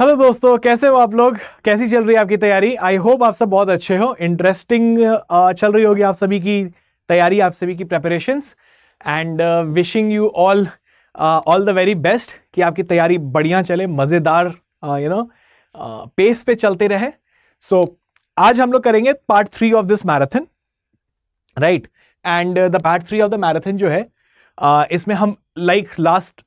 Hello दोस्तों कैसे हो आप लोग कैसी चल रही है आपकी तैयारी आई होप आप सब बहुत अच्छे हो इंटरेस्टिंग uh, चल रही होगी आप सभी की तैयारी आप सभी की preparations and wishing you all all the very best कि आपकी तैयारी बढ़िया चले मज़ेदार यू नो पेस पे चलते रहे सो so, आज हम लोग करेंगे part three of this marathon right and the part three of the marathon जो है इसमें हम लाइक like लास्ट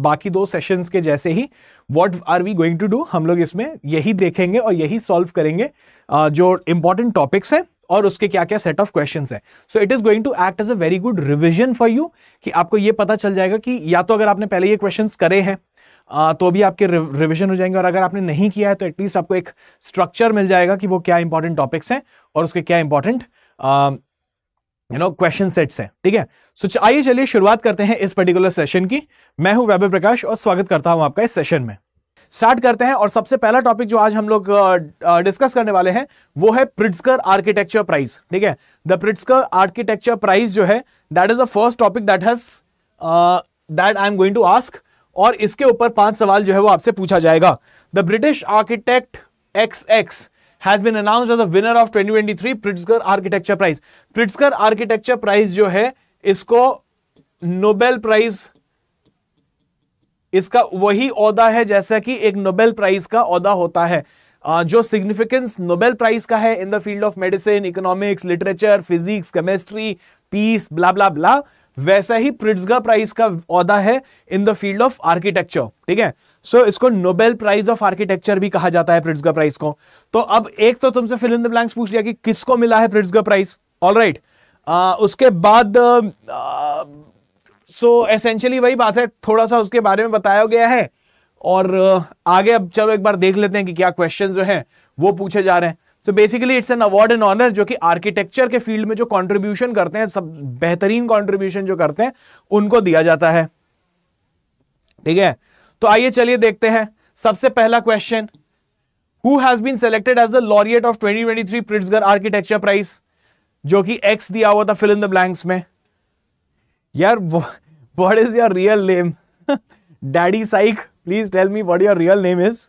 बाकी दो सेशंस के जैसे ही what are we going to do हम लोग इसमें यही देखेंगे और यही सॉल्व करेंगे आ, जो इंपॉर्टेंट टॉपिक्स हैं और उसके क्या क्या सेट ऑफ क्वेश्चन हैं so it is going to act as a very good revision for you कि आपको ये पता चल जाएगा कि या तो अगर आपने पहले ये क्वेश्चन करे हैं तो भी आपके रिविजन हो जाएंगे और अगर आपने नहीं किया है तो एटलीस्ट आपको एक स्ट्रक्चर मिल जाएगा कि वो क्या इंपॉर्टेंट टॉपिक्स हैं और उसके क्या important you know question sets हैं ठीक है सो आइए चलिए शुरुआत करते हैं इस पर्टिकुलर सेशन की मैं हूं वैभव प्रकाश और स्वागत करता हूं आपका इस सेशन में स्टार्ट करते हैं और सबसे पहला टॉपिक जो आज हम लोग डिस्कस करने वाले हैं वो है प्रिट्सकर आर्किटेक्चर प्राइज ठीक है द प्रिट्सकर आर्किटेक्चर प्राइज जो है that is the first topic that has that I am going to ask और इसके ऊपर पांच सवाल जो है वो आपसे पूछा जाएगा the British architect X X has been announced as the winner of 2023 Pritzker architecture prize Pritzker architecture prize जो है इसको नोबेल प्राइज इसका वही औदा है जैसा कि एक नोबेल प्राइज का औदा होता है जो सिग्निफिकेंस नोबेल प्राइज का है in the field of medicine economics literature physics chemistry peace blah blah blah वैसा ही प्रिट्सगा प्राइज का औदा है in the field of architecture ठीक है सो so, इसको नोबेल प्राइज ऑफ आर्किटेक्चर भी कहा जाता है प्रिट्सगर प्राइज को तो अब एक तो तुमसे फिल इन द ब्लैंक्स पूछ लिया कि किसको मिला है प्रिट्सगर प्राइज ऑल राइट उसके बाद सो uh, एसेंशियली so, वही बात है थोड़ा सा उसके बारे में बताया गया है और uh, आगे अब चलो एक बार देख लेते हैं कि क्या क्वेश्चन जो है वो पूछे जा रहे हैं तो basically it's an award and honour जो कि आर्किटेक्चर के फील्ड में जो कंट्रीब्यूशन करते हैं सब बेहतरीन कंट्रीब्यूशन जो करते हैं उनको दिया जाता है ठीक है तो आइए चलिए देखते हैं सबसे पहला question who has been selected as the laureate of twenty twenty three Pritzker architecture prize जो कि एक्स दिया हुआ था फिल इन द ब्लैंक्स में यार what is your real name daddy psych please tell me what your real name is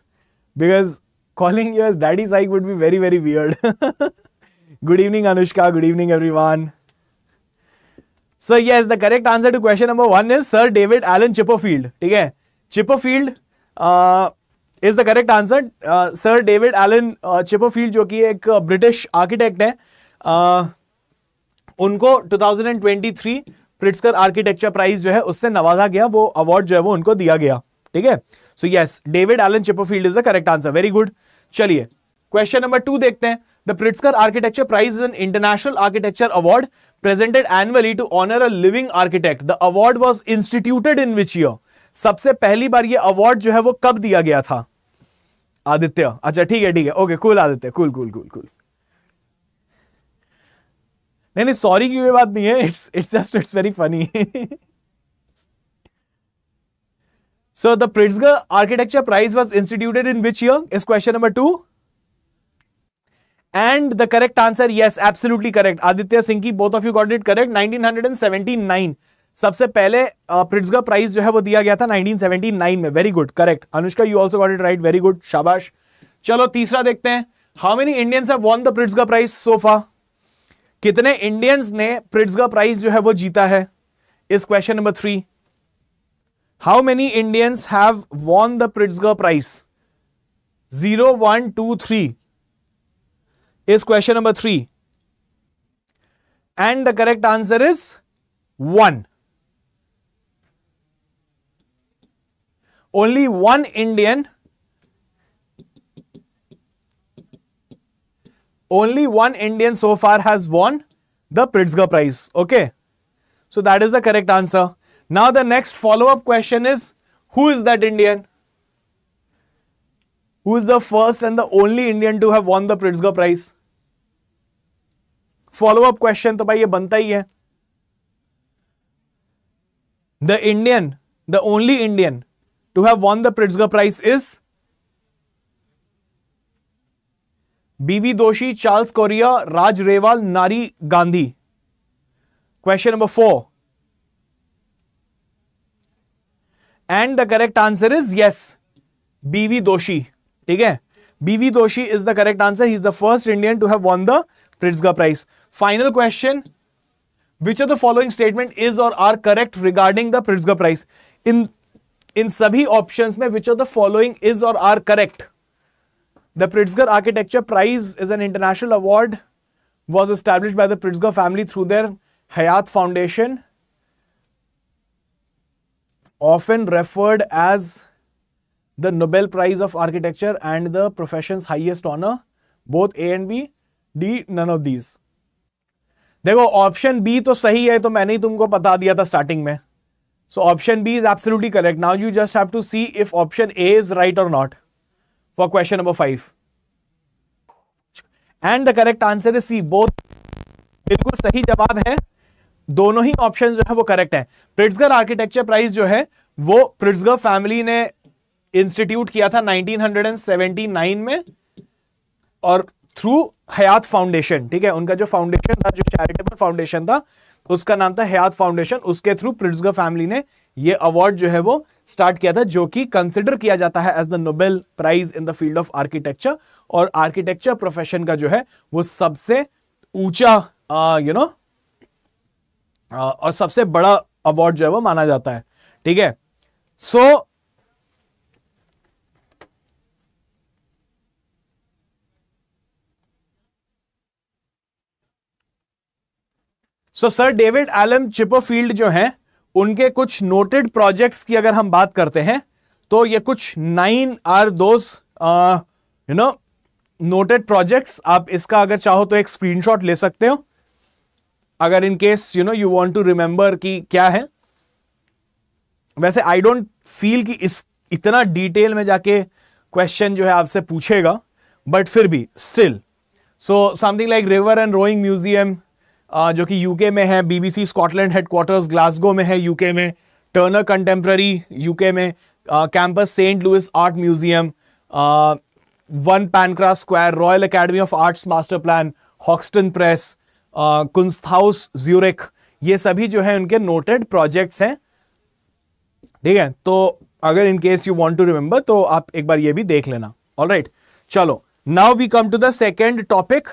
because calling your daddy psych would be very very weird good evening Anushka good evening every sir yes the correct answer to question number one is sir David Alan Chipperfield ठीक है Chipperfield is the correct answer sir David Alan Chipperfield जो कि एक British architect है uh, उनको 2023 Pritzker architecture prize जो है उससे नवाजा गया वो अवार्ड जो है वो उनको दिया गया ठीक है so yes David Alan Chipperfield is the correct answer very good चलिए क्वेश्चन नंबर टू देखते हैं the Pritzker architecture prize is an international architecture award presented annually to honour a living architect the award was instituted in which year सबसे पहली बार ये award जो है वो कब दिया गया था आदित्य अच्छा ठीक है ठीक है ओके कुल आदित्य कुल कुल कुल कुल नहीं नहीं सॉरी की बात नहीं है it's it's just it's very funny so the Pritzker architecture prize was instituted in which young is question number two and the correct answer yes absolutely correct Aditya Singh की both of you got it correct nineteen hundred and seventy nine सबसे पहले प्रिट्सगर prize जो है वो दिया गया था 1979 में very good correct Anushka you also got it right very good शाबाश चलो तीसरा देखते हैं how many Indians have won the Pritzker prize so far कितने इंडियंस ने प्रिट्सगर प्राइज जो है वो जीता है इस question number three how many Indians have won the Pritzker prize zero one two three is question number three and the correct answer is one only one Indian only one Indian so far has won the Pritzker Prize. Okay. So that is the correct answer. Now the next follow-up question is, who is that Indian? Who is the first and the only Indian to have won the Pritzker Prize? Follow-up question तो भाई ये बनता ही है. The Indian, the only Indian to have won the Pritzker prize is B V Doshi Charles Correa Raj Rewal Nari Gandhi question number four and the correct answer is yes B V Doshi ठीक है B V Doshi is the correct answer is the first Indian to have won the Pritzker prize final question which of the following statement is और are correct regarding the Pritzker prize in in सभी options में which of the following is और are correct the Pritzker architecture prize is an international award was establish by the Pritzker family through their Hyatt foundation often referred as the Nobel prize of architecture and the profession highest honour both A and B D none of these देखो option B तो सही है तो मैंने ही तुमको बता दिया था स्टार्टिंग में so option B is absolutely correct now you just have to see if option A is right or not for question number five and the correct answer is C both बिल्कुल सही जवाब है दोनों ही option जो है वो correct है प्रिट्सगर architecture prize जो है वो प्रिट्सगर फैमिली ने इंस्टीट्यूट किया था nineteen hundred and seventy nine में और थ्रू हयात फाउंडेशन ठीक है उनका जो फाउंडेशन था जो चैरिटेबल फाउंडेशन था उसका नाम था हयात फाउंडेशन उसके थ्रू प्रिट्सगर फैमिली ने ये अवार्ड जो है वो स्टार्ट किया था जो कि कंसिडर किया जाता है as the Nobel prize in the field of architecture और आर्किटेक्चर प्रोफेशन का जो है वो सबसे ऊंचा यू नो और सबसे बड़ा अवार्ड जो है वो माना जाता है ठीक है so so, so sir David Alan Chipperfield जो हैं उनके कुछ नोटेड प्रोजेक्ट्स की अगर हम बात करते हैं तो ये कुछ nine are those you know noted projects आप इसका अगर चाहो तो एक स्क्रीनशॉट ले सकते हो अगर in case you know you want to remember कि क्या है वैसे आई डोंट फील कि इस इतना डिटेल में जाके क्वेश्चन जो है आपसे पूछेगा बट फिर भी still so something like river and rowing museum जो कि यूके में है बीबीसी स्कॉटलैंड हेडक्वार्टर्स ग्लासगो में है यूके में टर्नर कंटेम्प्रेरी यूके में campus Saint Louis Art Museum One Pancras Square Royal Academy of Arts master plan Hoxton Press Kunsthaus Zurich ये सभी जो है उनके नोटेड प्रोजेक्ट्स हैं ठीक है तो अगर in case you want to remember तो आप एक बार ये भी देख लेना ऑल राइट right. चलो now we come to the second topic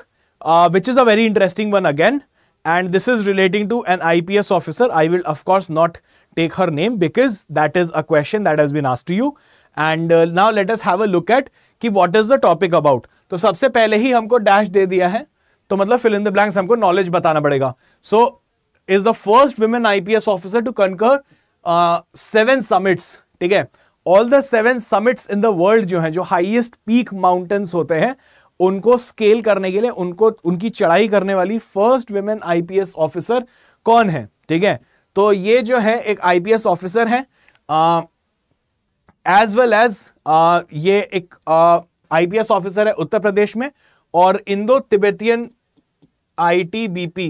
which is a very interesting one again and this is relating to an IPS officer. I will of course not take her name because that is a question that has been asked to you. And uh, now let us have a look at ki what is the topic about. to sabse pehle hi humko dash de diya hai to matlab fill in the blanks humko knowledge batana padega So is the first women IPS officer to concur uh, seven summits. theek hai All the seven summits in the world jo हैं jo highest peak mountains hote hain उनको scale करने के लिए उनको उनकी चढ़ाई करने वाली फर्स्ट वेमेन आईपीएस ऑफिसर कौन है ठीक है तो ये जो है एक आईपीएस ऑफिसर है एज वेल एज ये एक आईपीएस ऑफिसर है उत्तर प्रदेश में और इंदो तिबेतियन आईटीबीपी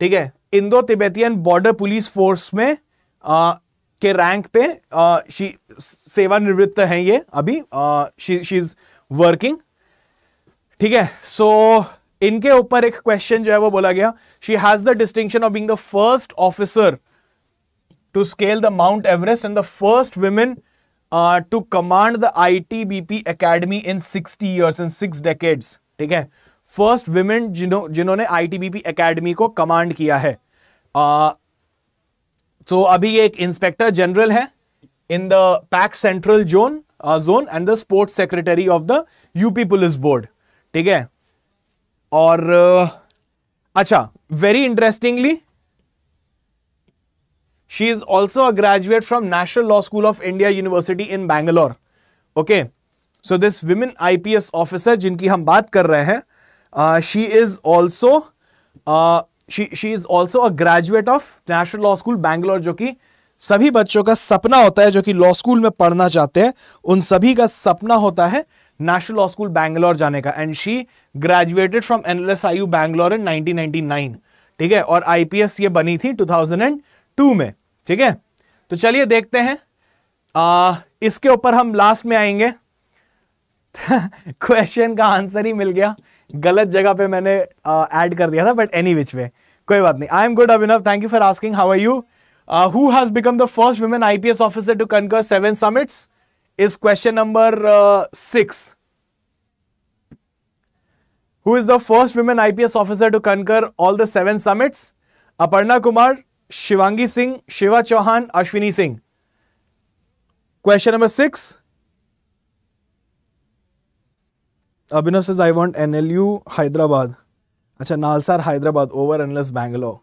ठीक है Indo Tibetan Border Police Force में uh, के रैंक पे सेवानिवृत्त हैं ये अभी शी इज वर्किंग ठीक है सो इनके ऊपर एक क्वेश्चन जो है वो बोला गया she has the distinction of being the first officer to scale the Mount Everest and the first women to command the I T B P academy in sixty years in six decades ठीक है first women जिन्होंने I B P academy को command किया है uh, so अभी ये एक inspector general है in the PAC central zone zone and the sports secretary of the UP police board ठीक है और अच्छा very interestingly she is also a graduate from national law school of india university in bangalore okay so this women ips officer jinki hum baat kar rahe hain uh, she is also uh, she she is also a graduate of national law school bangalore jo ki सभी बच्चों का सपना होता है जो कि law school में पढ़ना चाहते हैं उन सभी का सपना होता है नेशनल लॉ स्कूल बैंगलोर जाने का and she graduated from N L S I U Bangalore in nineteen ठीक है और आईपीएस ये बनी थी 2002 में ठीक है तो चलिए देखते हैं आ, इसके ऊपर हम लास्ट में आएंगे क्वेश्चन का आंसर ही मिल गया गलत जगह पे मैंने ऐड कर दिया था बट एनी विच वे कोई बात नहीं I am good Abhinav thank you for asking how are you Uh, who has become the first women IPS officer to conquer seven summits is question number uh, six. Who is the first women IPS officer to conquer all the seven summits? Aparna Kumar, Shivangi Singh, Shiva Chauhan, Ashwini Singh. Question number six. Abhinav says, I want NLU Hyderabad. Acha, Nalsar Hyderabad over unless Bangalore.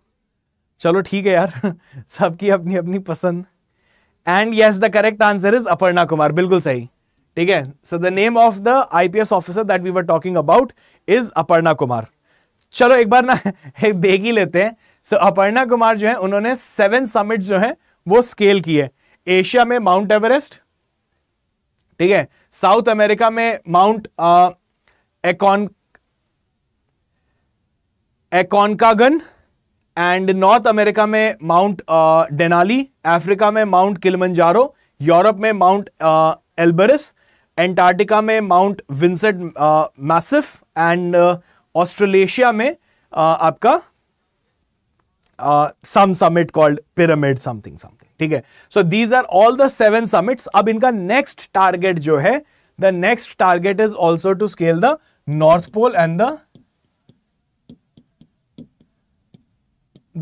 चलो ठीक है यार सबकी अपनी अपनी पसंद and yes the correct answer is Aparna Kumar बिल्कुल सही ठीक है so the name of the IPS officer that we were talking about is Aparna Kumar चलो एक बार ना एक देख ही लेते हैं सो so, अपर्णा कुमार जो है उन्होंने सेवन समिट जो है वो स्केल किए एशिया में माउंट एवरेस्ट ठीक है साउथ अमेरिका में माउंट एकॉन Aconcagua uh, and North America में माउंट डेनाली अफ्रीका में माउंट किलमंजारो यूरोप में माउंट एल्बरिस एंटार्क्टिका में Mount Vinson Massif and Australasia में uh, आपका some summit called pyramid something something ठीक है so these are all the seven summits अब इनका नेक्स्ट टारगेट जो है the next target is also to scale the North Pole and the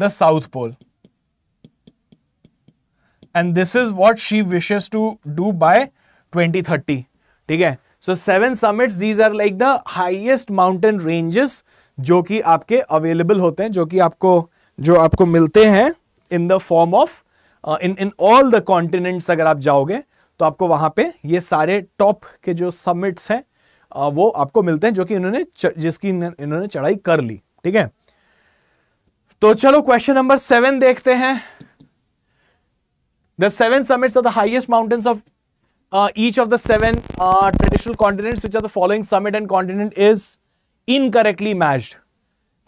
South pole and this is what she what to do by twenty thirty ठीक है so seven summits these are like the highest mountain ranges जो कि आपके available होते हैं जो कि आपको जो आपको मिलते हैं in the form of in in all the continents अगर आप जाओगे तो आपको वहां पे ये सारे टॉप के जो समिट्स हैं uh, वो आपको मिलते हैं जो कि इन्होंने जिसकी इन्होंने चढ़ाई कर ली ठीक है तो चलो क्वेश्चन नंबर सेवन देखते हैं the seven summits are the highest mountains of each of the seven uh, traditional continents which are the following summit and continent is incorrectly matched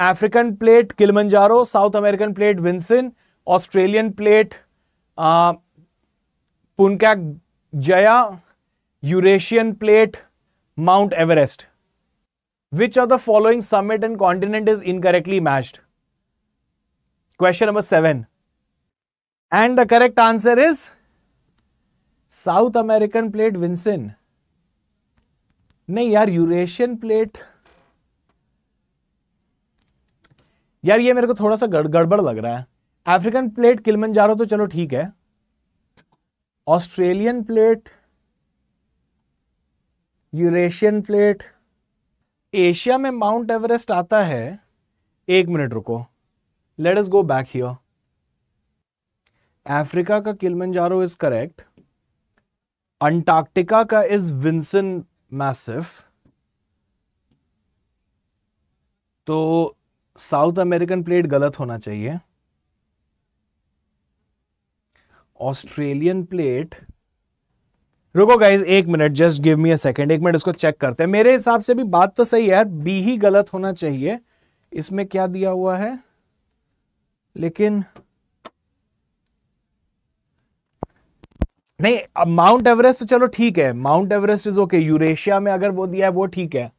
african plate kilimanjaro south american plate vinson australian plate uh, puncak jaya eurasian plate mount everest which of the following summit and continent is incorrectly matched question number seven and the correct answer is south American plate Vinson नहीं यार Eurasian plate यार ये मेरे को थोड़ा सा गड़, गड़बड़ लग रहा है अफ्रीकन प्लेट किलमन जा रहा तो चलो ठीक है Australian plate Eurasian plate Asia में माउंट एवरेस्ट आता है एक मिनट रुको let go back back here. का ka जारो इज करेक्ट अंटार्क्टिका का इज विंसन मैसिफ तो साउथ अमेरिकन प्लेट गलत होना चाहिए ऑस्ट्रेलियन प्लेट रुको गाइज एक minute just give me a second एक मिनट इसको चेक करते हैं मेरे हिसाब से भी बात तो सही है बी ही गलत होना चाहिए इसमें क्या दिया हुआ है लेकिन नहीं अब माउंट एवरेस्ट तो चलो ठीक है mount Everest is okay Eurasia में अगर वो दिया है वो ठीक है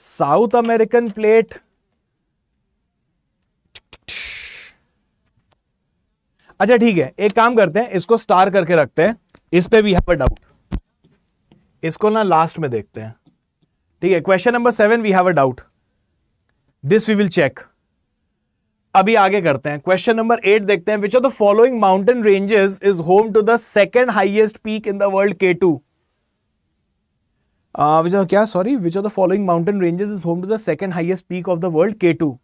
साउथ अमेरिकन प्लेट अच्छा ठीक है एक काम करते हैं इसको स्टार करके रखते हैं इस पे भी हैव अ डाउट इसको ना लास्ट में देखते हैं ठीक है question number seven we have a doubt this we will check अभी आगे करते हैं क्वेश्चन नंबर एट देखते हैं which are the following mountain ranges is home to the second highest peak in the world K two which are क्या sorry which are the following mountain ranges is home to the second highest peak of the world K two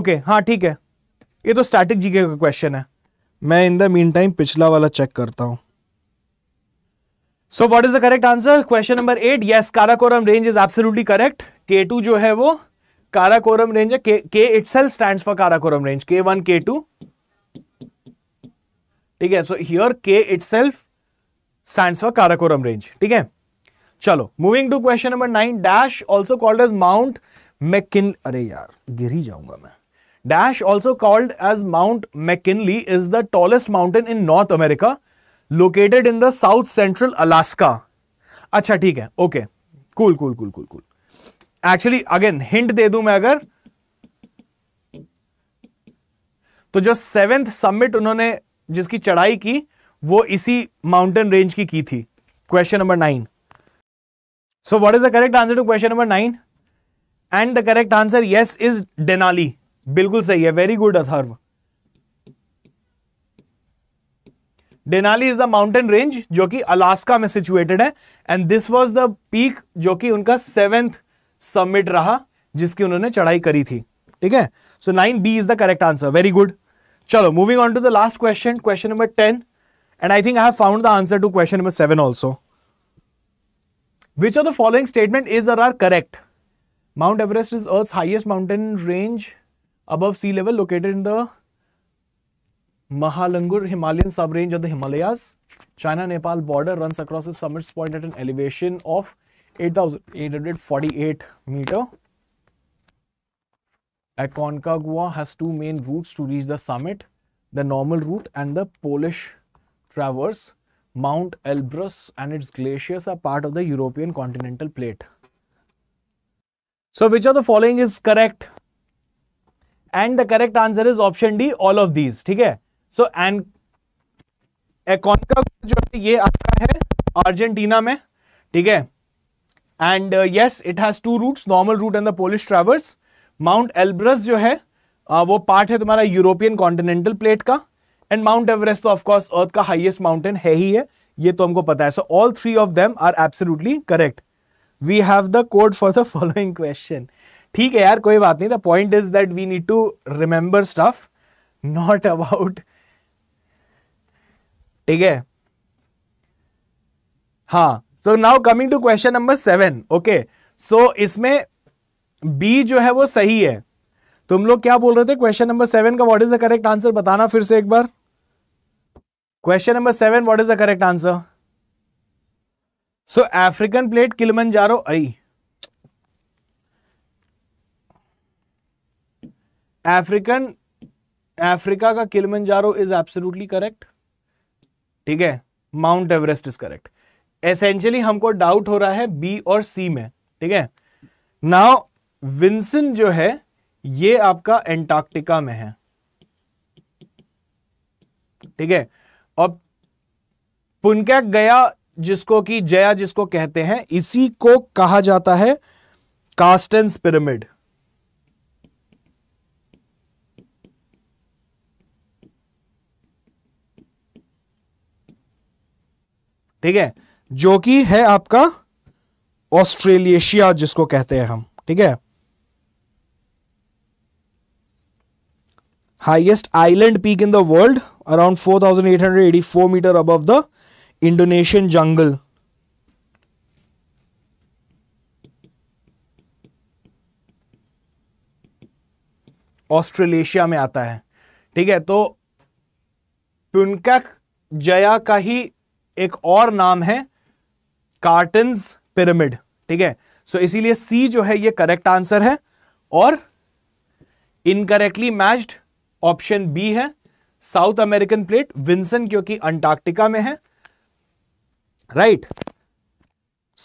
okay हाँ ठीक है ये तो static GK का question है मैं in the mean time पिछला वाला चेक करता हूं so what is the correct answer question number eight yes Karakoram range is absolutely correct K two जो है वो काराकोरम रेंज है K itself stand for Karakoram range K one K two ठीक है so here K itself stand for Karakoram range ठीक है चलो moving to question number nine dash also called as mount McKinley अरे यार गिर ही जाऊंगा मैं dash also called as mount McKinley is the tallest mountain in North America located in the south central Alaska अच्छा ठीक है okay cool cool cool cool cool actually again hint दे दू मैं अगर तो जो सेवेंथ समिट उन्होंने जिसकी चढ़ाई की वो इसी माउंटेन रेंज की की थी question number nine so what is the correct answer to question number nine and the correct answer yes is Denali बिल्कुल सही है very good Atharva Denali is the mountain range जो कि अलास्का में सिचुएटेड है and this was the peak जो कि उनका सेवेंथ समिट रहा जिसकी उन्होंने चढ़ाई करी थी ठीक है so nine B is the correct answer very good चलो moving on to the last question question number ten and I think I have found the answer to question number seven also which of the following statement is uh are correct mount Everest is earth highest mountain range above sea level located in the Mahalangur Himalayan sub-range of the Himalayas. China-Nepal border runs across the summit's point at an elevation of 8,848 meter. Aconcagua has two main routes to reach the summit, the normal route and the Polish traverse. Mount Elbrus and its glaciers are part of the European continental plate. So, which of the following is correct? And the correct answer is option D, all of these, ठीक है? So and एकॉनका जो है ये आता है Argentina में ठीक है and yes it has two routes normal route and the Polish travels mount Elbrus जो है uh, वो पार्ट है तुम्हारा यूरोपियन कॉन्टिनेंटल प्लेट का एंड माउंट एवरेस्ट तो ऑफकोर्स अर्थ का हाइएस्ट माउंटेन है ही है ये तो हमको पता है so all three of them are absolutely correct we have the code for the following question ठीक है यार कोई बात नहीं the point is that we need to remember stuff not about ठीक है हाँ so now coming to question number seven okay so इसमें बी जो है वो सही है तुम लोग क्या बोल रहे थे क्वेश्चन नंबर सेवन का what is the correct answer बताना फिर से एक बार question number seven what is the correct answer so African plate Kilimanjaro I African Africa का जारो इज एब्सोल्युटली करेक्ट ठीक है mount Everest is correct essentially हमको डाउट हो रहा है बी और सी में ठीक है नाउ विंसन जो है ये आपका एंटार्क्टिका में है ठीक है और पुनकैक गया जिसको कि जया जिसको कहते हैं इसी को कहा जाता है कास्टेंस पिरामिड ठीक है जो कि है आपका ऑस्ट्रेलिएशिया जिसको कहते हैं हम ठीक है highest island peak in the world around four thousand eight hundred eighty four meter above the Indonesian jungle Australia में आता है ठीक है तो पुनक जया का ही एक और नाम है कार्टन्स पिरामिड ठीक है सो इसीलिए सी जो है ये करेक्ट आंसर है और इनकरेक्टली मैच्ड ऑप्शन बी है साउथ अमेरिकन प्लेट विंसन क्योंकि अंटार्कटिका में है राइट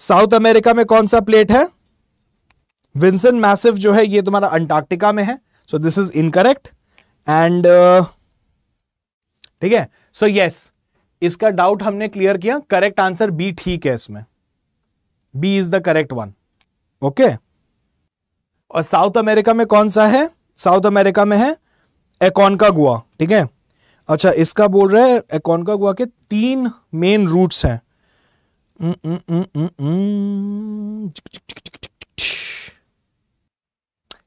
साउथ अमेरिका में कौन सा प्लेट है विंसन मैसिव जो है ये तुम्हारा अंटार्कटिका में है so this is incorrect and ठीक है सो यस इसका डाउट हमने क्लियर किया करेक्ट आंसर बी ठीक है इसमें B is the correct one okay और साउथ अमेरिका में कौन सा है साउथ अमेरिका में है एकॉन गुआ ठीक है अच्छा इसका बोल रहे हैं एकॉन का गुआ के तीन मेन रूट्स हैं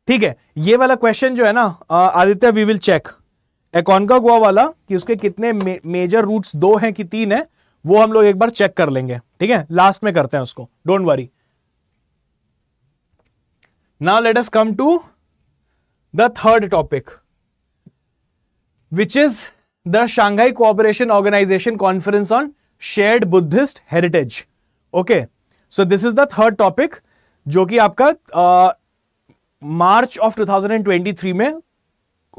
ठीक है ये वाला क्वेश्चन जो है ना Aditya we will check Aconcagua वाला कि उसके कितने मे, मेजर रूट्स दो हैं कि तीन है वो हम लोग एक बार चेक कर लेंगे ठीक है लास्ट में करते हैं उसको don't worry now let us come to the third topic which is the Shanghai cooperation organisation conference on shared Buddhist heritage okay so this is the third topic जो कि आपका मार्च ऑफ 2023 में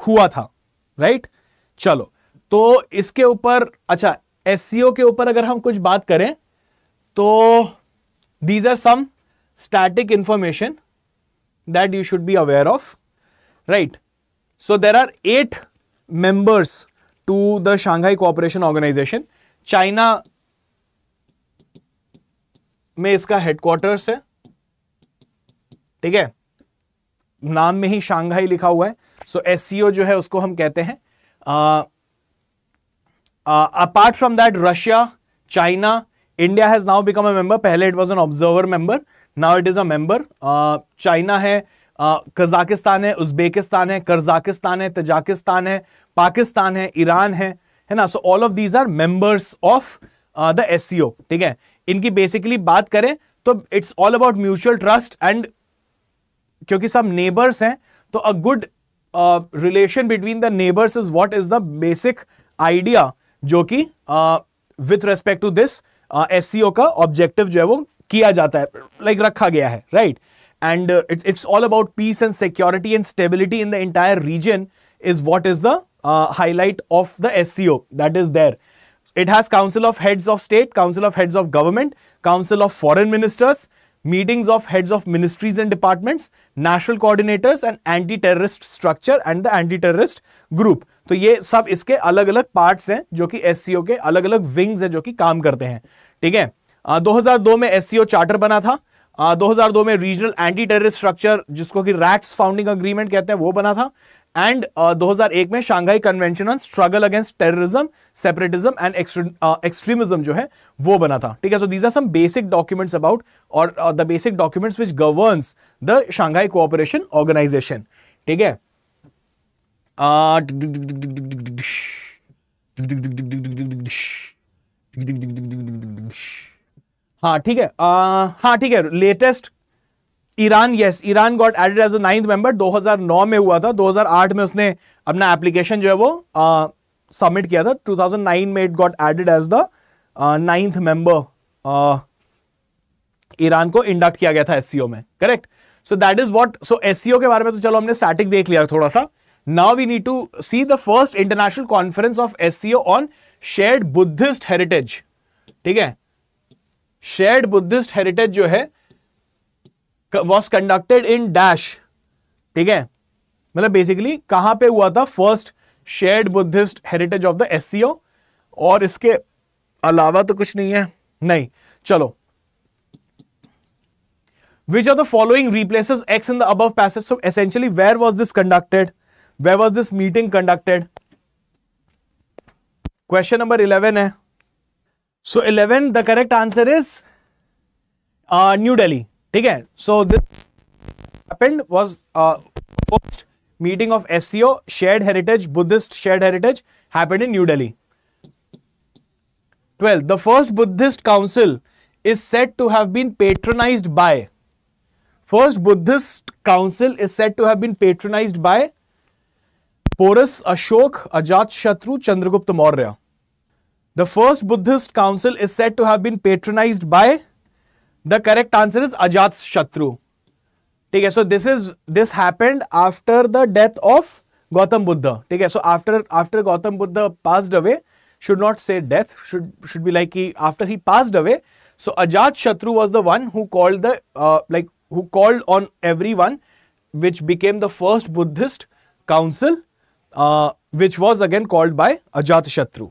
हुआ था राइट चलो तो इसके ऊपर अच्छा एस के ऊपर अगर हम कुछ बात करें तो these are some static information that you should be aware of right so there are eight members to the Shanghai cooperation organisation China में इसका हेडक्वार्टर्स है ठीक है नाम में ही शांघाई लिखा हुआ है सो एस जो है उसको हम कहते हैं apart from that Russia China India has now become a member पहले it was an observer member now it is a member China है कजाकिस्तान है उज्बेकिस्तान है कर्जाकिस्तान है तजाकिस्तान है पाकिस्तान है ईरान है है ना so all of these are members of the S ठीक है इनकी बेसिकली बात करें तो it's all about mutual trust and क्योंकि सब नेबर्स हैं तो a good relation between the neighbors is what is the basic idea जो कि with respect to this S का ऑब्जेक्टिव जो है वो किया जाता है लाइक like, रखा गया है right and it's it's all about peace and security and stability in the entire region is what is the highlight of the S that is there it has council of heads of state council of heads of government council of foreign ministers meetings of heads of ministries and departments, national coordinators and anti-terrorist structure and the anti-terrorist group. तो ये सब इसके अलग अलग parts हैं जो कि S के अलग अलग विंग्स हैं जो कि काम करते हैं ठीक है आ, 2002 में एस चार्टर बना था आ, 2002 में रीजनल एंटी टेररिस्ट स्ट्रक्चर जिसको कि रैक्स फाउंडिंग अग्रीमेंट कहते हैं वो बना था एंड uh, 2001 में Shanghai convention on struggle against terrorism separatism and extremism जो है वो बना था ठीक है so these are some basic documents about और the basic documents which governs the Shanghai cooperation organisation ठीक है हाँ ठीक है हाँ ठीक है latest Iran yes Iran got added as a ninth member 2009 में हुआ था 2008 में उसने अपना एप्लीकेशन जो है वो सबमिट uh, किया था 2009 में it got added as the ninth member Iran को इंडक्ट किया गया था एस में correct so that is what so S के बारे में तो चलो हमने स्टार्टिंग देख लिया थोड़ा सा now now we need to see the first international conference of SCO on shared Buddhist heritage ठीक है शेयर्ड बुद्धिस्ट हेरिटेज जो है वॉज कंडक्टेड इन डैश ठीक है मतलब बेसिकली कहां पे हुआ था first shared Buddhist heritage of the S और इसके अलावा तो कुछ नहीं है नहीं चलो which are the following replaces X in the अब passage of essentially where was this conducted where was this meeting conducted question number eleven है so eleven the correct answer is New Delhi ठीक so this happened was uh, first meeting of SEO, shared heritage, Buddhist shared heritage happened in New Delhi. 12. The first Buddhist council is said to have been patronized by. First Buddhist council is said to have been patronized by Porus Ashok Ajatshatru Chandragupta Maurya. The first Buddhist council is said to have been patronized by the correct answer is Ajatshatru. ठीक so this this is this happened after the death of Gautam Buddha ठीक है so after after Gautam Buddha should not say death should should be like he after he passed away so ajat shatru was the one who called the uh, like who called on everyone which became the first buddhist council uh, which was again called by ajat shatru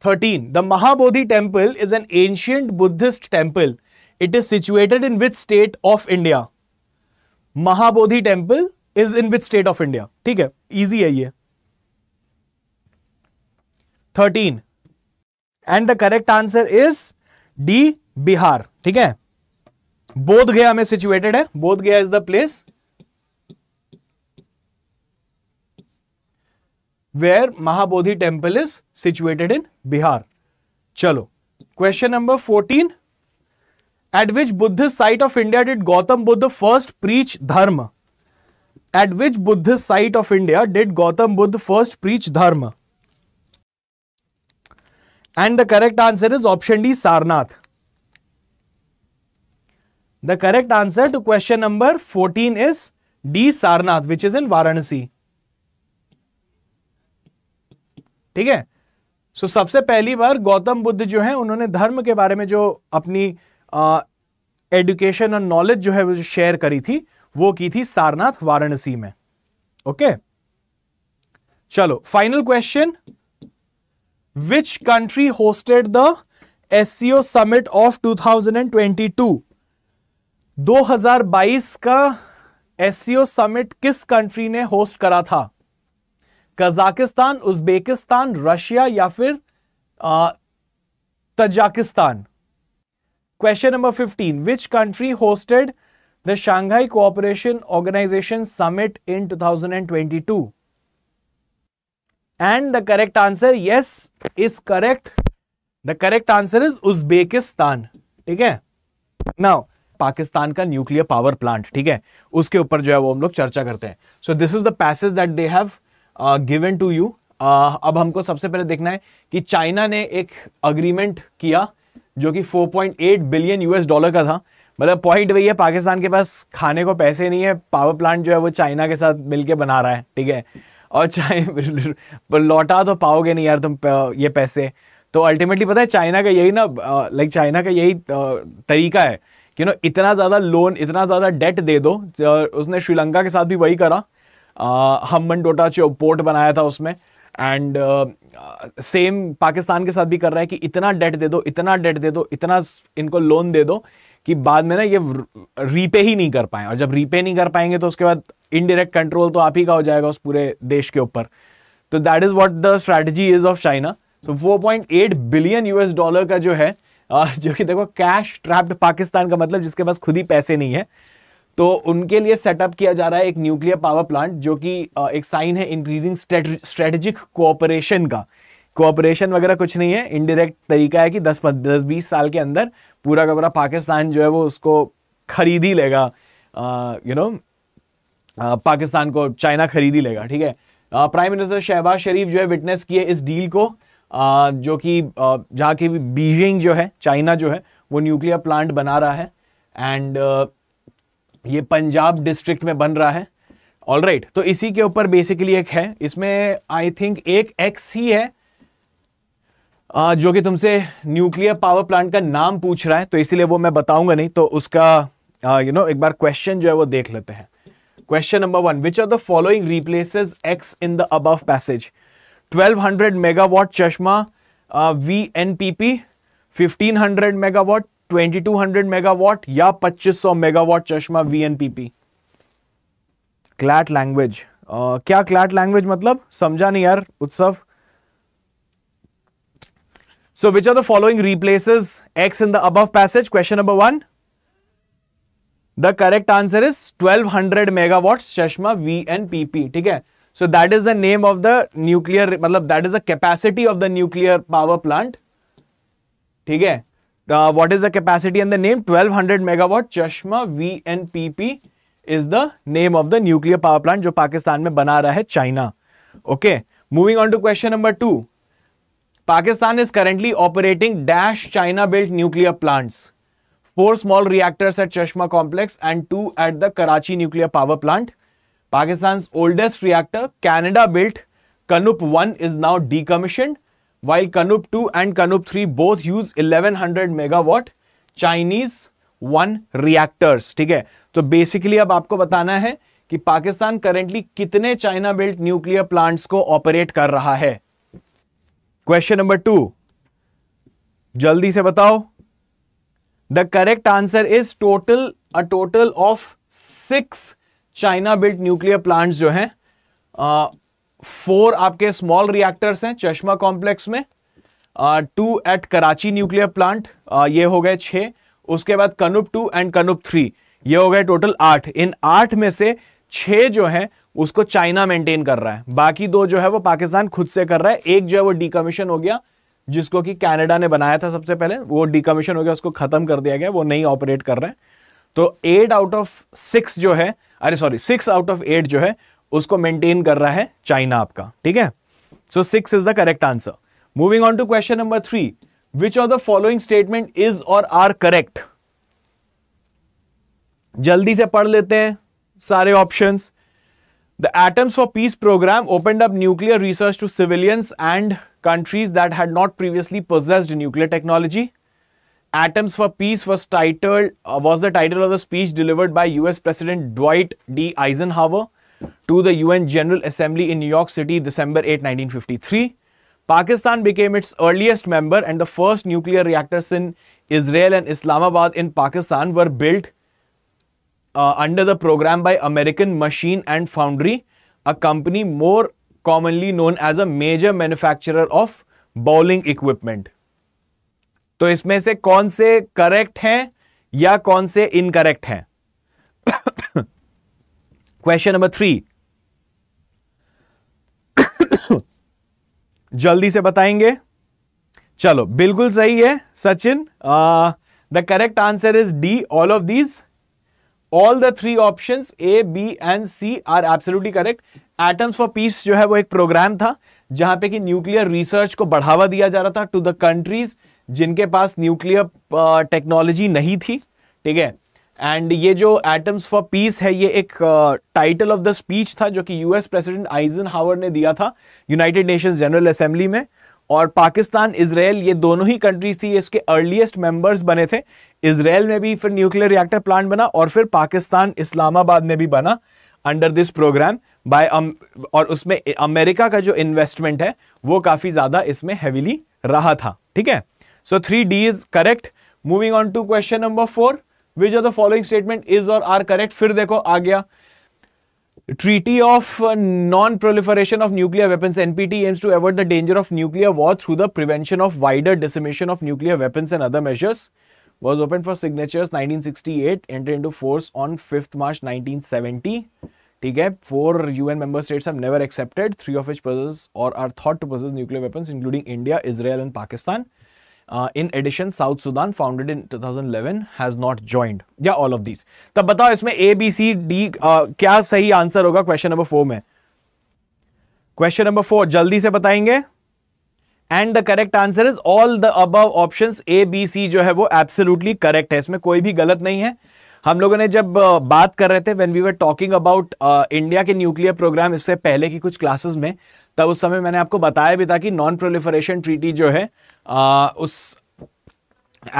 13. The Mahabodhi temple is an ancient Buddhist temple. It is situated in which state of India? Mahabodhi temple is in which state of India? ठीक है easy है ये 13. And the correct answer is D. Bihar. ठीक है बोध गया में situated है बोध गया is the place where Mahabodhi temple is situated in Bihar चलो question number fourteen at which Buddha site of India did Gautam Buddha first preach dharma at which Buddha site of India did Gautam Buddha first preach dharma and the correct answer is option D Sarnath the correct answer to question number fourteen is D Sarnath which is in Varanasi ठीक है सो सबसे पहली बार गौतम बुद्ध जो है उन्होंने धर्म के बारे में जो अपनी एडुकेशन और नॉलेज जो है वो शेयर करी थी वो की थी सारनाथ वाराणसी में ओके चलो final question which country hosted the SCO summit of 2022 2022 का एससीओ समिट किस कंट्री ने होस्ट करा था कजाकिस्तान उज्बेकिस्तान रशिया या फिर Tajikistan question number 15 which country hosted the Shanghai cooperation organisation summit in 2022 and the correct answer yes is correct the correct answer is Uzbekistan ठीक है now Pakistan का nuclear power plant ठीक है उसके ऊपर जो है वो हम लोग चर्चा करते हैं so this is the passage that they have given to you अब हमको सबसे पहले देखना है कि चाइना ने एक अग्रीमेंट किया जो कि 4.8 बिलियन यूएस डॉलर का था मतलब पॉइंट वही है पाकिस्तान के पास खाने को पैसे नहीं है पावर प्लांट जो है वो चाइना के साथ मिलके बना रहा है ठीक है और चाहे लौटा तो पाओगे नहीं यार तुम ये पैसे तो अल्टीमेटली पता है चाइना का यही ना लाइक uh, चाइना का यही uh, तरीका है कि ना इतना ज़्यादा लोन इतना ज़्यादा डेट दे दो उसने श्रीलंका के साथ भी वही करा हमन डोटा जो पोर्ट बनाया था उसमें एंड सेम पाकिस्तान के साथ भी कर रहा है कि इतना डेट दे दो इतना डेट दे दो इतना इनको लोन दे दो कि बाद में ना ये रीपे ही नहीं कर पाए और जब रीपे नहीं कर पाएंगे तो उसके बाद इनडायरेक्ट कंट्रोल तो आप ही का हो जाएगा उस पूरे देश के ऊपर तो that is what the strategy is of China तो 4.8 बिलियन यूएस डॉलर का जो है जो कि देखो कैश ट्रैप्ड पाकिस्तान का मतलब जिसके पास खुद ही पैसे नहीं है तो उनके लिए सेटअप किया जा रहा है एक न्यूक्लियर पावर प्लांट जो कि एक साइन है इंक्रीजिंग स्ट्रेटेजिक कोऑपरेशन का कोऑपरेशन वगैरह कुछ नहीं है इनडायरेक्ट तरीका है कि दस दस बीस साल के अंदर पूरा का पूरा पाकिस्तान जो है वो उसको खरीद ही लेगा यू नो पाकिस्तान को चाइना खरीद ही लेगा ठीक है प्राइम मिनिस्टर शहबाज शरीफ जो है विटनेस किए इस डील को आ, जो कि जहाँ की बीजिंग जो है चाइना जो है वो न्यूक्लियर प्लांट बना रहा है एंड ये पंजाब डिस्ट्रिक्ट में बन रहा है ऑल राइट right, तो इसी के ऊपर बेसिकली एक है इसमें आई थिंक एक एक्स ही है जो कि तुमसे न्यूक्लियर पावर प्लांट का नाम पूछ रहा है तो इसीलिए वो मैं बताऊंगा नहीं तो उसका you uh, know you know, एक बार क्वेश्चन जो है वो देख लेते हैं question number one which are the following replaces X in the above passage 1200 megawatt Chashma V N P P fifteen hundred megawatt 2200 megawatt या 2500 megawatt Chashma V N P P CLAT language क्या क्लैट लैंग्वेज मतलब समझा नहीं यार Utsav so which are the following replaces X in the अब passage question number one the correct answer is 1200 megawatt Chashma V N वीएनपीपी ठीक है so that is the name of the nuclear मतलब that is the capacity of the nuclear power plant ठीक है uh, what is the capacity and the name 1200 megawatt Chashma VNPP is the name of the nuclear power plant जो Pakistan में बना रहा है China okay moving on to question number two Pakistan is currently operating dash China built nuclear four small reactors at Chashma complex and two at the Karachi nuclear power plant. Pakistan's oldest reactor, Canada built Kanup 1 is now decommissioned while Kanup 2 and Kanup 3 both use 1100 megawatt Chinese one reactors ठीक है तो basically अब आपको बताना है कि Pakistan currently कितने China built nuclear plants को ऑपरेट कर रहा है क्वेश्चन नंबर टू जल्दी से बताओ the correct answer is total a total of six China built nuclear plants जो हैं uh, फोर आपके स्मॉल रिएक्टर्स हैं चश्मा कॉम्प्लेक्स में two at Karachi nuclear plant ये हो गए छः उसके बाद कनुप टू एंड कनुप थ्री ये हो गए टोटल आठ इन आठ में से छः जो है उसको चाइना मेंटेन कर रहा है बाकी दो जो है वो पाकिस्तान खुद से कर रहा है एक जो है वो डीकमीशन हो गया जिसको कि कनाडा ने बनाया था सबसे पहले वो डिकमीशन हो गया उसको ख़त्म कर दिया गया वो नहीं ऑपरेट कर रहे हैं तो एट आउट ऑफ सिक्स जो है अरे sorry six out of eight जो है उसको मेंटेन कर रहा है चाइना आपका ठीक है so six is the correct answer moving on to question number three which of the following statement is और आर करेक्ट जल्दी से पढ़ लेते हैं सारे option the atoms for peace program open up nuclear research to civilians and countries that had not previously possessed nuclear technology atoms for peace was title was the title of the speech delivered by US president Dwight D eigen hour to the UN General Assembly in New York City, December 8, 1953. Pakistan became its earliest member and the first nuclear reactors in Israel and Islamabad in Pakistan were built uh, under the program by American Machine and Foundry, a company more commonly known as a major manufacturer of bowling equipment. तो इसमें से कौन से correct हैं या कौन से incorrect हैं क्वेश्चन नंबर थ्री जल्दी से बताएंगे चलो बिल्कुल सही है Sachin the correct answer is D all of these all the three option A B and C are absolutely correct atoms for peace जो है वो एक प्रोग्राम था जहां पे कि न्यूक्लियर रिसर्च को बढ़ावा दिया जा रहा था टू द कंट्रीज जिनके पास न्यूक्लियर टेक्नोलॉजी नहीं थी ठीक है एंड ये जो एटम्स फॉर पीस है ये एक टाइटल ऑफ द स्पीच था जो कि यूएस प्रेसिडेंट आइजन हावर ने दिया था यूनाइटेड नेशंस जनरल असेंबली में और पाकिस्तान इसराइल ये दोनों ही कंट्रीज थी इसके अर्लीस्ट मेंबर्स बने थे इसराइल में भी फिर न्यूक्लियर रिएक्टर प्लांट बना और फिर पाकिस्तान इस्लामाबाद में भी बना अंडर दिस प्रोग्राम बाय और उसमें अमेरिका का जो इन्वेस्टमेंट है वो काफ़ी ज़्यादा इसमें हैविली रहा था ठीक है so three D is correct moving on to question number four which of the following statement is और आर करेक्ट फिर देखो आ गया treaty of uh, non-proliferation of nuclear weapons npt aims to avert the danger of nuclear war through the prevention of wider dissemination of nuclear weapons and other measures was opened for signatures 1968 entered into force on 5th march 1970 ठीक है four UN member states have never accepted three of which possess or are thought to possess nuclear weapons including India Israel and Pakistan Uh, in addition, South Sudan, founded in 2011, has not joined. या all of these तब बताओ इसमें ए B C D क्या सही answer होगा question number four में question number four जल्दी से बताएंगे and the correct answer is all the above option A B C जो है वो एब्सोल्युटली करेक्ट है इसमें कोई भी गलत नहीं है हम लोगों ने जब uh, बात कर रहे थे when we were talking about India के न्यूक्लियर प्रोग्राम इससे पहले की कुछ क्लासेस में तब उस समय मैंने आपको बताया भी था कि नॉन प्रोलिफरेशन ट्रीटी जो है आ, उस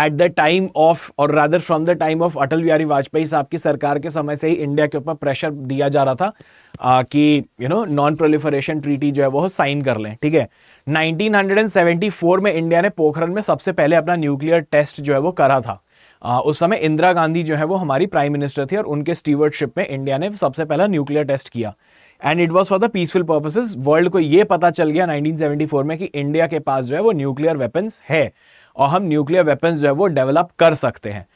at the time of or rather from the time of Atal Bihari Vajpayee sahab की सरकार के समय से ही इंडिया के ऊपर प्रेशर दिया जा रहा था आ, कि you know non proliferation treaty जो है वो साइन कर लें ठीक है 1974 में इंडिया ने पोखरण में सबसे पहले अपना न्यूक्लियर टेस्ट जो है वो करा था आ, उस समय इंदिरा गांधी जो है वो हमारी प्राइम मिनिस्टर थी और उनके स्टीवर्डशिप में इंडिया ने सबसे पहला न्यूक्लियर टेस्ट किया and it was for the peaceful purposes world को ये पता चल गया 1974 में कि इंडिया के पास जो है वो न्यूक्लियर वेपन्स है और हम न्यूक्लियर वेपन्स जो है वो डेवलप कर सकते हैं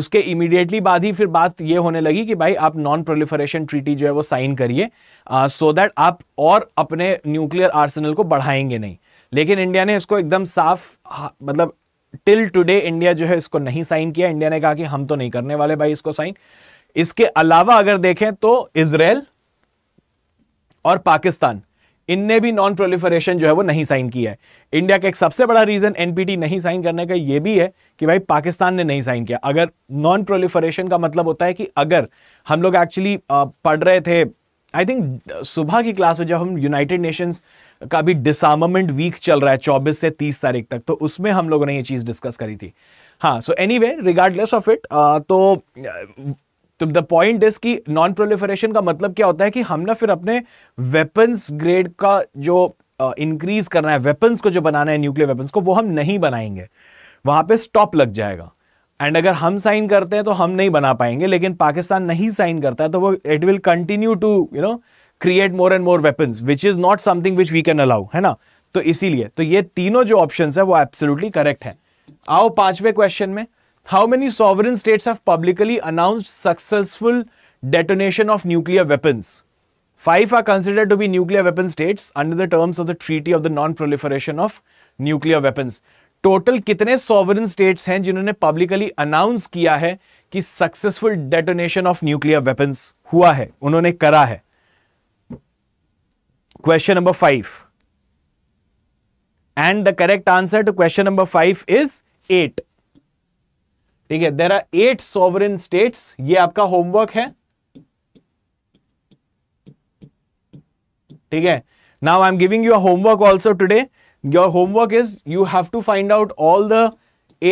उसके इमीडिएटली बाद ही फिर बात ये होने लगी कि भाई आप नॉन प्रोलिफरेशन ट्रीटी जो है वो साइन करिए सो uh, दैट आप और अपने न्यूक्लियर आर्सनल को बढ़ाएंगे नहीं लेकिन इंडिया ने इसको एकदम साफ हाँ, मतलब टिल टुडे इंडिया जो है इसको नहीं साइन किया इंडिया ने कहा कि हम तो नहीं करने वाले भाई इसको साइन इसके अलावा अगर देखें तो इसराइल और पाकिस्तान इनने भी नॉन प्रोलिफरेशन जो है वो नहीं साइन किया है इंडिया का एक सबसे बड़ा रीज़न एनपीटी नहीं साइन करने का ये भी है कि भाई पाकिस्तान ने नहीं साइन किया अगर नॉन प्रोलिफरेशन का मतलब होता है कि अगर हम लोग एक्चुअली पढ़ रहे थे आई थिंक सुबह की क्लास में जब हम यूनाइटेड नेशंस का भी डिसमेंट वीक चल रहा है चौबीस से तीस तारीख तक तो उसमें हम लोगों ने ये चीज़ डिस्कस करी थी हाँ so anyway regardless of it तो तो द पॉइंट इज कि नॉन प्रोलिफरेशन का मतलब क्या होता है कि हम ना फिर अपने वेपन्स ग्रेड का जो इंक्रीज uh, करना है वेपन्स को जो बनाना है न्यूक्लियर वेपन्स को वो हम नहीं बनाएंगे वहां पे स्टॉप लग जाएगा एंड अगर हम साइन करते हैं तो हम नहीं बना पाएंगे लेकिन पाकिस्तान नहीं साइन करता है तो वो it will continue to you know create more and more weapons which is not something which we can allow है ना तो इसीलिए तो ये तीनों जो ऑप्शन है वो एब्सोल्युटली करेक्ट है आओ पांचवें क्वेश्चन में how many sovereign states have publicly announced successful detonation of nuclear weapons? Five are considered to be nuclear weapon states under the terms of the Treaty of the Non-Proliferation of Nuclear Weapons. Total kitne sovereign states hain jinhone publicly announced kiya hai ki successful detonation of nuclear weapons hua hai, unhone kara hai. Question number 5. And the correct answer to question number 5 is 8. ठीक है there are eight sovereign state ये आपका homework है ठीक है now I am giving your homework also today your homework is you have to find out all the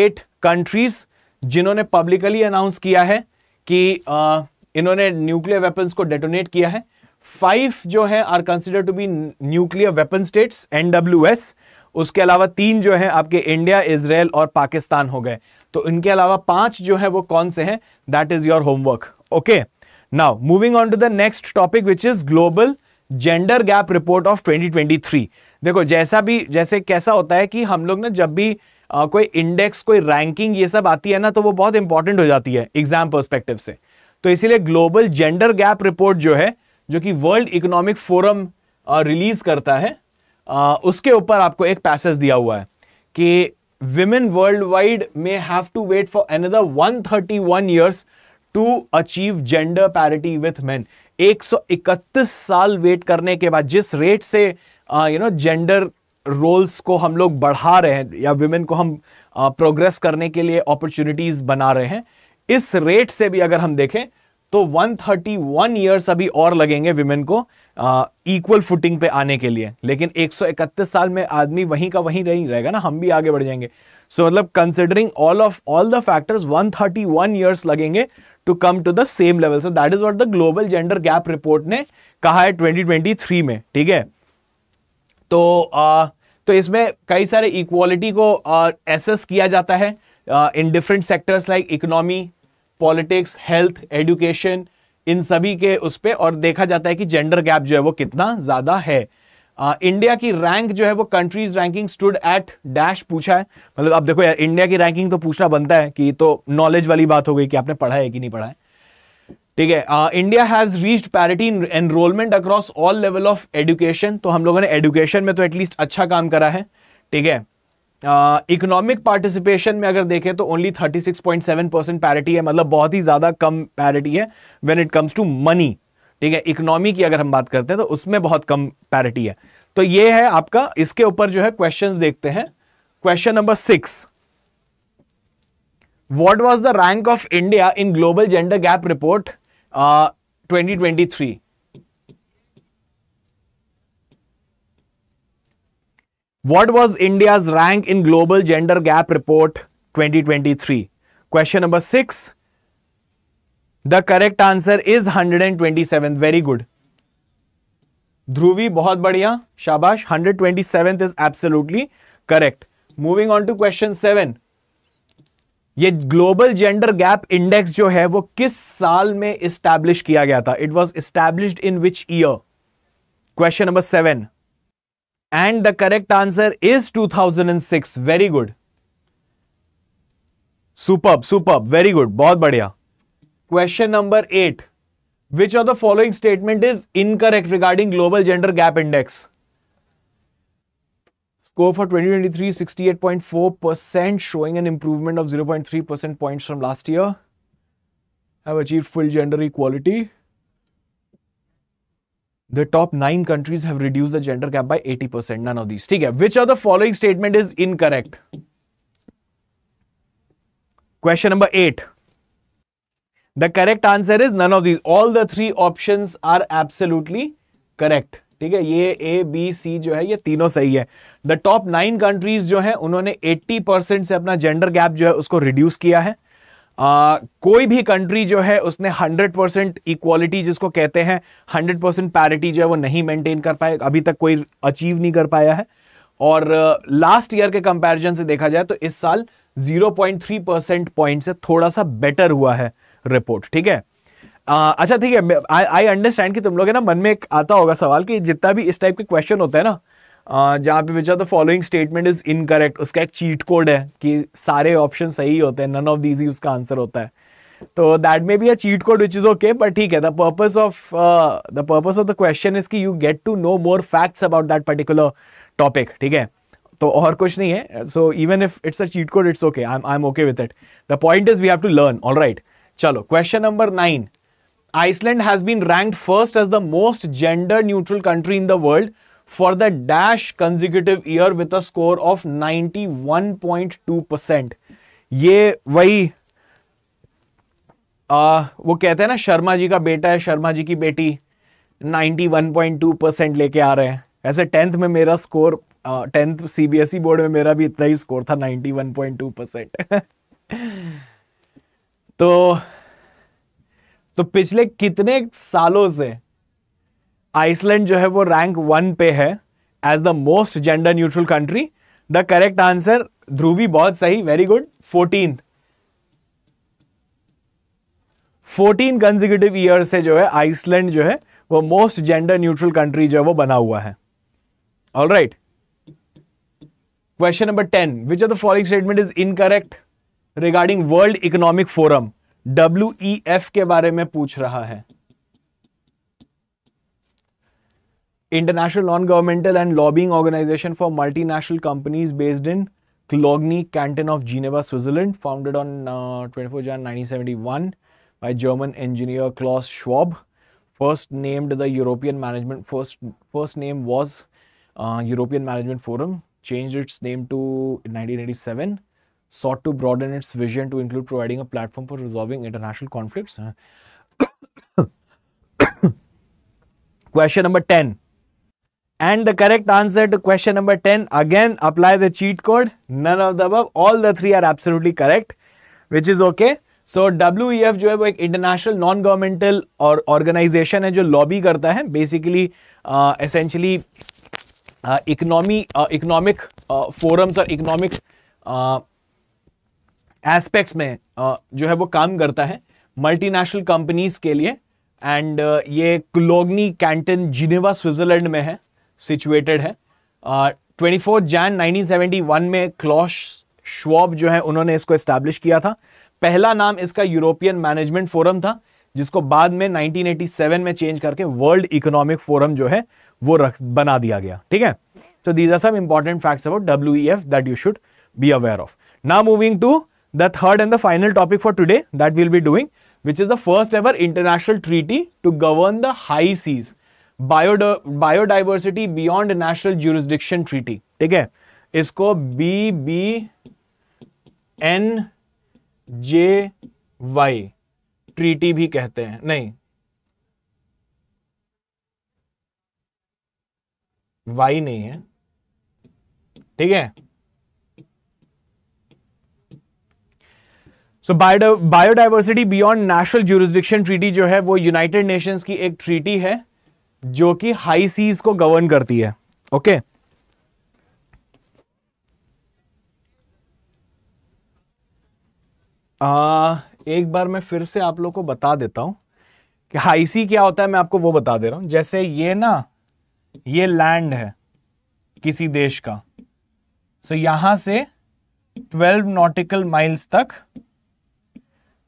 eight countries जिन्होंने publicly announce किया है कि आ, uh, इन्होंने न्यूक्लियर वेपन को डेटोनेट किया है फाइव जो है are consider to be nuclear weapon states NW S उसके अलावा तीन जो है आपके इंडिया इसराइल और पाकिस्तान हो गए तो इनके अलावा पांच जो है वो कौन से हैं that is your homework okay now moving on to the next topic which is global gender gap report of 2023 देखो जैसा भी जैसे कैसा होता है कि हम लोग ना जब भी आ, कोई इंडेक्स कोई रैंकिंग ये सब आती है ना तो वो बहुत इंपॉर्टेंट हो जाती है एग्जाम परस्पेक्टिव से तो इसीलिए ग्लोबल जेंडर गैप रिपोर्ट जो है जो कि वर्ल्ड इकोनॉमिक फोरम रिलीज करता है आ, उसके ऊपर आपको एक पैसेज दिया हुआ है कि women worldwide may have to wait for another 131 years to achieve gender parity with men 131 साल वेट करने के बाद जिस रेट से यू नो जेंडर रोल्स को हम लोग बढ़ा रहे हैं या वुमेन को हम प्रोग्रेस करने के लिए अपॉर्चुनिटीज़ बना रहे हैं इस रेट से भी अगर हम देखें तो 131 ईयर्स अभी और लगेंगे विमेन को इक्वल फुटिंग पे आने के लिए लेकिन 131 साल में आदमी वहीं का वहीं नहीं रहेगा ना हम भी आगे बढ़ जाएंगे सो so, मतलब considering all of all the factors 131 years लगेंगे to come to the same level so that is what the global gender gap report ने कहा है 2023 में ठीक है तो आ, तो इसमें कई सारे इक्वालिटी को एसेस किया जाता है in different sectors like economy politics health education इन सभी के उस पर और देखा जाता है कि जेंडर गैप जो है वो कितना ज़्यादा है आ, इंडिया की रैंक जो है वो countries ranking stood at dash पूछा है मतलब आप देखो यार इंडिया की रैंकिंग तो पूछना बनता है कि तो नॉलेज वाली बात हो गई कि आपने पढ़ा है कि नहीं पढ़ा है ठीक है India has reached parity in enrolment across all level of education तो हम लोगों ने एजुकेशन में तो एटलीस्ट अच्छा काम करा है ठीक है इकोनॉमिक uh, पार्टिसिपेशन में अगर देखें तो ओनली 36.7 परसेंट पैरिटी है मतलब बहुत ही ज़्यादा कम पैरिटी है when it comes to money ठीक है इकोनॉमी की अगर हम बात करते हैं तो उसमें बहुत कम पैरिटी है तो ये है आपका इसके ऊपर जो है क्वेश्चंस देखते हैं question number six what the rank of India in global gender gap report twenty uh, What was India's rank in Global Gender Gap Report 2023? Question number 6. The correct answer is 127. Very good. Dhruvi बहुत बढ़िया शाबाश 127th is absolutely correct. Moving on to question 7. ये global gender gap index जो है वो किस साल में इस्टेब्लिश किया गया था it was established in which year question number seven And the correct answer is 2006. Very good. Superb, superb. Very good. बहुत बढ़िया. Question number 8. Which of the following statement is incorrect regarding global gender gap index? Score for 2023 68.4% showing an improvement of 0.3 percent points from last year. Have achieved full gender equality. the top nine countries have reduced the gender gap by 80%. None of these. Okay. Which of the following statement is incorrect? Question number eight. The correct answer is none of these. All the three options are absolutely correct. ठीक है ये a b c जो है ये तीनों सही है the top nine countries जो है उन्होंने 80 परसेंट से अपना जेंडर गैप जो है उसको रिड्यूस किया है आ, कोई भी कंट्री जो है उसने 100 परसेंट इक्वालिटी जिसको कहते हैं 100 परसेंट पैरिटी जो है वो नहीं मेंटेन कर पाए अभी तक कोई अचीव नहीं कर पाया है और लास्ट ईयर के कंपैरिजन से देखा जाए तो इस साल 0.3 परसेंट पॉइंट से थोड़ा सा बेटर हुआ है रिपोर्ट ठीक है आ, अच्छा ठीक है आई अंडरस्टैंड कि तुम लोग है ना मन में एक आता होगा सवाल कि जितना भी इस टाइप के क्वेश्चन होता है ना जहाँ पे बेचा are the following statement is incorrect उसका एक चीट कोड है कि सारे ऑप्शन सही होते हैं नन ऑफ दीज ही उसका आंसर होता है तो that may be a cheat code which is okay but ठीक है the purpose of the purpose of the question is कि you get to know more facts about that particular topic ठीक है तो और कुछ नहीं है so even if it's a cheat code it's okay I I am okay with it the point is we have to learn all right चलो question number nine Iceland has been ranked first as the most gender neutral country in the world for the dash consecutive year with a score of 91.2 percent ये वही आ, वो कहते हैं ना शर्मा जी का बेटा है शर्मा जी की बेटी 91.2 परसेंट लेके आ रहे हैं ऐसे टेंथ में मेरा स्कोर टेंथ सीबीएसई बोर्ड में मेरा भी इतना ही स्कोर था 91.2 परसेंट तो तो पिछले कितने सालों से आइसलैंड जो है वो रैंक वन पे है as the most gender neutral country the correct answer Dhruvi बहुत सही very good fourteen fourteen consecutive year से जो है आइसलैंड जो है वो मोस्ट जेंडर न्यूट्रल कंट्री जो है वो बना हुआ है all right question number ten which of the following statement is incorrect regarding world economic forum W के बारे में पूछ रहा है International Non-Governmental and Lobbying Organization for Multinational Companies based in Clogny, Canton of Geneva, Switzerland, founded on uh, 24 Jan 1971 by German engineer Klaus Schwab. First named the European Management, first, first name was uh, European Management Forum, changed its name to 1987, sought to broaden its vision to include providing a platform for resolving international conflicts. Question number 10. And the correct answer to question number 10, again, apply the cheat code. None of the above. All the three are absolutely correct, which is okay. So W E F जो है वो एक international non governmental और organization है जो lobby करता है basically essentially economy economic forums और इकोनॉमिक एस्पेक्ट्स uh, में uh, जो है वो काम करता है मल्टीनेशनल कंपनीज के लिए एंड uh, ये क्लोगनी कैंटन जिनेवा स्विट्ज़रलैंड में है सिचुएटेड है ट्वेंटी फोर्थ जैन 1971 में क्लॉश श्वाब जो है उन्होंने इसको इस्टेब्लिश किया था पहला नाम इसका यूरोपियन मैनेजमेंट फोरम था जिसको बाद में 1987 में चेंज करके वर्ल्ड इकोनॉमिक फोरम जो है वो रख बना दिया गया ठीक है तो these are some important facts about W E F that you should be aware of ना moving to the third and the final topic for today that will be doing which is the first ever international treaty to govern the high seas biodiversity beyond national jurisdiction treaty ठीक है इसको B B N J Y treaty भी कहते हैं नहीं Y नहीं है ठीक है सो biodiversity beyond national jurisdiction treaty जो है वो यूनाइटेड नेशंस की एक ट्रीटी है जो कि हाई सीज को गवर्न करती है ओके आ, एक बार मैं फिर से आप लोग को बता देता हूं कि हाई सी क्या होता है मैं आपको वो बता दे रहा हूं जैसे ये ना ये लैंड है किसी देश का सो so, यहां से 12 नॉटिकल माइल्स तक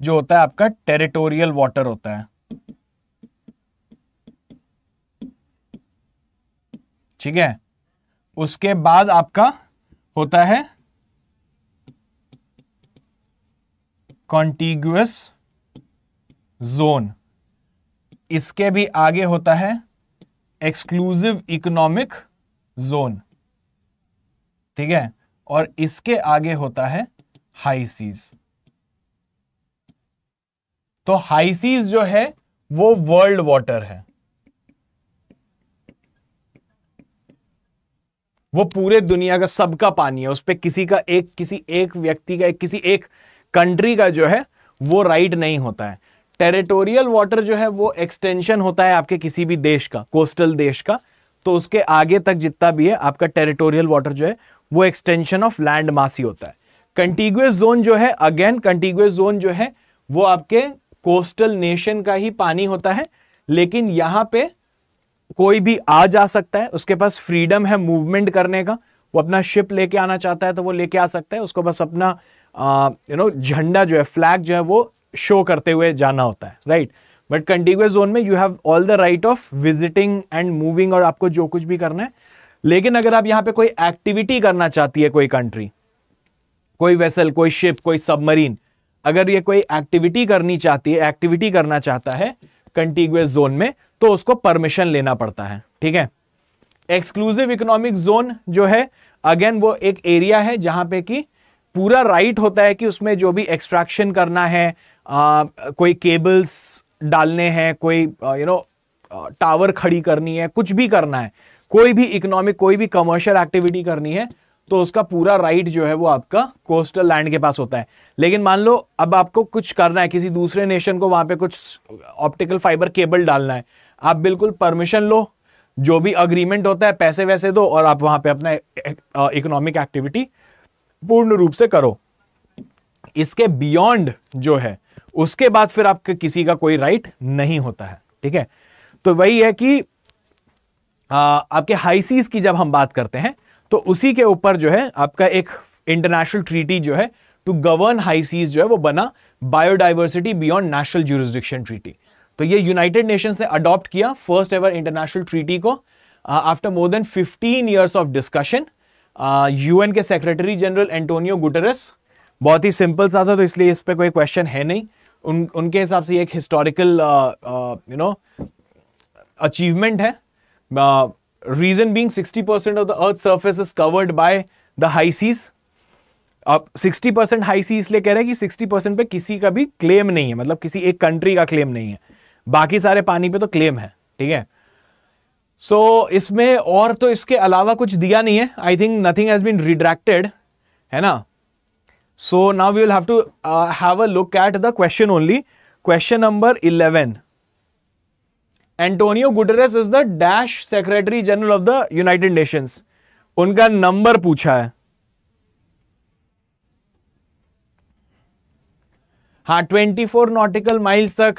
जो होता है आपका टेरिटोरियल वाटर होता है ठीक है उसके बाद आपका होता है कॉन्टिग्यूस जोन इसके भी आगे होता है एक्सक्लूसिव इकोनॉमिक जोन ठीक है और इसके आगे होता है हाई सीज तो हाई सीज जो है वो वर्ल्ड वाटर है वो पूरे दुनिया का सबका पानी है उस पर किसी का एक किसी एक व्यक्ति का एक किसी एक कंट्री का जो है वो राइट नहीं होता है टेरिटोरियल वाटर जो है वो एक्सटेंशन होता है आपके किसी भी देश का कोस्टल देश का तो उसके आगे तक जितना भी है आपका टेरिटोरियल वाटर जो है वो एक्सटेंशन ऑफ लैंड मास ही होता है कंटिग्यूस जोन जो है अगेन कंटिग्यूस जोन जो है वो आपके कोस्टल नेशन का ही पानी होता है लेकिन यहाँ पे कोई भी आ जा सकता है उसके पास फ्रीडम है मूवमेंट करने का वो अपना शिप लेके आना चाहता है तो वो लेके आ सकता है उसको बस अपना यू नो झंडा जो है फ्लैग जो है वो शो करते हुए जाना होता है राइट बट कंटिग्यूस जोन में you have all the right of visiting and moving और आपको जो कुछ भी करना है लेकिन अगर आप यहाँ पे कोई एक्टिविटी करना चाहती है कोई कंट्री कोई वेसल कोई शिप कोई सबमरीन अगर ये कोई एक्टिविटी करनी चाहती है एक्टिविटी करना चाहता है कंटिग्यूस जोन में तो उसको परमिशन लेना पड़ता है ठीक है एक्सक्लूसिव इकोनॉमिक जोन जो है अगेन वो एक एरिया है जहां पे कि पूरा राइट right होता है कि उसमें जो भी एक्सट्रैक्शन करना है आ, कोई केबल्स डालने हैं कोई यू नो टावर खड़ी करनी है कुछ भी करना है कोई भी इकोनॉमिक कोई भी कमर्शियल एक्टिविटी करनी है तो उसका पूरा राइट right जो है वो आपका कोस्टल लैंड के पास होता है लेकिन मान लो अब आपको कुछ करना है किसी दूसरे नेशन को वहां पे कुछ ऑप्टिकल फाइबर केबल डालना है आप बिल्कुल परमिशन लो जो भी अग्रीमेंट होता है पैसे वैसे दो और आप वहां पे अपना इकोनॉमिक एक्टिविटी पूर्ण रूप से करो इसके बियॉन्ड जो है उसके बाद फिर आपके किसी का कोई राइट नहीं होता है ठीक है तो वही है कि आ, आपके हाईसीज की जब हम बात करते हैं तो उसी के ऊपर जो है आपका एक इंटरनेशनल ट्रीटी जो है टू गवर्न हाईसीज जो है वो बना biodiversity beyond national jurisdiction treaty तो ये यूनाइटेड नेशंस ने अडॉप्ट किया फर्स्ट एवर इंटरनेशनल ट्रीटी को after more than 15 years of discussion UN के सेक्रेटरी जनरल एंटोनियो गुटरस बहुत ही सिंपल सा था तो इसलिए इस पर कोई क्वेश्चन है नहीं उन उनके हिसाब से एक हिस्टोरिकल यू नो अचीवमेंट है reason being sixty percent of the earth surface is covered by the high seas अब 60 परसेंट हाई सी इसलिए कह रहे हैं कि 60 परसेंट पे किसी का भी क्लेम नहीं है मतलब किसी एक कंट्री का क्लेम नहीं है बाकी सारे पानी पे तो क्लेम है ठीक है सो इसमें और तो इसके अलावा कुछ दिया नहीं है I think nothing has been redacted है ना so now we will have to have a look at the question only question number eleven Antonio Guterres is the dash secretary general of the United Nations उनका number पूछा है हाँ twenty four nautical miles तक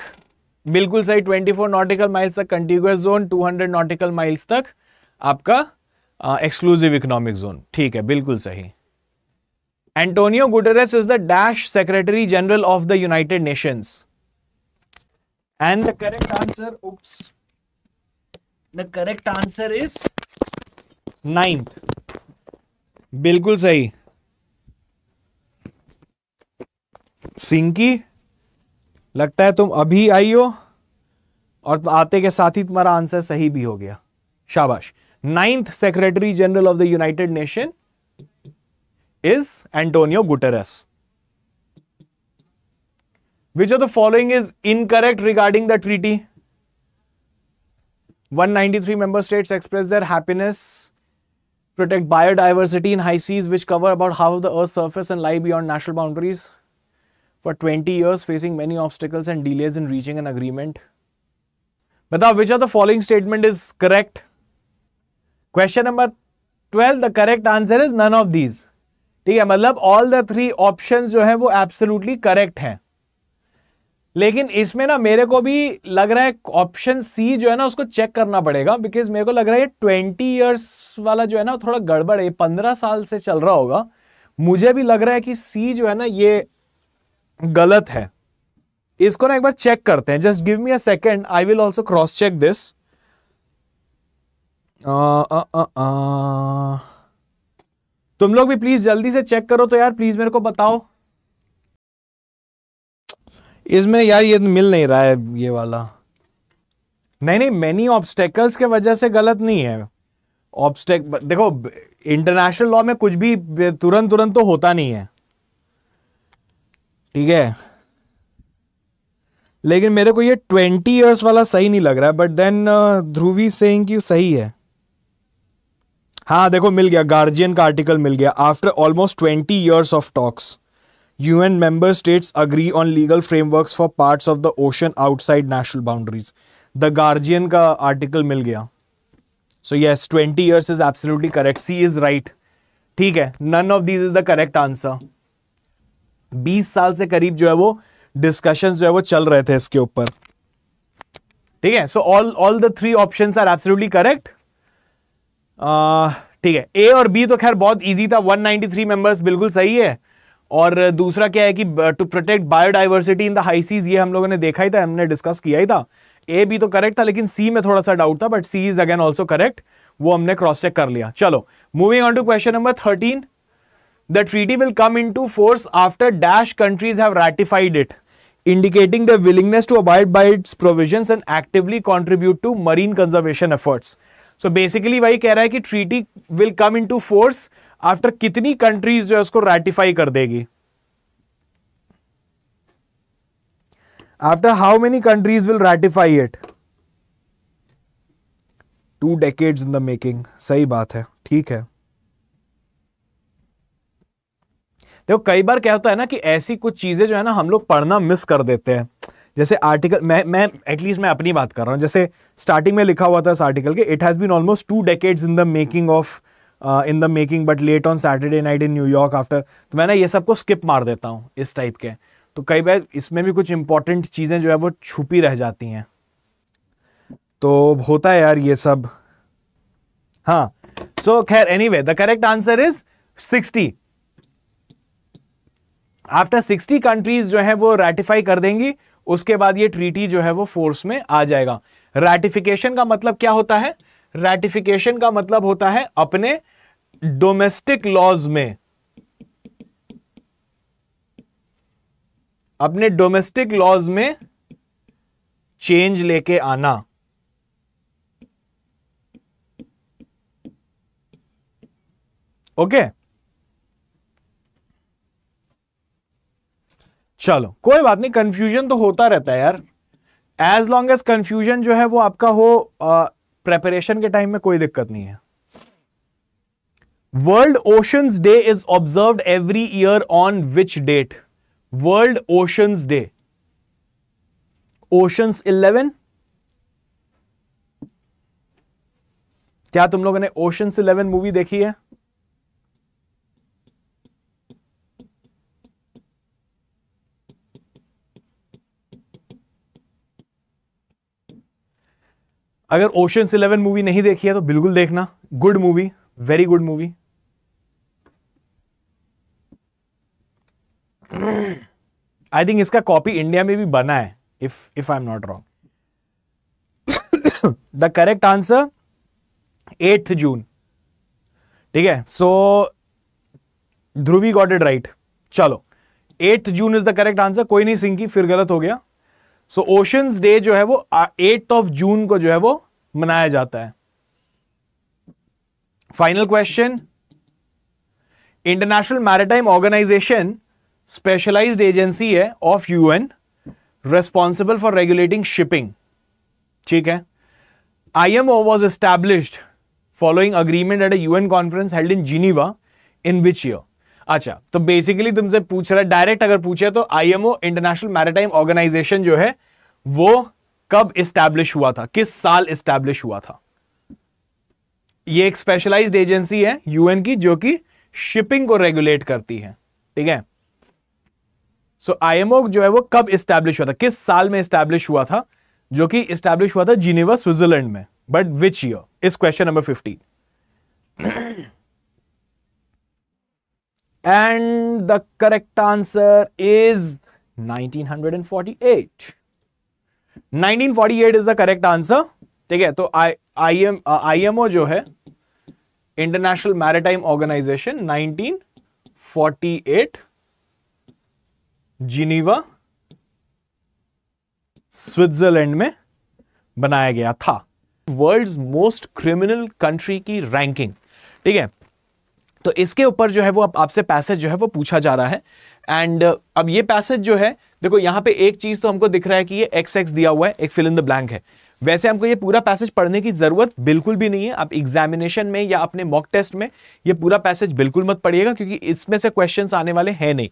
बिल्कुल सही 24 nautical miles तक contiguous zone 200 nautical miles तक आपका एक्सक्लूसिव इकोनॉमिक जोन ठीक है बिल्कुल सही Antonio Guterres is the dash secretary general of the United Nations and the correct answer oops the correct answer is ninth बिल्कुल सही सिंकी लगता है तुम अभी आई हो और आते के साथ ही तुम्हारा आंसर सही भी हो गया शाबाश ninth secretary general of the United Nation is Antonio Guterres which of the following is incorrect regarding the treaty 193 member states express their happiness protect biodiversity in high seas which cover about half of the earth's surface and lie beyond national boundaries for 20 years facing many obstacles and delays in reaching an agreement batao which of the following statement is correct question number 12 the correct answer is none of these ठीक है मतलब all the three options जो हैं वो absolutely correct हैं लेकिन इसमें ना मेरे को भी लग रहा है ऑप्शन सी जो है ना उसको चेक करना पड़ेगा बिकॉज मेरे को लग रहा है ये ट्वेंटी ईयर्स वाला जो है ना थोड़ा गड़बड़ है पंद्रह साल से चल रहा होगा मुझे भी लग रहा है कि सी जो है ना ये गलत है इसको ना एक बार चेक करते हैं just give me a second I will also cross check this तुम लोग भी प्लीज जल्दी से चेक करो तो यार प्लीज मेरे को बताओ इसमें यार ये मिल नहीं रहा है ये वाला नहीं नहीं मैनी ऑब्स्टेकल्स के वजह से गलत नहीं है ऑब्स्टेक देखो इंटरनेशनल लॉ में कुछ भी तुरंत तुरंत तो होता नहीं है ठीक है लेकिन मेरे को ये ट्वेंटी ईयर्स वाला सही नहीं लग रहा है but then uh, Dhruvi saying कि सही है हाँ देखो मिल गया गार्जियन का आर्टिकल मिल गया after almost twenty years of talks UN member states agree on legal frameworks for parts of the ocean outside national boundaries the Guardian का आर्टिकल मिल गया so yes twenty years is absolutely correct C is right ठीक है none of these is the correct answer बीस साल से करीब जो है वो डिस्कशन जो है वो चल रहे थे इसके ऊपर ठीक है so all all the three option are absolutely correct ठीक है ए और बी तो खैर बहुत इजी था 193 मेंबर्स बिल्कुल सही है और दूसरा क्या है कि to protect biodiversity in the high seas ये हम लोगों ने देखा ही था हमने डिस्कस किया ही था ए भी तो करेक्ट था लेकिन सी में थोड़ा सा डाउट था but C is again also correct वो हमने क्रॉस चेक कर लिया चलो moving on to question number thirteen the treaty will come into force after dash countries have ratified it indicating their willingness to abide by its provisions and actively contribute to marine conservation efforts so basically वही कह रहा है कि treaty will come into force after कितनी countries जो है उसको ratify कर देगी after how many countries will ratify it two decades in the making सही बात है ठीक है देखो कई बार क्या होता है ना कि ऐसी कुछ चीज़ें जो है ना हम लोग पढ़ना मिस कर देते हैं जैसे आर्टिकल मैं मैं एटलीस्ट मैं अपनी बात कर रहा हूँ जैसे स्टार्टिंग में लिखा हुआ था इस आर्टिकल के it has been almost two decades in the making of in the making but late on Saturday night in New York after तो मैं ना ये सबको स्किप मार देता हूँ इस टाइप के तो कई बार इसमें भी कुछ इंपॉर्टेंट चीज़ें जो है वो छुपी रह जाती हैं तो होता है यार ये सब हाँ सो खैर anyway the correct answer is sixty after sixty countries जो है वो रेटिफाई कर देंगी उसके बाद ये ट्रीटी जो है वो फोर्स में आ जाएगा रेटिफिकेशन का मतलब क्या होता है रेटिफिकेशन का मतलब होता है अपने डोमेस्टिक लॉज में अपने डोमेस्टिक लॉज में चेंज लेके आना ओके okay? चलो कोई बात नहीं कंफ्यूजन तो होता रहता है यार एज लॉन्ग एज कंफ्यूजन जो है वो आपका हो प्रेपरेशन के टाइम में कोई दिक्कत नहीं है World Oceans Day is observe every year on which date World Oceans Day Ocean's Eleven क्या तुम लोगों ने ओशंस इलेवन मूवी देखी है अगर ओशंस इलेवन मूवी नहीं देखी है तो बिल्कुल देखना good movie very good movie I think इसका कॉपी इंडिया में भी बना है if if I am not wrong the correct answer eighth June ठीक है so Dhruvi got it right चलो eighth June is the correct answer कोई नहीं सिंकी फिर गलत हो गया सो ओशंस डे जो है वो एट्थ ऑफ जून को जो है वो मनाया जाता है final question International Maritime Organization specialised agency है of UN responsible for regulating shipping ठीक है IMO was established following agreement at UN conference held in Geneva in which year अच्छा तो बेसिकली तुमसे पूछ रहा है डायरेक्ट अगर पूछे तो आईएमओ इंटरनेशनल मैरिटाइम ऑर्गेनाइजेशन जो है वो कब स्टैब्लिश हुआ था किस साल इस्टैब्लिश हुआ था ये एक स्पेशलाइज्ड एजेंसी है यूएन की जो कि शिपिंग को रेगुलेट करती है ठीक है सो आईएमओ जो है वो कब स्टैब्लिश हुआ था किस साल में स्टैब्लिश हुआ था जो कि स्टैब्लिश हुआ था जिनेवा स्विट्जरलैंड में बट विच ईयर इस question number fifteen is nineteen hundred and forty 1948 1948 is the correct answer ठीक है तो आई एम uh, जो है International Maritime Organization 1948 Geneva Switzerland में बनाया गया था वर्ल्ड मोस्ट क्रिमिनल कंट्री की रैंकिंग ठीक है तो इसके ऊपर जो है वो आपसे पैसेज जो है वो पूछा जा रहा है एंड uh, अब ये पैसेज जो है देखो यहां पे एक चीज तो हमको दिख रहा है कि ये एक्स एक्स दिया हुआ है एक फिल इन द ब्लैंक है वैसे हमको ये पूरा पैसेज पढ़ने की जरूरत बिल्कुल भी नहीं है आप एग्जामिनेशन में या अपने मॉक टेस्ट में ये पूरा पैसेज बिल्कुल मत पढ़िएगा क्योंकि इसमें से क्वेश्चन आने वाले हैं नहीं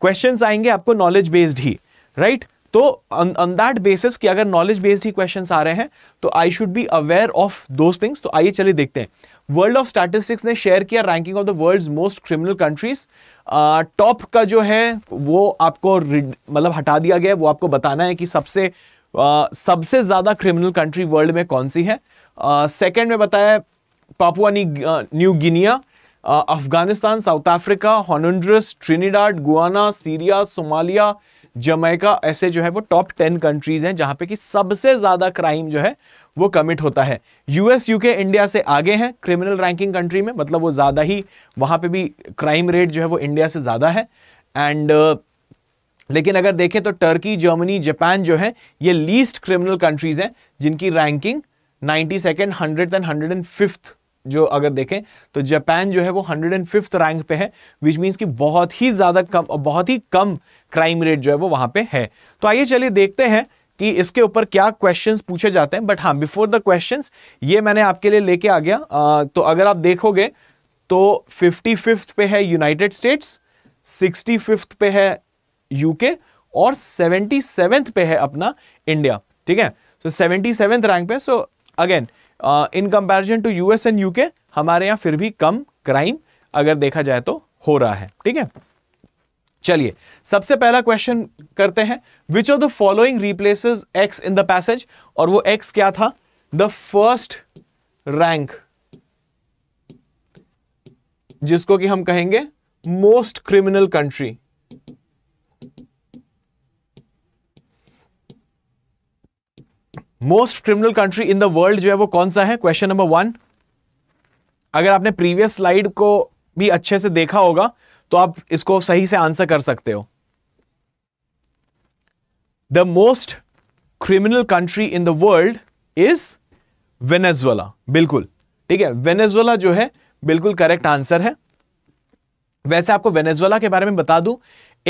क्वेश्चन आएंगे आपको नॉलेज बेस्ड ही राइट तो ऑन दैट बेसिस कि अगर नॉलेज बेस्ड ही क्वेश्चंस आ रहे हैं तो I should be aware of those things तो आइए चलिए देखते हैं वर्ल्ड ऑफ स्टैटिस्टिक्स ने शेयर किया ranking of the world's most criminal countries top का जो है वो आपको मतलब हटा दिया गया वो आपको बताना है कि सबसे uh, सबसे ज़्यादा क्रिमिनल कंट्री वर्ल्ड में कौन सी है सेकेंड uh, में बताया Papua New Guinea Afghanistan South Africa Honduras Trinidad Guyana Syria Somalia Jamaica ऐसे जो है वो टॉप टेन कंट्रीज़ हैं जहाँ पे कि सबसे ज़्यादा क्राइम जो है वो कमिट होता है यूएस यूके इंडिया से आगे हैं क्रिमिनल रैंकिंग कंट्री में मतलब वो ज़्यादा ही वहाँ पे भी क्राइम रेट जो है वो इंडिया से ज़्यादा है एंड uh, लेकिन अगर देखें तो टर्की जर्मनी जापान जो है ये लीस्ट क्रिमिनल कंट्रीज़ हैं जिनकी ranking ninety second hundred and hundred and fifth जो अगर देखें तो जापान जो है वो हंड्रेड एंड फिफ्थ रैंक पे है विच मीन्स कि बहुत ही ज़्यादा कम बहुत ही कम क्राइम रेट जो है वो वहाँ पे है तो आइए चलिए देखते हैं कि इसके ऊपर क्या क्वेश्चंस पूछे जाते हैं बट हाँ बिफोर द क्वेश्चंस ये मैंने आपके लिए लेके आ गया आ, तो अगर आप देखोगे तो फिफ्टी फिफ्थ पे है यूनाइटेड स्टेट्स सिक्सटी फिफ्थ पे है यूके और सेवेंटी सेवेंथ पे है अपना इंडिया ठीक है सो सेवेंटी सेवेंथ रैंक पे so again in comparison to US and UK हमारे यहाँ फिर भी कम क्राइम अगर देखा जाए तो हो रहा है ठीक है चलिए सबसे पहला क्वेश्चन करते हैं which of the following replaces X in the passage और वो एक्स क्या था द फर्स्ट रैंक जिसको कि हम कहेंगे most criminal country most criminal country in the world जो है वो कौन सा है क्वेश्चन नंबर वन अगर आपने प्रीवियस स्लाइड को भी अच्छे से देखा होगा तो आप इसको सही से आंसर कर सकते हो the most criminal country in the world is Venezuela बिल्कुल ठीक है वेनेजुएला जो है बिल्कुल करेक्ट आंसर है वैसे आपको वेनेजुएला के बारे में बता दूं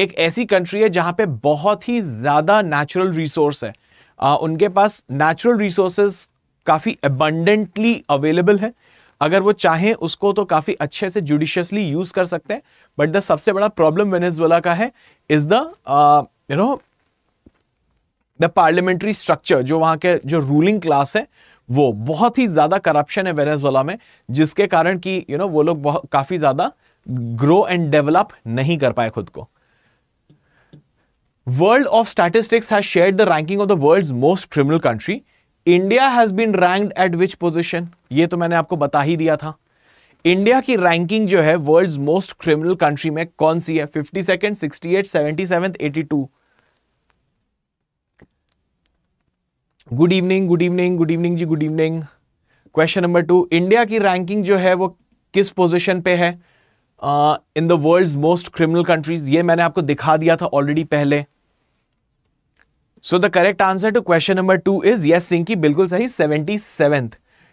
एक ऐसी कंट्री है जहां पे बहुत ही ज्यादा नेचुरल रिसोर्स है आ, उनके पास नेचुरल रिसोर्सेस काफी अबंडेंटली अवेलेबल है अगर वो चाहें उसको तो काफ़ी अच्छे से जुडिशियसली यूज़ कर सकते हैं बट द सबसे बड़ा प्रॉब्लम वेनेजुएला का है is the you know the parliamentary structure जो वहां के जो रूलिंग क्लास है वो बहुत ही ज़्यादा करप्शन है वेनेजुएला में जिसके कारण कि यू नो वो लोग काफ़ी ज़्यादा ग्रो एंड डेवलप नहीं कर पाए खुद को वर्ल्ड ऑफ स्टैटिस्टिक्स है ranking of the world most criminal country India has been ranked at which position ये तो मैंने आपको बता ही दिया था इंडिया की रैंकिंग जो है वर्ल्ड मोस्ट क्रिमिनल कंट्री में कौन सी है fifty second sixty eight seventy seven eighty two good evening good evening good evening जी good evening question number two India की रैंकिंग जो है वो किस पोजिशन पे है in the world most criminal countries ये मैंने आपको दिखा दिया था ऑलरेडी पहले so the correct answer to question number two is yes Sinki बिल्कुल सही सेवेंटी सेवेंथ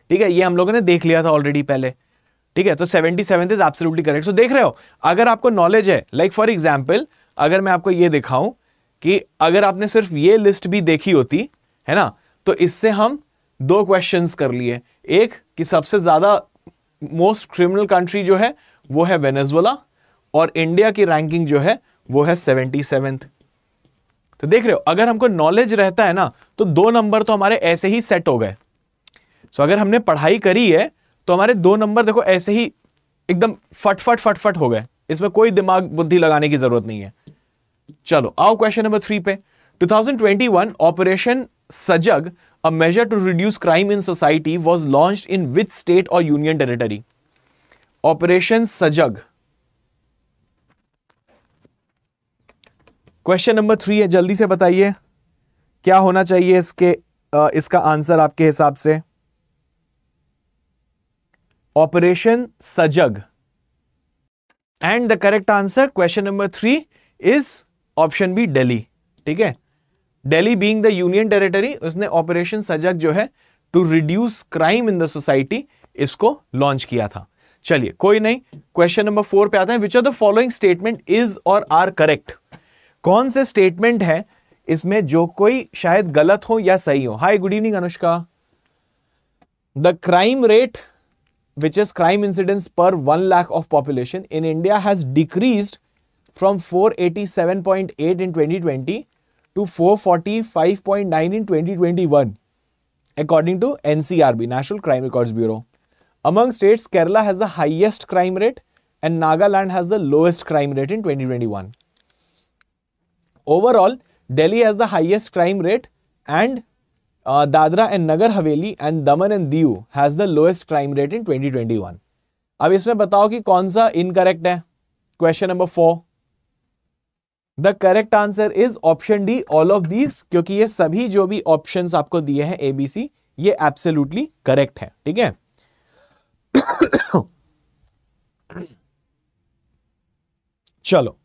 ठीक है ये हम लोगों ने देख लिया था ऑलरेडी पहले ठीक है तो seventy seven is absolutely correct so देख रहे हो अगर आपको नॉलेज है लाइक फॉर एग्जाम्पल अगर मैं आपको ये दिखाऊं कि अगर आपने सिर्फ ये लिस्ट भी देखी होती है ना तो इससे हम दो क्वेश्चन कर लिए एक कि सबसे ज़्यादा मोस्ट क्रिमिनल कंट्री जो है वो है वेनेजुएला और इंडिया की रैंकिंग जो है वो है सेवेंटी सेवेंथ तो देख रहे हो अगर हमको नॉलेज रहता है ना तो दो नंबर तो हमारे ऐसे ही सेट हो गए सो अगर हमने पढ़ाई करी है तो हमारे दो नंबर देखो ऐसे ही एकदम फटफट फटफट हो गए इसमें कोई दिमाग बुद्धि लगाने की जरूरत नहीं है चलो आओ क्वेश्चन नंबर थ्री पे 2021 operation Sajag a major to reduce crime in society was launch in which state और union territory operation Sajag question number three है जल्दी से बताइए क्या होना चाहिए इसके इसका आंसर आपके हिसाब से operation Sajag and the correct answer question number three is option B Delhi ठीक है Delhi being the union territory उसने ऑपरेशन सजग जो है to reduce crime in the society इसको लॉन्च किया था चलिए कोई नहीं क्वेश्चन नंबर फोर पे आते हैं which are the following statement is और आर करेक्ट कौन से स्टेटमेंट है इसमें जो कोई शायद गलत हो या सही हो hi good evening Anushka the crime rate which is crime incidence per one lakh of population in India has decrease from 487.8 in 2020 to nine in 2021 according to NCRB National Crime Record Bureau among states Kerala has the highest crime rate and Nagaland has the lowest crime rate in twenty twenty one Overall, Delhi has the highest crime rate and uh, Dadra and Nagar Haveli and Daman and Diu has the lowest crime rate in 2021. अब इसमें बताओ कि कौन सा incorrect है question number four the correct answer is option D all of these क्योंकि ये सभी जो भी ऑप्शन आपको दिए हैं एबीसी ये एब्सोल्युटली करेक्ट है ठीक है चलो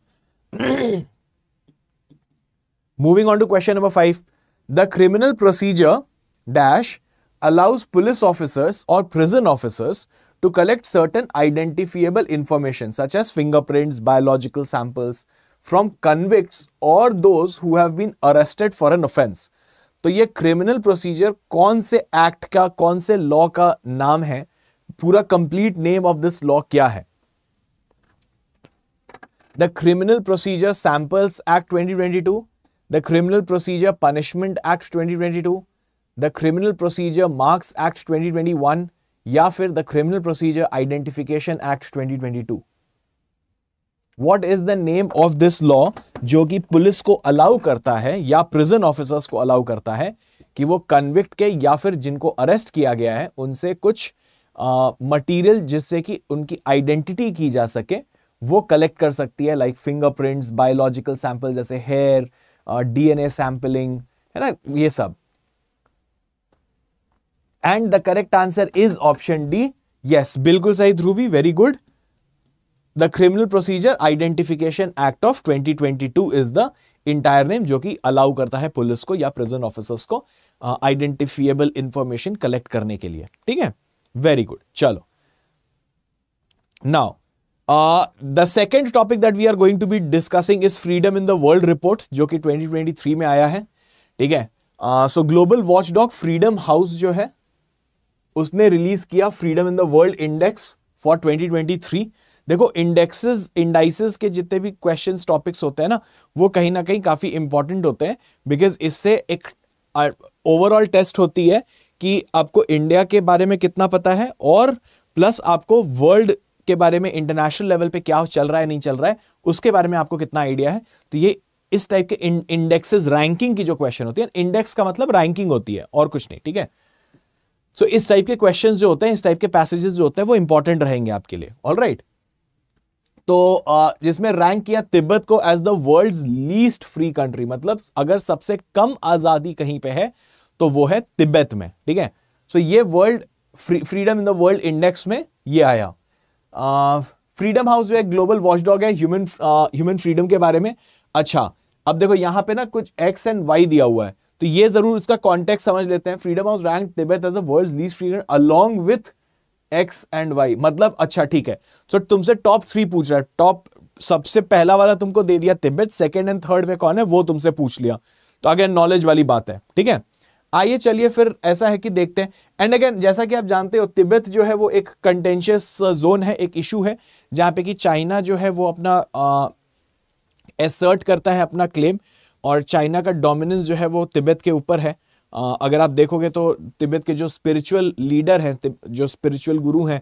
Moving on to question number 5. The criminal procedure dash allows police officers or prison officers to collect certain identifiable information such as fingerprints, biological samples from convicts or those who have been arrested for an offense. तो ये criminal procedure कौन से act का कौन से law का नाम है पूरा complete name of this law क्या है the Criminal Procedure Samples Act 2022 the Criminal Procedure Punishment Act 2022, the Criminal Procedure Marks Act 2021 ya fir the criminal procedure identification act 2022 what is the name of this law जो कि police को allow करता है या prison officers को allow करता है कि वो कन्विक्ट के या फिर जिनको अरेस्ट किया गया है उनसे कुछ मटेरियल जिससे कि उनकी आइडेंटिटी की जा सके वो कलेक्ट कर सकती है लाइक फिंगरप्रिंट्स बायोलॉजिकल सैंपल जैसे हेयर डीएनए uh, सैंपलिंग है ना ये सब and the correct answer is option D yes बिल्कुल सही Dhruvi very good the Criminal Procedure Identification Act of 2022 is the entire name जो कि अलाउ करता है पुलिस को या प्रिजन ऑफिसर्स को आइडेंटिफिएबल इंफॉर्मेशन कलेक्ट करने के लिए ठीक है वेरी गुड चलो now the second topic that we are going to be discussing is Freedom in the World report जो कि 2023 में आया है ठीक है सो global watchdog Freedom House जो है उसने रिलीज किया Freedom in the world index for 2023 देखो इंडेक्सेस इंडाइसेस के जितने भी क्वेश्चंस टॉपिक्स होते हैं ना वो कहीं ना कहीं काफ़ी इंपॉर्टेंट होते हैं बिकॉज इससे एक ओवरऑल टेस्ट होती है कि आपको इंडिया के बारे में कितना पता है और प्लस आपको वर्ल्ड के बारे में इंटरनेशनल लेवल पे क्या चल रहा है नहीं चल रहा है उसके बारे में आपको कितना आइडिया है तो ये इस टाइप के इंडेक्सेस रैंकिंग की जो क्वेश्चन होती है इंडेक्स का मतलब रैंकिंग होती है और कुछ नहीं ठीक है सो so, इस टाइप के क्वेश्चन जो होते हैं इस टाइप के पैसेजेस जो होते हैं वो इंपॉर्टेंट रहेंगे आपके लिए ऑल right? तो जिसमें रैंक किया तिब्बत को as the world least free country मतलब अगर सबसे कम आजादी कहीं पे है तो वो है तिब्बत में ठीक है सो so, ये world freedom in the world index में ये आया फ्रीडम uh, हाउस जो है ग्लोबल वॉचडॉग है ह्यूमन ह्यूमन फ्रीडम के बारे में अच्छा अब देखो यहाँ पे ना कुछ एक्स एंड वाई दिया हुआ है तो ये जरूर इसका कॉन्टेक्ट समझ लेते हैं Freedom House rank Tibet as a world least freedom along with X and Y मतलब अच्छा ठीक है सो so, तुमसे टॉप थ्री पूछ रहा है टॉप सबसे पहला वाला तुमको दे दिया तिब्बत सेकेंड एंड थर्ड में कौन है वो तुमसे पूछ लिया तो अगेन नॉलेज वाली बात है ठीक है आइए चलिए फिर ऐसा है कि देखते हैं एंड अगेन जैसा कि आप जानते हो तिब्बत जो है वो एक कंटेंशियस जोन uh, है एक इशू है जहाँ पे कि चाइना जो है वो अपना एसर्ट uh, करता है अपना क्लेम और चाइना का डोमिनेंस जो है वो तिब्बत के ऊपर है आ, uh, अगर आप देखोगे तो तिब्बत के जो स्पिरिचुअल लीडर हैं जो स्पिरिचुअल गुरु हैं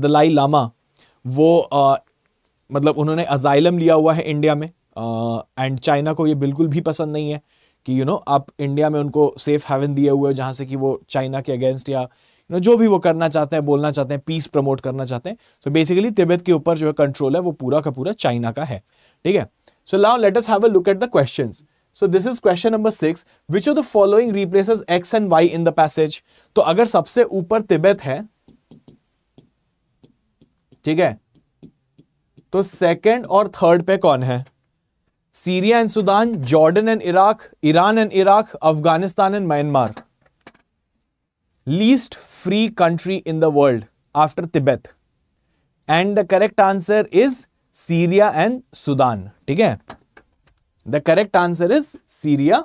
दलाई लामा वो आ, मतलब उन्होंने अजाइलम लिया हुआ है इंडिया में एंड चाइना को ये बिल्कुल भी पसंद नहीं है कि यू you नो know, आप इंडिया में उनको सेफ हैवन दिए हुए जहां से कि वो चाइना के अगेंस्ट या यू नो जो भी वो करना चाहते हैं बोलना चाहते हैं पीस प्रमोट करना चाहते हैं सो बेसिकली तिब्बत के ऊपर जो है कंट्रोल है वो पूरा का पूरा चाइना का है ठीक है सो लाओ let us have a look at the question so this is question number six which of the following replaces X and Y in the passage तो अगर सबसे ऊपर तिब्बत है ठीक है तो सेकेंड और थर्ड पे कौन है Syria and Sudan Jordan and Iraq Iran and Iraq Afghanistan and Myanmar least free country in the world after Tibet and the correct answer is Syria and Sudan ठीक है the correct answer is Syria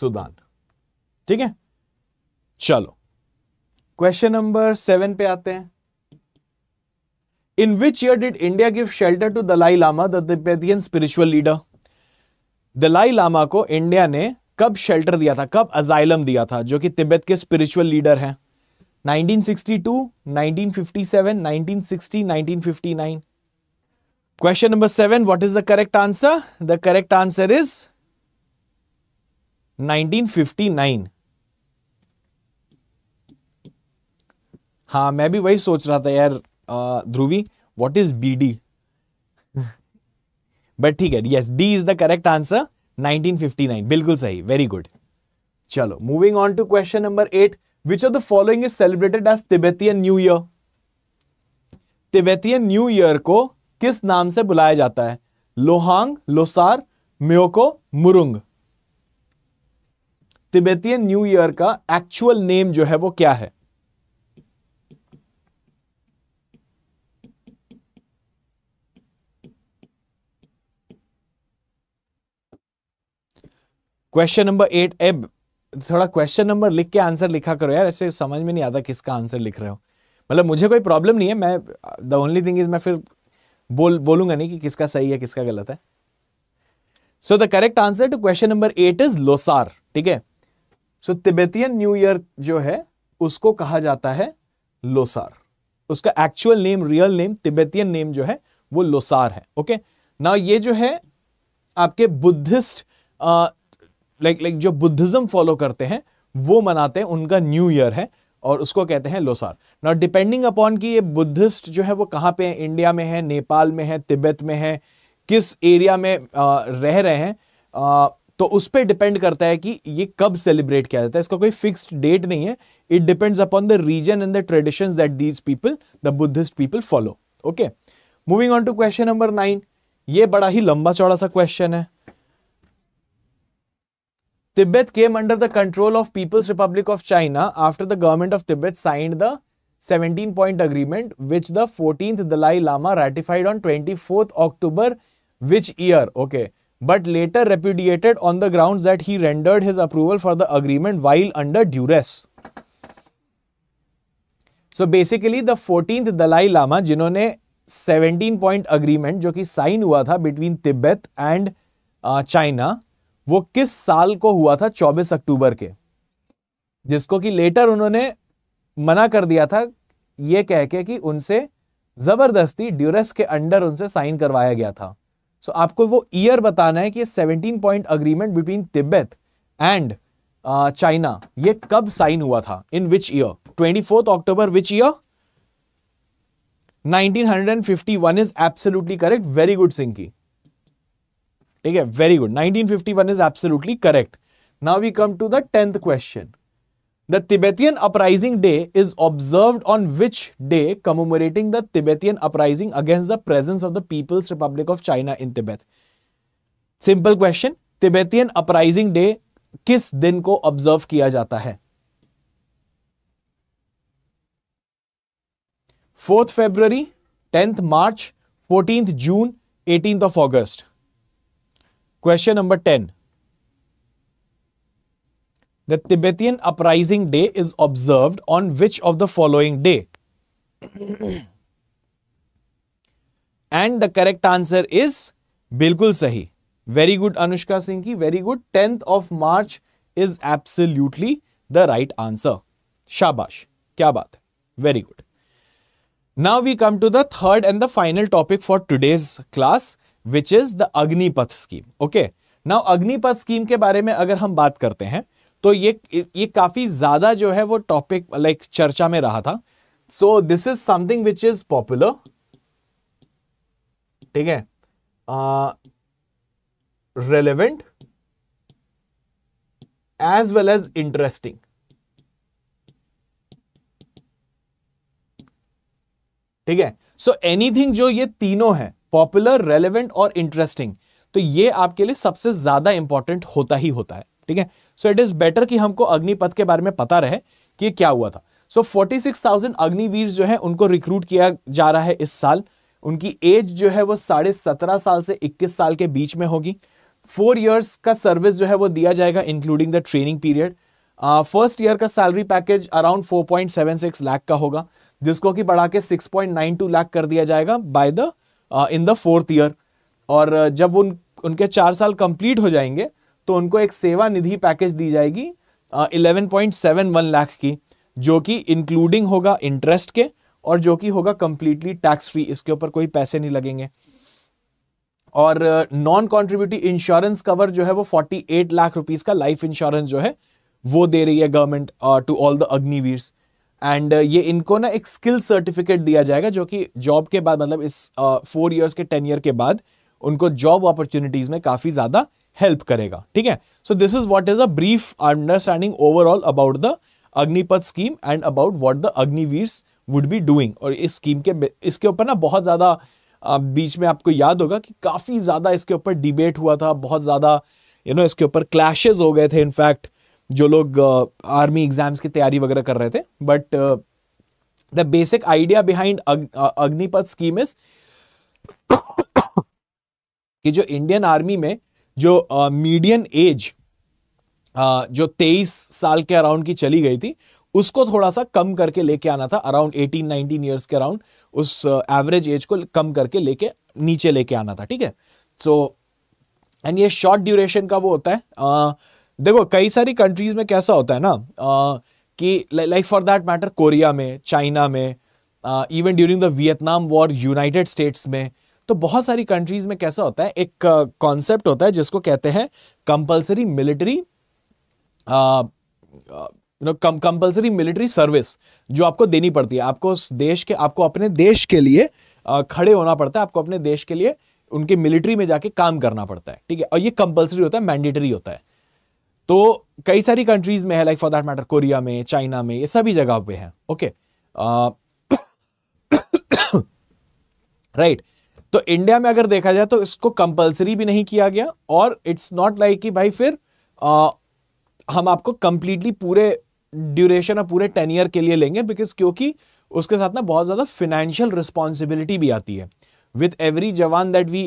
Sudan ठीक है चलो question number seven पे आते हैं In which year did India give shelter to Dalai Lama, the Tibetan spiritual leader? Dalai Lama को India ने कब शेल्टर दिया था कब अजाइलम दिया था जो कि तिब्बत के स्पिरिचुअल लीडर हैं 1962, 1957, 1960, 1959. Question number 7, what is the correct answer? The correct answer is 1959. हाँ मैं भी वही सोच रहा था यार Dhruvi what is B D but ठीक है yes D is the correct answer 1959 बिल्कुल सही वेरी गुड चलो moving on to question number eight which of the following is celebrated as Tibetan new year Tibetan new year को किस नाम से बुलाया जाता है Lohang Losar Myoko Murung Tibetan new year का एक्चुअल नेम जो है वो क्या है क्वेश्चन नंबर एट एब थोड़ा क्वेश्चन नंबर लिख के आंसर लिखा करो यार ऐसे समझ में नहीं आता किसका आंसर लिख रहे हो मतलब मुझे कोई प्रॉब्लम नहीं है मैं द ओनली थिंग इज मैं फिर बोल बोलूंगा नहीं कि किसका सही है किसका गलत है so the correct answer to question number eight is Losar ठीक है सो तिबेतियन न्यू ईयर जो है उसको कहा जाता है लोसार उसका actual name real name Tibetan name जो है वो लोसार है ओके okay? ना ये जो है आपके बुद्धिस्ट लाइक लाइक जो बुद्धिज्म फॉलो करते हैं वो मनाते हैं उनका न्यू ईयर है और उसको कहते हैं लोसार नॉट डिपेंडिंग अपॉन कि ये बुद्धिस्ट जो है वो कहाँ पे हैं इंडिया में है नेपाल में है तिब्बत में है किस एरिया में आ, रह रहे हैं आ, तो उस पर डिपेंड करता है कि ये कब सेलिब्रेट किया जाता है इसका कोई फिक्स्ड डेट नहीं है it depends upon the region and the traditions that these people the Buddhist people follow okay moving on to question number nine ये बड़ा ही लंबा चौड़ा सा क्वेश्चन है Tibet came under the control of People's Republic of China after the government of Tibet signed the 17 point agreement which the 14th Dalai Lama ratified on 24th October which year okay but later repudiated on the grounds that he rendered his approval for the agreement while under duress so basically the 14th Dalai Lama जिन्होंने 17 17-point agreement जो कि sign हुआ था between China, वो किस साल को हुआ था 24 अक्टूबर के जिसको कि लेटर उन्होंने मना कर दिया था यह कह के कि उनसे ज़बरदस्ती ड्यूरेस के अंडर उनसे साइन करवाया गया था सो so, आपको वो ईयर बताना है कि 17 point agreement between Tibet and China ये कब साइन हुआ था in which year twenty fourth October which year 1951 is absolutely correct very good Singh की ठीक है very good 1951 is absolutely correct now we come to the tenth question the Tibetan uprising day is observe on which day commemorating the Tibetan uprising against the presence of the people's republic of China in तिबेत simple question Tibetan uprising day किस दिन को observe किया जाता है fourth February tenth March fourteenth June eighteenth of August Question number 10. The Tibetan Uprising Day is observed on which of the following day? and the correct answer is Bilkul Sahi. Very good Anushka Singh ki, very good. 10th of March is absolutely the right answer. Shabash. Kya baat? Very good. Now we come to the third and the final topic for today's class which is the Agnipath scheme okay now Agnipath scheme के बारे में अगर हम बात करते हैं तो ये ये काफ़ी ज़्यादा जो है वो टॉपिक लाइक चर्चा में रहा था so this is something which is popular ठीक है relevant as well as interesting ठीक है सो एनीथिंग जो ये तीनों है पॉपुलर रेलिवेंट और इंटरेस्टिंग तो ये आपके लिए सबसे ज्यादा इंपॉर्टेंट होता ही होता है ठीक है सो इट इज बेटर कि हमको अग्निपथ के बारे में पता रहे कि क्या हुआ था so forty six thousand Agniveer जो है उनको रिक्रूट किया जा रहा है इस साल उनकी एज जो है वो साढ़े सत्रह साल से इक्कीस साल के बीच में होगी फोर ईयर्स का सर्विस जो है वो दिया जाएगा including the training period first year का salary package around four point seven six lakh का होगा जिसको कि बढ़ा के six point nine two lakh कर दिया जाएगा by the in the fourth year और uh, जब उन उनके चार साल कंप्लीट हो जाएंगे तो उनको एक सेवा निधि पैकेज दी जाएगी eleven point seven one lakh की जो कि इंक्लूडिंग होगा इंटरेस्ट के और जो कि होगा कंप्लीटली टैक्स फ्री इसके ऊपर कोई पैसे नहीं लगेंगे और नॉन कॉन्ट्रीब्यूटिव इंश्योरेंस कवर जो है वो एट लाख रुपीज का लाइफ इंश्योरेंस जो है वो दे रही है government to all the Agniveers and uh, ये इनको ना एक स्किल सर्टिफिकेट दिया जाएगा जो कि जॉब के बाद मतलब इस फोर uh, ईयर्स के टेन ईयर के बाद उनको जॉब अपॉर्चुनिटीज़ में काफ़ी ज़्यादा हेल्प करेगा ठीक है so this is what is a brief understanding overall about the Agnipath scheme and about what the Agniveers would be doing और इस स्कीम के इसके ऊपर ना बहुत ज़्यादा uh, बीच में आपको याद होगा कि काफ़ी ज़्यादा इसके ऊपर डिबेट हुआ था बहुत ज़्यादा यू नो इसके ऊपर क्लैशेज हो गए थे इनफैक्ट जो लोग आर्मी एग्ज़ाम्स की तैयारी वगैरह कर रहे थे but the basic idea behind Agnipath scheme is कि जो इंडियन आर्मी में जो मीडियन uh, एज uh, जो 23 साल के अराउंड की चली गई थी उसको थोड़ा सा कम करके लेके आना था अराउंड 18 19 इयर्स के अराउंड उस एवरेज uh, एज को कम करके लेके नीचे लेके आना था ठीक है सो एंड ये शॉर्ट ड्यूरेशन का वो होता है देखो कई सारी कंट्रीज में कैसा होता है ना आ, कि like for that matter Korea में चाइना में even during the Vietnam war United States में तो बहुत सारी कंट्रीज में कैसा होता है एक कॉन्सेप्ट uh, होता है जिसको कहते हैं compulsory military no compulsory military service जो आपको देनी पड़ती है आपको उस देश के आपको अपने देश के लिए uh, खड़े होना पड़ता है आपको अपने देश के लिए उनके मिलिट्री में जाके काम करना पड़ता है ठीक है और ये कंपल्सरी होता है मैंडेटरी होता है तो कई सारी कंट्रीज़ में है like for that matter Korea में चाइना में ये सभी जगह पे है ओके राइट तो इंडिया में अगर देखा जाए तो इसको कंपलसरी भी नहीं किया गया और इट्स नॉट लाइक कि भाई फिर आ, हम आपको कंप्लीटली पूरे ड्यूरेशन और पूरे टेन ईयर के लिए लेंगे बिकॉज क्योंकि उसके साथ ना बहुत ज़्यादा फिनेंशियल रिस्पॉन्सिबिलिटी भी आती है with every jawan that we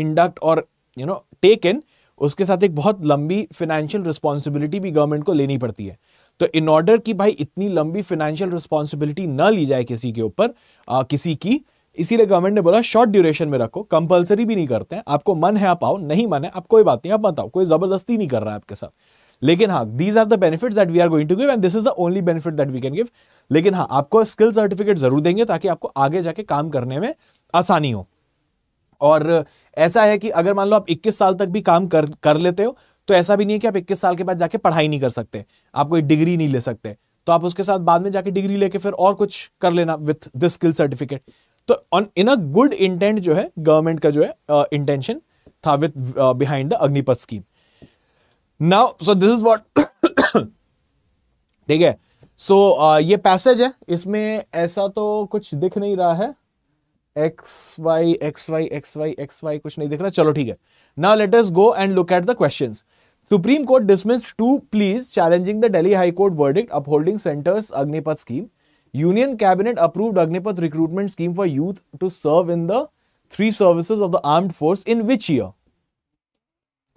induct और यू नो टेक इन उसके साथ एक बहुत लंबी फाइनेंशियल रिस्पॉन्सिबिलिटी भी गवर्नमेंट को लेनी पड़ती है तो इन ऑर्डर कि भाई इतनी लंबी फाइनेंशियल रिस्पॉन्सिबिलिटी ना ली जाए किसी के ऊपर किसी की इसीलिए गवर्नमेंट ने बोला शॉर्ट ड्यूरेशन में रखो कंपलसरी भी नहीं करते हैं आपको मन है आप आओ नहीं मन है आप कोई बात नहीं आप मत आओ कोई जबरदस्ती नहीं कर रहा है आपके साथ लेकिन हाँ these are the benefit that we are going to give and this is the only benefit that we can give लेकिन हाँ आपको स्किल सर्टिफिकेट जरूर देंगे ताकि आपको आगे जाके काम करने में आसानी हो और ऐसा है कि अगर मान लो आप 21 साल तक भी काम कर कर लेते हो तो ऐसा भी नहीं है कि आप 21 साल के बाद जाके पढ़ाई नहीं कर सकते आप कोई डिग्री नहीं ले सकते तो आप उसके साथ बाद में जाके डिग्री लेके फिर और कुछ कर लेना विथ दिस स्किल सर्टिफिकेट तो on in a good intent जो है गवर्नमेंट का जो है इंटेंशन uh, था with behind the Agnipath scheme now so this is what ठीक है सो ये पैसेज है इसमें ऐसा तो कुछ दिख नहीं रहा है X Y X Y X Y X Y कुछ नहीं दिख रहा चलो ठीक है now let us go and look at the question Supreme Court dismiss two pleas challenging the Delhi High Court verdict upholding centre's Agnipath scheme union cabinet approved Agnipath recruitment scheme for youth to serve in the three services of the armed force in which year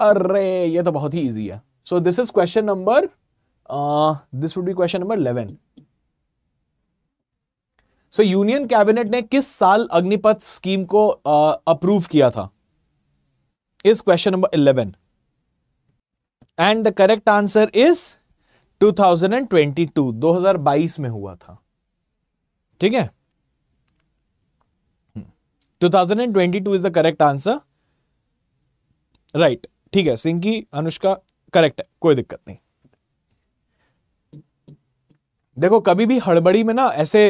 अरे ये तो बहुत ही easy है so this is question number this would be question number eleven so union cabinet ने किस साल Agnipath scheme को अप्रूव किया था is question number eleven and the correct answer is 2022 2022 में हुआ था ठीक है 2022 is the correct answer right ठीक है सिंकी अनुष्का करेक्ट है कोई दिक्कत नहीं देखो कभी भी हड़बड़ी में ना ऐसे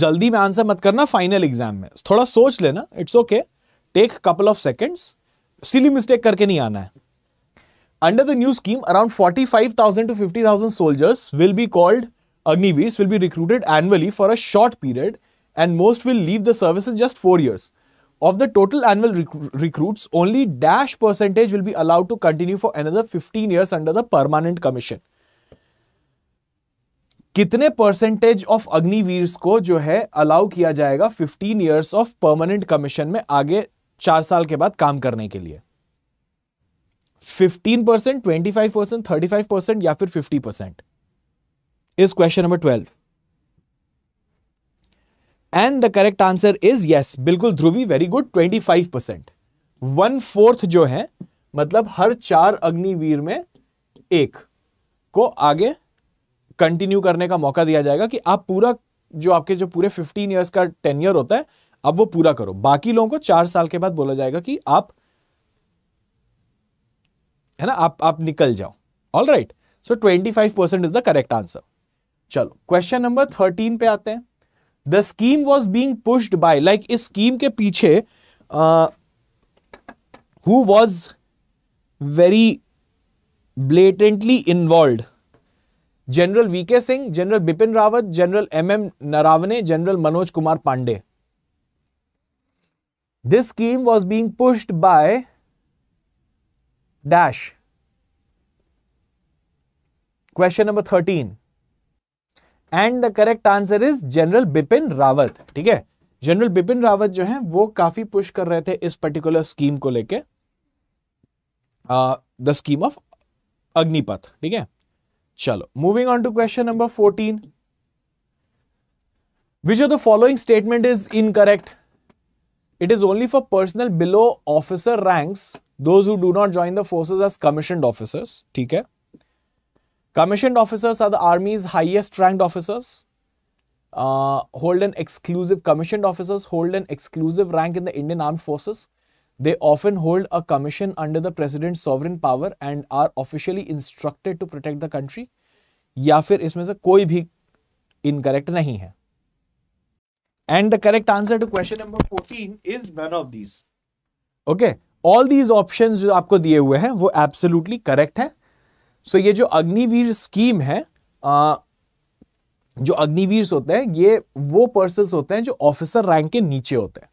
जल्दी में आंसर मत करना फाइनल एग्जाम में थोड़ा सोच लेना it's okay take couple of seconds silly mistake करके नहीं आना है under the new scheme around forty five thousand to fifty thousand soldiers will be called Agniveers will be recruited annually for a short period and most will leave the service in just four years of the total annual recruit only dash percentage will be allowed to continue for another fifteen years under the permanent commission कितने percentage of Agniveers को जो है allow किया जाएगा 15 years of permanent commission में आगे चार साल के बाद काम करने के लिए 15 percent twenty five percent thirty five percent या फिर 50 percent is question number twelve and the correct answer is yes बिल्कुल Dhruvi very good twenty five percent one fourth जो है मतलब हर चार अग्निवीर में एक को आगे कंटिन्यू करने का मौका दिया जाएगा कि आप पूरा जो आपके जो पूरे 15 इयर्स का टेन्यर होता है अब वो पूरा करो बाकी लोगों को चार साल के बाद बोला जाएगा कि आप है ना आप आप निकल जाओ all right so twenty five percent is the correct answer चलो क्वेश्चन नंबर थर्टीन पे आते हैं the scheme was being pushed by like इस स्कीम के पीछे who was very blatantly involve general VK Singh general Bipin Rawat general M M Naravane general Manoj Kumar Pande this scheme was being pushed by dash question number thirteen and the correct answer is general Bipin Rawat ठीक है general Bipin Rawat जो है वो काफी पुश कर रहे थे इस पर्टिकुलर स्कीम को लेके द स्कीम ऑफ अग्निपथ ठीक है चलो moving on to question number 14 which of the following statement is incorrect it is only for personnel below officer ranks those who do not join the forces as commissioned officers theek commissioned officers are the army's highest ranked officers uh, hold an exclusive commissioned officers hold an exclusive rank in the indian armed forces They often hold a commission under the president's sovereign power and are officially instructed to protect the country. या फिर इसमें से कोई भी incorrect नहीं है and the correct answer to question number 14 is none of these okay all these option जो आपको दिए हुए हैं वो एब्सोल्युटली करेक्ट है सो so, ये जो अग्निवीर स्कीम है आ, जो अग्निवीर होते हैं ये वो पर्सन होते हैं जो ऑफिसर रैंक के नीचे होते हैं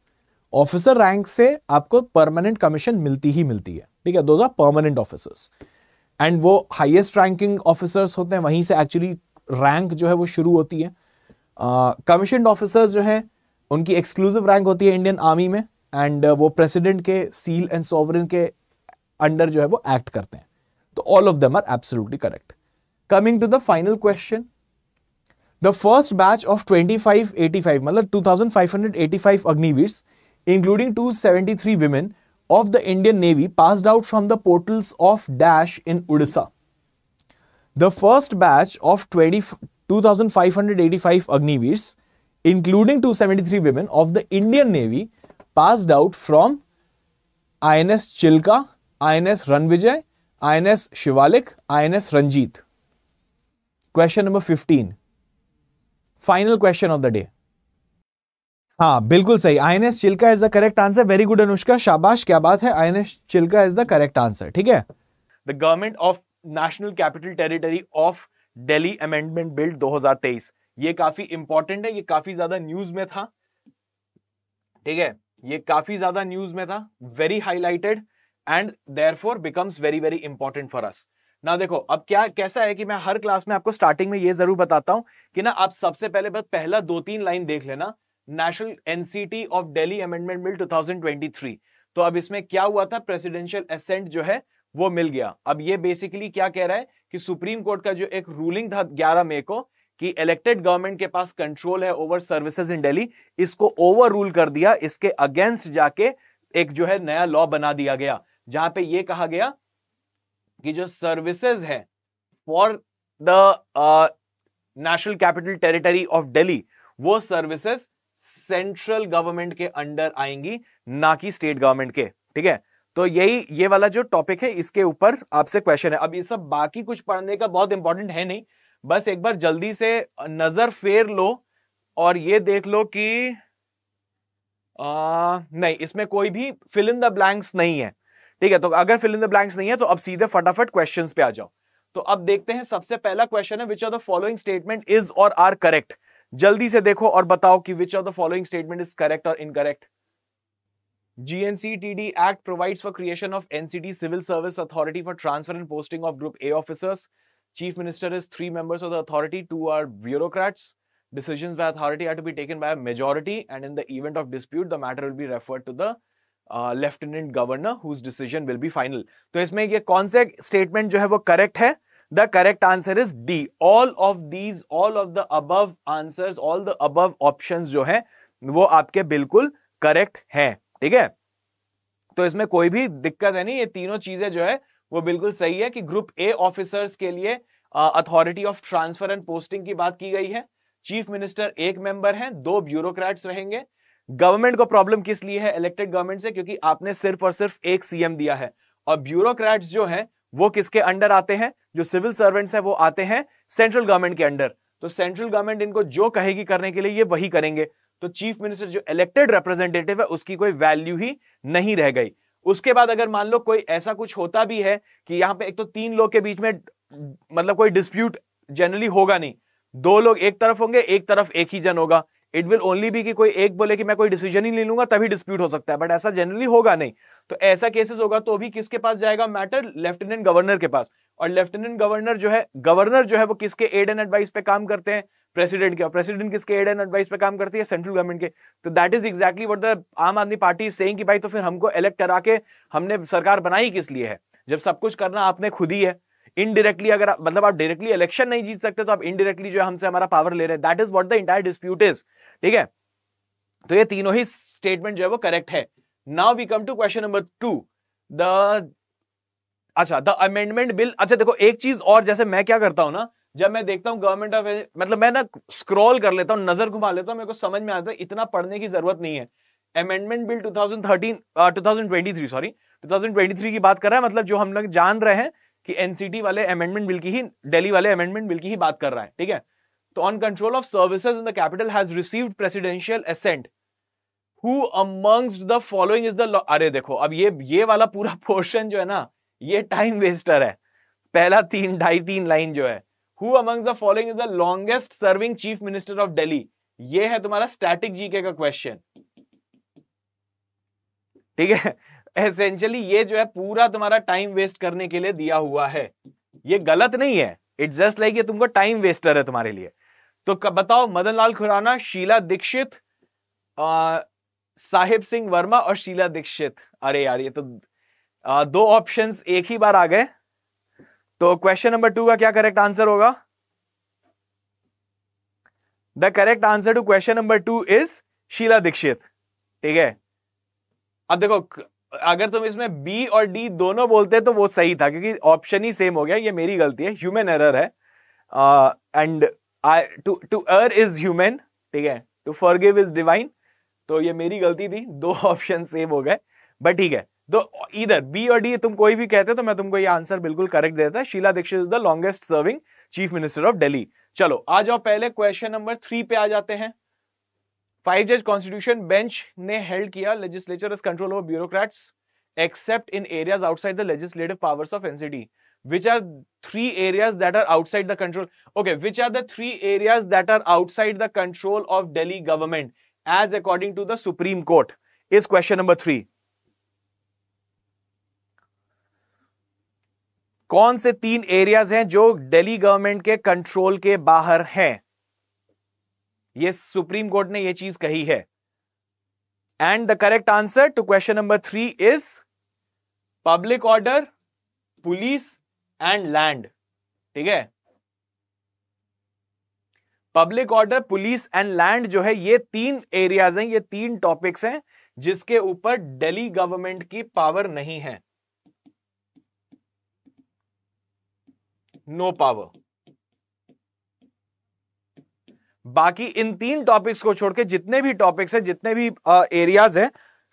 ऑफिसर रैंक से आपको परमानेंट कमीशन मिलती ही मिलती है ठीक है those are permanent officers and वो हाईएस्ट रैंकिंग ऑफिसर्स होते हैं वहीं से एक्चुअली रैंक जो है वो शुरू होती है कमीशन uh, ऑफिसर्स जो है उनकी एक्सक्लूसिव रैंक होती है इंडियन आर्मी में एंड uh, वो प्रेसिडेंट के सील एंड सॉवरन के अंडर जो है वो एक्ट करते हैं तो all of them are absolutely correct coming to the final question the first batch of 2585 मतलब 2585 अग्निवीर्स including 273 women of the Indian Navy passed out from the portals of Dash in Odisha. The first batch of 20, 2,585 Agniveers, including 273 women of the Indian Navy, passed out from INS Chilka, INS Ranvijay, INS Shivalik, INS Ranjit. Question number 15. Final question of the day. हाँ बिल्कुल सही I N S Chilka is the correct answer very good Anushka शाबाश क्या बात है I N S Chilka is the correct answer ठीक है the government of national capital territory of Delhi amendment bill 2023 ये काफी इंपॉर्टेंट है ये काफी ज्यादा न्यूज में था ठीक है ये काफी ज्यादा न्यूज में था very highlighted and therefore becomes very very important for us ना देखो अब क्या कैसा है कि मैं हर क्लास में आपको स्टार्टिंग में ये जरूर बताता हूं कि ना आप सबसे पहले बस पहला दो तीन लाइन देख लेना national NCT of Delhi amendment bill 2023 तो अब इसमें क्या हुआ था प्रेसिडेंशियल असेंट जो है वो मिल गया अब ये बेसिकली क्या कह रहा है कि सुप्रीम कोर्ट का जो एक रूलिंग था ग्यारह मई को कि इलेक्टेड गवर्नमेंट के पास कंट्रोल है ओवर सर्विसेज इन दिल्ली इसको ओवर रूल कर दिया इसके अगेंस्ट जाके एक जो है नया लॉ बना दिया गया जहां पे ये कहा गया कि जो सर्विसेज है for the national capital territory of Delhi वो सर्विसेज सेंट्रल गवर्नमेंट के अंडर आएंगी ना कि स्टेट गवर्नमेंट के ठीक है तो यही ये वाला जो टॉपिक है इसके ऊपर आपसे क्वेश्चन है अब ये सब बाकी कुछ पढ़ने का बहुत इंपॉर्टेंट है नहीं बस एक बार जल्दी से नजर फेर लो और ये देख लो कि आ, नहीं इसमें कोई भी फिल इन द ब्लैंक्स नहीं है ठीक है तो अगर फिल इन द ब्लैंक्स नहीं है तो अब सीधे फटाफट क्वेश्चन पे आ जाओ तो अब देखते हैं सबसे पहला क्वेश्चन है which are the following statement is और आर करेक्ट जल्दी से देखो और बताओ कि which of the following statement is correct or incorrect GNC T D act provide for creation of NCD civil service authority for transfer and posting of group A officers chief minister is three members of the authority two are bureaucrats decision by authority to be taken by majority and in the event of dispute the matter will be referred to the lieutenant governor whose decision will be final तो इसमें ये कौन से statement जो है वो correct है the correct answer is D all of these all of the above answer all the above option जो है वो आपके बिल्कुल करेक्ट है ठीक है तो इसमें कोई भी दिक्कत है नहीं ये तीनों चीजें जो है वो बिल्कुल सही है कि ग्रुप ए ऑफिसर्स के लिए authority of transfer and posting की बात की गई है चीफ मिनिस्टर एक मेंबर हैं दो ब्यूरोक्रेट्स रहेंगे गवर्नमेंट को प्रॉब्लम किस लिए है इलेक्टेड गवर्नमेंट से क्योंकि आपने सिर्फ और सिर्फ एक सीएम दिया है और ब्यूरोक्रेट्स जो हैं वो किसके अंडर आते हैं जो सिविल सर्वेंट्स हैं वो आते हैं सेंट्रल गवर्नमेंट के अंडर तो सेंट्रल गवर्नमेंट इनको जो कहेगी करने के लिए ये वही करेंगे तो चीफ मिनिस्टर जो इलेक्टेड रिप्रेजेंटेटिव है उसकी कोई वैल्यू ही नहीं रह गई उसके बाद अगर मान लो कोई ऐसा कुछ होता भी है कि यहाँ पे एक तो तीन लोग के बीच में मतलब कोई डिस्प्यूट जनरली होगा नहीं दो लोग एक तरफ होंगे एक तरफ एक ही जन होगा इट विल ओनली भी कि कोई एक बोले कि मैं कोई डिसीजन ही नहीं लूंगा तभी डिस्प्यूट हो सकता है बट ऐसा जनरली होगा नहीं तो ऐसा केसेस होगा तो भी किसके पास जाएगा मैटर लेफ्टिनेंट गवर्नर के पास और लेफ्टिनेंट गवर्नर जो है गवर्नर जो है वो किसके एड एंड एडवाइस पे काम करते हैं प्रेसिडेंट के और प्रेसिडेंट किसके एड एंड एडवाइस पे काम करती है सेंट्रल गवर्नमेंट के तो that is exactly what the Aam Aadmi party is saying कि भाई तो फिर हमको इलेक्ट करा के हमने सरकार बनाई किस लिए है जब सब कुछ करना आपने खुद ही है इनडायरेक्टली अगर मतलब आप डायरेक्टली इलेक्शन नहीं जीत सकते तो आप इनडायरेक्टली जो है हमसे हमारा पावर ले रहे हैं that is what the entire dispute is ठीक है तो ये तीनों ही स्टेटमेंट जो है वो करेक्ट है now we come to question number two the अच्छा द अमेंडमेंट बिल अच्छा देखो एक चीज और जैसे मैं क्या करता हूं ना जब मैं देखता हूं गवर्नमेंट ऑफ मतलब मैं ना स्क्रॉल कर लेता हूँ नजर घुमा लेता हूं मेरे को समझ में आता है इतना पढ़ने की जरूरत नहीं है अमेंडमेंट बिल 2013 2023 सॉरी 2023 की बात कर रहा है मतलब जो हम लोग जान रहे हैं कि एनसीटी वाले अमेंडमेंट बिल की ही दिल्ली वाले अमेंडमेंट बिल की ही बात कर रहा है ठीक है तो on control of services in the capital has received presidential assent who amongst the following is the अरे देखो अब ये ये वाला पूरा पोर्शन जो है ना ये टाइम वेस्टर है पहला तीन ढाई तीन लाइन जो है who amongst the following is the longest serving chief minister of Delhi ये है तुम्हारा स्टैटिक जीके का क्वेश्चन ठीक है एसेंशियली ये जो है पूरा तुम्हारा टाइम वेस्ट करने के लिए दिया हुआ है ये गलत नहीं है इट्स जस्ट लाइक ये तुमको टाइम वेस्टर है तुम्हारे लिए तो बताओ मदनलाल खुराना शीला दीक्षित साहिब सिंह वर्मा और शीला दीक्षित अरे यार ये तो आ, दो ऑप्शंस एक ही बार आ गए तो क्वेश्चन नंबर टू का क्या करेक्ट आंसर होगा the correct answer to question number two is Sheila Dikshit ठीक है अब देखो अगर तुम इसमें बी और डी दोनों बोलते तो वो सही था क्योंकि ऑप्शन ही सेम हो गया ये मेरी गलती है ह्यूमन एरर है and to to err is human ठीक है टू फॉरगिव इज डिवाइन तो ये मेरी गलती थी दो ऑप्शन सेव हो गए बट ठीक है तो इधर बी और डी तुम कोई भी कहते तो मैं तुमको ये आंसर बिल्कुल करेक्ट देता Sheila Dikshit is the longest serving chief minister of Delhi चलो आ जाओ पहले क्वेश्चन नंबर थ्री पे आ जाते हैं फाइव जज कॉन्स्टिट्यूशन बेंच ने हेल्ड किया legislature is control over bureaucrats except in areas outside the legislative powers of NCT which are three areas that are outside the control okay which are the three areas that are outside the control of Delhi government as according to the Supreme Court is question number three कौन से तीन areas हैं जो Delhi government के control के बाहर हैं ये सुप्रीम कोर्ट ने ये चीज कही है and the correct answer to question number three is public order police and land ठीक है public order police and land जो है ये तीन एरियाज हैं ये तीन टॉपिक्स हैं जिसके ऊपर दिल्ली गवर्नमेंट की पावर नहीं है नो पावर बाकी इन तीन टॉपिक्स को छोड़ के जितने भी टॉपिक्स हैं जितने भी एरियाज हैं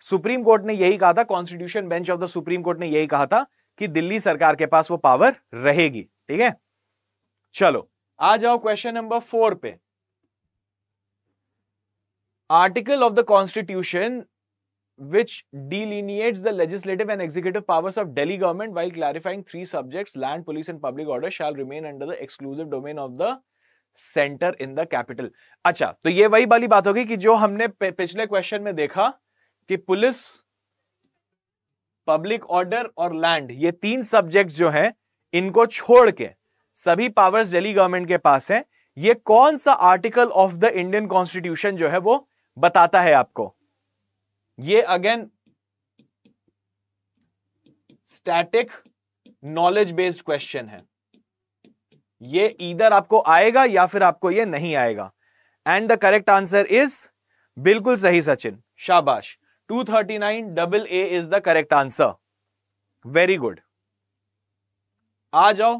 सुप्रीम कोर्ट ने यही कहा था constitution bench of the Supreme Court ने यही कहा था कि दिल्ली सरकार के पास वो पावर रहेगी ठीक है चलो आ जाओ क्वेश्चन नंबर फोर पे article of the constitution which delineates the legislative and executive powers of Delhi government while clarifying three subject land police and public order shall remain under the exclusive domain of the centre in the capital अच्छा तो ये वही वाली बात होगी कि जो हमने पिछले क्वेश्चन में देखा कि पुलिस पब्लिक ऑर्डर और लैंड ये तीन सब्जेक्ट जो है इनको छोड़ के सभी पावर्स दिल्ली गवर्नमेंट के पास हैं ये कौन सा article of the Indian constitution जो है वो बताता है आपको ये again static knowledge based question है ये इधर आपको आएगा या फिर आपको ये नहीं आएगा and the correct answer is बिल्कुल सही सचिन शाबाश 239 double A is the correct answer very good आ जाओ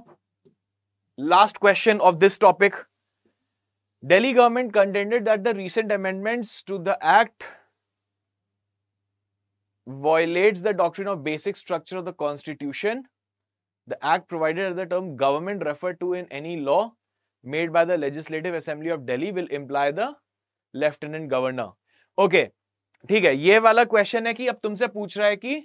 Last question of this topic. Delhi government contended that the recent amendments to the act violates the doctrine of basic structure of the constitution. The act provided that the term government referred to in any law made by the Legislative Assembly of Delhi will imply the Lieutenant Governor. Okay, ठीक है ये वाला question है कि अब तुमसे पूछ रहा है कि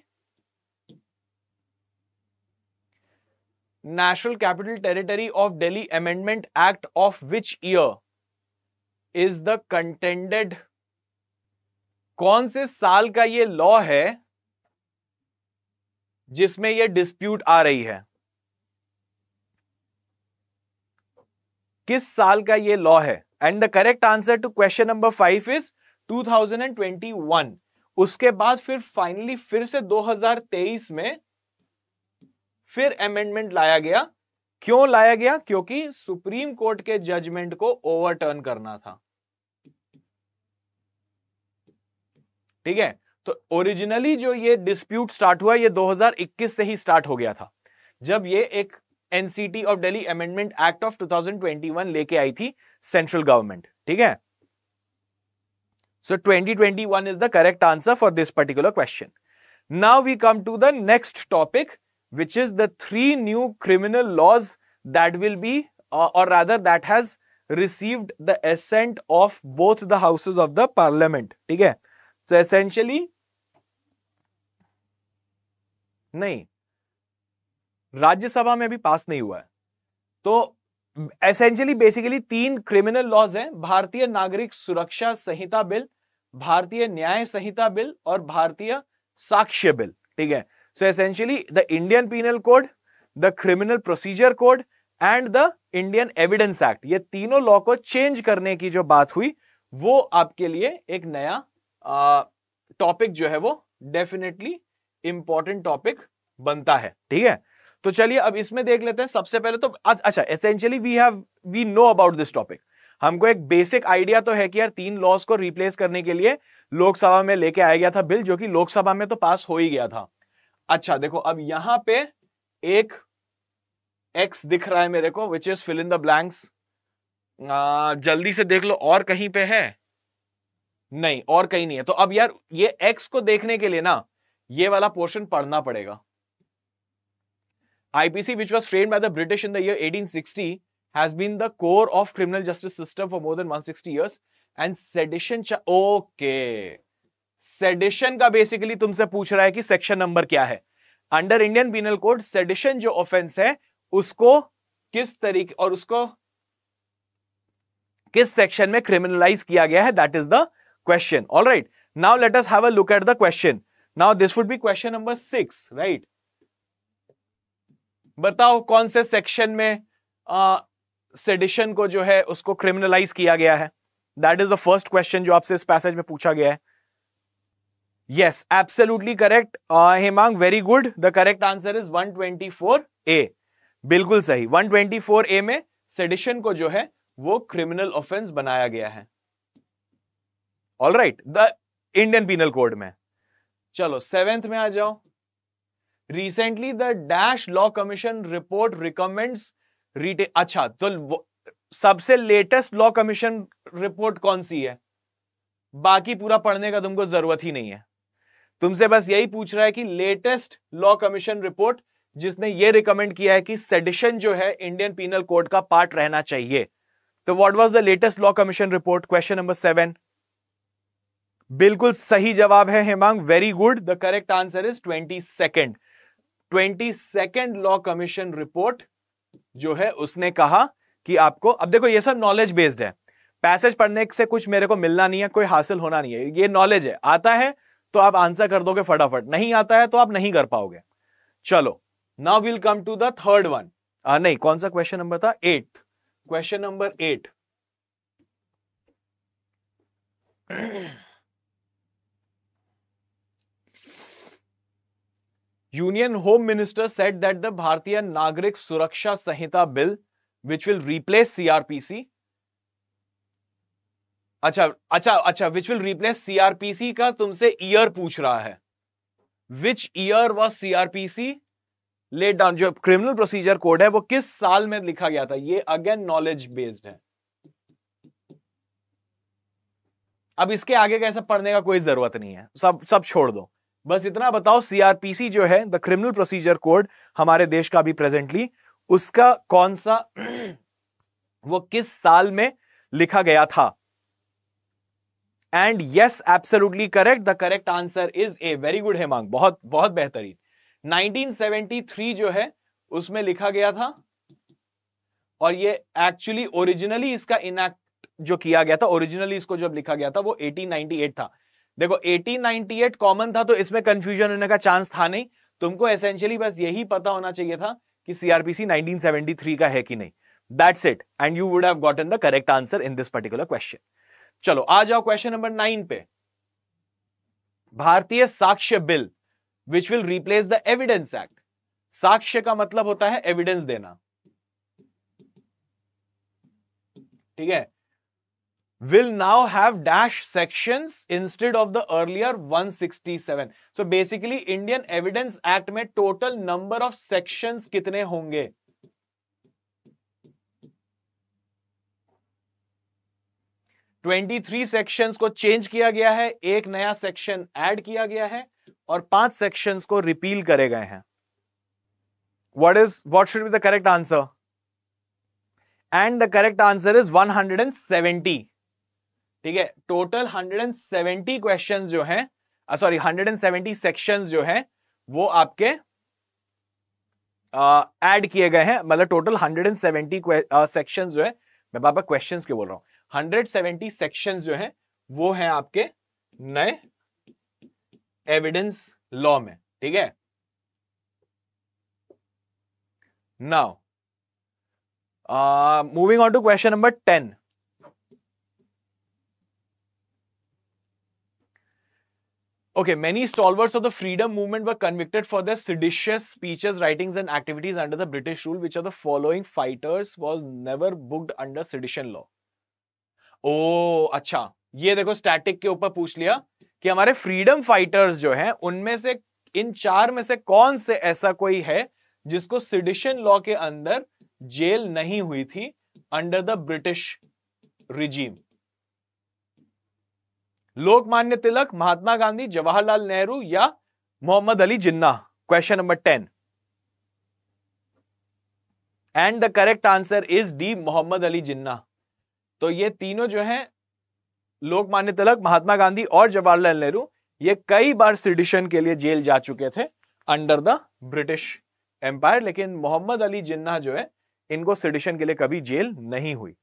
national capital territory of Delhi amendment act of which year is the contended कौन से साल का ये लॉ है जिसमें ये डिस्प्यूट आ रही है किस साल का ये लॉ है and the correct answer to question number five is 2021 उसके बाद फिर फाइनली फिर से 2023 में फिर अमेंडमेंट लाया गया क्यों लाया गया क्योंकि सुप्रीम कोर्ट के जजमेंट को ओवरटर्न करना था ठीक है तो ओरिजिनली जो ये डिस्प्यूट स्टार्ट हुआ ये 2021 से ही स्टार्ट हो गया था जब ये एक NCT of Delhi amendment act of 2021 लेके आई थी सेंट्रल गवर्नमेंट ठीक है so 2021 is the correct answer for this particular question now we come to the next topic which is the three new criminal laws that will be, uh, or rather, that has received the assent of both the houses of the parliament. Okay? So essentially, nahi rajya sabha mein अभी pass nahi hua hai to essentially basically teen criminal laws hain bhartiya nagrik suraksha sahita bill bhartiya nyay sahita bill aur bhartiya साक्ष्य bill ठीक है So essentially the Indian Penal Code, the Criminal Procedure Code and the Indian evidence act ये तीनों law को change करने की जो बात हुई वो आपके लिए एक नया टॉपिक जो है वो डेफिनेटली इंपॉर्टेंट टॉपिक बनता है ठीक है तो चलिए अब इसमें देख लेते हैं सबसे पहले तो अच्छा essentially we have we know about this topic हमको एक बेसिक आइडिया तो है कि यार तीन लॉज को रिप्लेस करने के लिए लोकसभा में लेके आया गया था बिल जो कि लोकसभा में तो पास हो ही गया था अच्छा देखो अब यहां पे एक एक्स दिख रहा है मेरे को which is fill in the blanks जल्दी से देख लो और कहीं पे है नहीं और कहीं नहीं है तो अब यार ये एक्स को देखने के लिए ना ये वाला पोर्शन पढ़ना पड़ेगा IPC which was framed by the British in the eighteen sixty has been the core of criminal justice system for more than sixty years and sedition okay sedition का बेसिकली तुमसे पूछ रहा है कि सेक्शन नंबर क्या है under Indian penal code sedition जो offence है उसको किस तरीके और उसको किस सेक्शन में क्रिमिनलाइज किया गया है that is the question all right now let's have a look at the question now this would be question number six right बताओ कौन से सेक्शन में सेडिशन uh, को जो है उसको क्रिमिनलाइज किया गया है that is the first question जो आपसे इस पैसेज में पूछा गया है yes absolutely correct Hemang very good the correct answer is 124 A बिल्कुल सही ए में सेडिशन को जो है वो क्रिमिनल ऑफेंस बनाया गया है all right the Indian penal code में चलो सेवेंथ में आ जाओ recently the dash law commission report recommends retain अच्छा तो सबसे लेटेस्ट लॉ कमीशन रिपोर्ट कौन सी है बाकी पूरा पढ़ने का तुमको जरूरत ही नहीं है तुमसे बस यही पूछ रहा है कि लेटेस्ट लॉ कमीशन रिपोर्ट जिसने ये रिकमेंड किया है कि सेडिशन जो है इंडियन पीनल कोड का पार्ट रहना चाहिए तो what was the latest law commission report question number seven बिल्कुल सही जवाब है Hemang very good the correct answer is twenty second twenty second law commission report जो है उसने कहा कि आपको अब देखो ये सब नॉलेज बेस्ड है पैसेज पढ़ने से कुछ मेरे को मिलना नहीं है कोई हासिल होना नहीं है ये नॉलेज है आता है तो आप आंसर कर दोगे फटाफट नहीं आता है तो आप नहीं कर पाओगे चलो now will come to the third one नहीं कौन सा क्वेश्चन नंबर था eight question number eight union home minister set that the Bharatiya Nagarik Suraksha Sanhita bill which will replace CrPC अच्छा अच्छा अच्छा विच विल रिप्लेस सीआरपीसी का तुमसे ईयर पूछ रहा है which year was CrPC laid down जो क्रिमिनल प्रोसीजर कोड है वो किस साल में लिखा गया था ये अगेन नॉलेज बेस्ड है अब इसके आगे कैसे पढ़ने का कोई जरूरत नहीं है सब सब छोड़ दो बस इतना बताओ सीआरपीसी जो है द क्रिमिनल प्रोसीजर कोड हमारे देश का भी प्रेजेंटली उसका कौन सा वो किस साल में लिखा गया था and yes absolutely correct the correct answer is A very good Hemang बहुत बहुत बेहतरीन 1973 जो है उसमें लिखा गया था और ये एक्चुअली ओरिजिनली इसका इनैक्ट जो किया गया था ओरिजिनली इसको जब लिखा गया था वो 1898 था देखो 1898 कॉमन था तो इसमें कंफ्यूजन होने का चांस था नहीं तुमको एसेंशियली बस यही पता होना चाहिए था कि सीआरपीसी 1973 का है कि नहीं that's it and you would have gotten the correct answer in this particular question चलो आ जाओ क्वेश्चन नंबर नाइन पे Bharatiya Sakshya bill which will replace the evidence act साक्ष्य का मतलब होता है एविडेंस देना ठीक है will now have dash section instead of the earlier one sixty seven so basically Indian evidence act में टोटल नंबर ऑफ सेक्शन कितने होंगे 23 सेक्शंस को चेंज किया गया है एक नया सेक्शन ऐड किया गया है और पांच सेक्शंस को रिपील करे गए हैं what is what should be the correct answer and the correct answer is 170 ठीक है टोटल 170 क्वेश्चंस जो हैं सॉरी 170 सेक्शंस जो हैं वो आपके ऐड uh, किए गए हैं मतलब टोटल 170 सेक्शंस जो है मैं बाबा क्वेश्चंस के बोल रहा हूं हंड्रेड सेवेंटी सेक्शन जो है वो है आपके नए एविडेंस लॉ में ठीक है now moving on to question number ten okay many stalwarts of the freedom movement were convicted for the seditious speeches writings and activities under the British rule which are the following fighters was never booked under sedition law ओ अच्छा ये देखो static के ऊपर पूछ लिया कि हमारे फ्रीडम फाइटर्स जो हैं उनमें से इन चार में से कौन से ऐसा कोई है जिसको सिडिशन लॉ के अंदर जेल नहीं हुई थी under the British regime Lokmanya Tilak Mahatma Gandhi Jawaharlal Nehru या Mohammad Ali Jinnah question number ten and the correct answer is D Mohammad Ali Jinnah तो ये तीनों जो है लोकमान्य तिलक महात्मा गांधी और जवाहरलाल नेहरू ये कई बार सिडिशन के लिए जेल जा चुके थे अंडर द ब्रिटिश एम्पायर लेकिन मोहम्मद अली जिन्ना जो है इनको सिडिशन के लिए कभी जेल नहीं हुई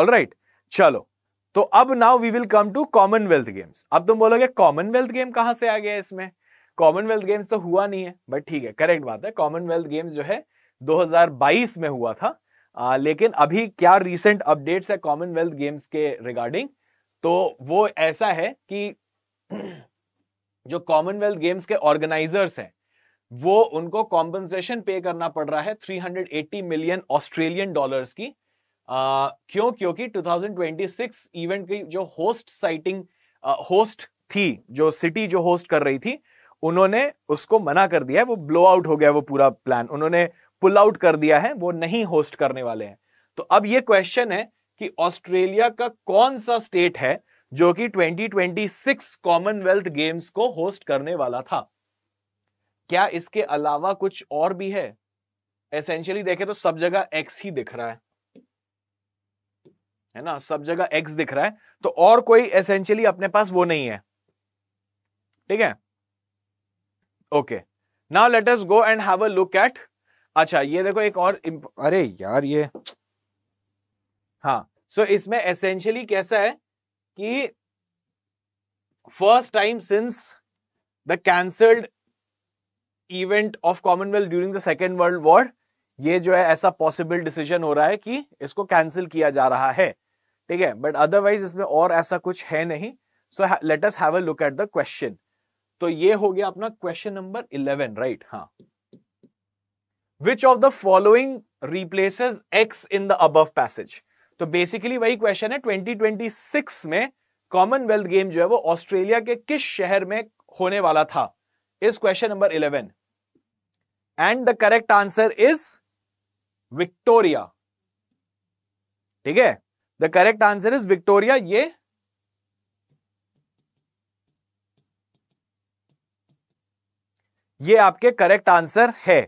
ऑल राइट right, चलो तो अब now we will come to Commonwealth Games अब तुम बोलोगे कॉमनवेल्थ गेम कहां से आ गया इसमें कॉमनवेल्थ गेम्स तो हुआ नहीं है बट ठीक है करेक्ट बात है कॉमनवेल्थ गेम्स जो है 2022 में हुआ था आ, लेकिन अभी क्या रीसेंट अपडेट्स है कॉमनवेल्थ गेम्स के रिगार्डिंग तो वो ऐसा है कि जो कॉमनवेल्थ गेम्स के ऑर्गेनाइजर्स हैं वो उनको कॉम्पनसेशन पे करना पड़ रहा है 380 मिलियन ऑस्ट्रेलियन डॉलर्स की आ, क्यों क्योंकि 2026 इवेंट की जो होस्ट साइटिंग होस्ट थी जो सिटी जो होस्ट कर रही थी उन्होंने उसको मना कर दिया है वो ब्लो आउट हो गया वो पूरा प्लान उन्होंने पुल आउट कर दिया है वो नहीं होस्ट करने वाले हैं तो अब ये क्वेश्चन है कि ऑस्ट्रेलिया का कौन सा स्टेट है जो कि 2026 कॉमनवेल्थ गेम्स को होस्ट करने वाला था क्या इसके अलावा कुछ और भी है एसेंशियली देखे तो सब जगह एक्स ही दिख रहा है है ना सब जगह एक्स दिख रहा है तो और कोई एसेंशियली अपने पास वो नहीं है ठीक है okay now let us go and have a look at अच्छा ये देखो एक और अरे यार ये हाँ सो so इसमें एसेंशियली कैसा है कि first time since the cancelled event of Commonwealth during the Second World War ये जो है ऐसा पॉसिबल डिसीजन हो रहा है कि इसको कैंसिल किया जा रहा है ठीक है बट अदरवाइज इसमें और ऐसा कुछ है नहीं so let us have a look at the question तो ये हो गया अपना क्वेश्चन नंबर इलेवन राइट हाँ which of the following replaces X in the above passage तो बेसिकली वही क्वेश्चन है 2026 में कॉमनवेल्थ गेम जो है वो ऑस्ट्रेलिया के किस शहर में होने वाला था is question number 11 and the correct answer is Victoria ठीक है the correct answer is Victoria ये ये आपके करेक्ट आंसर है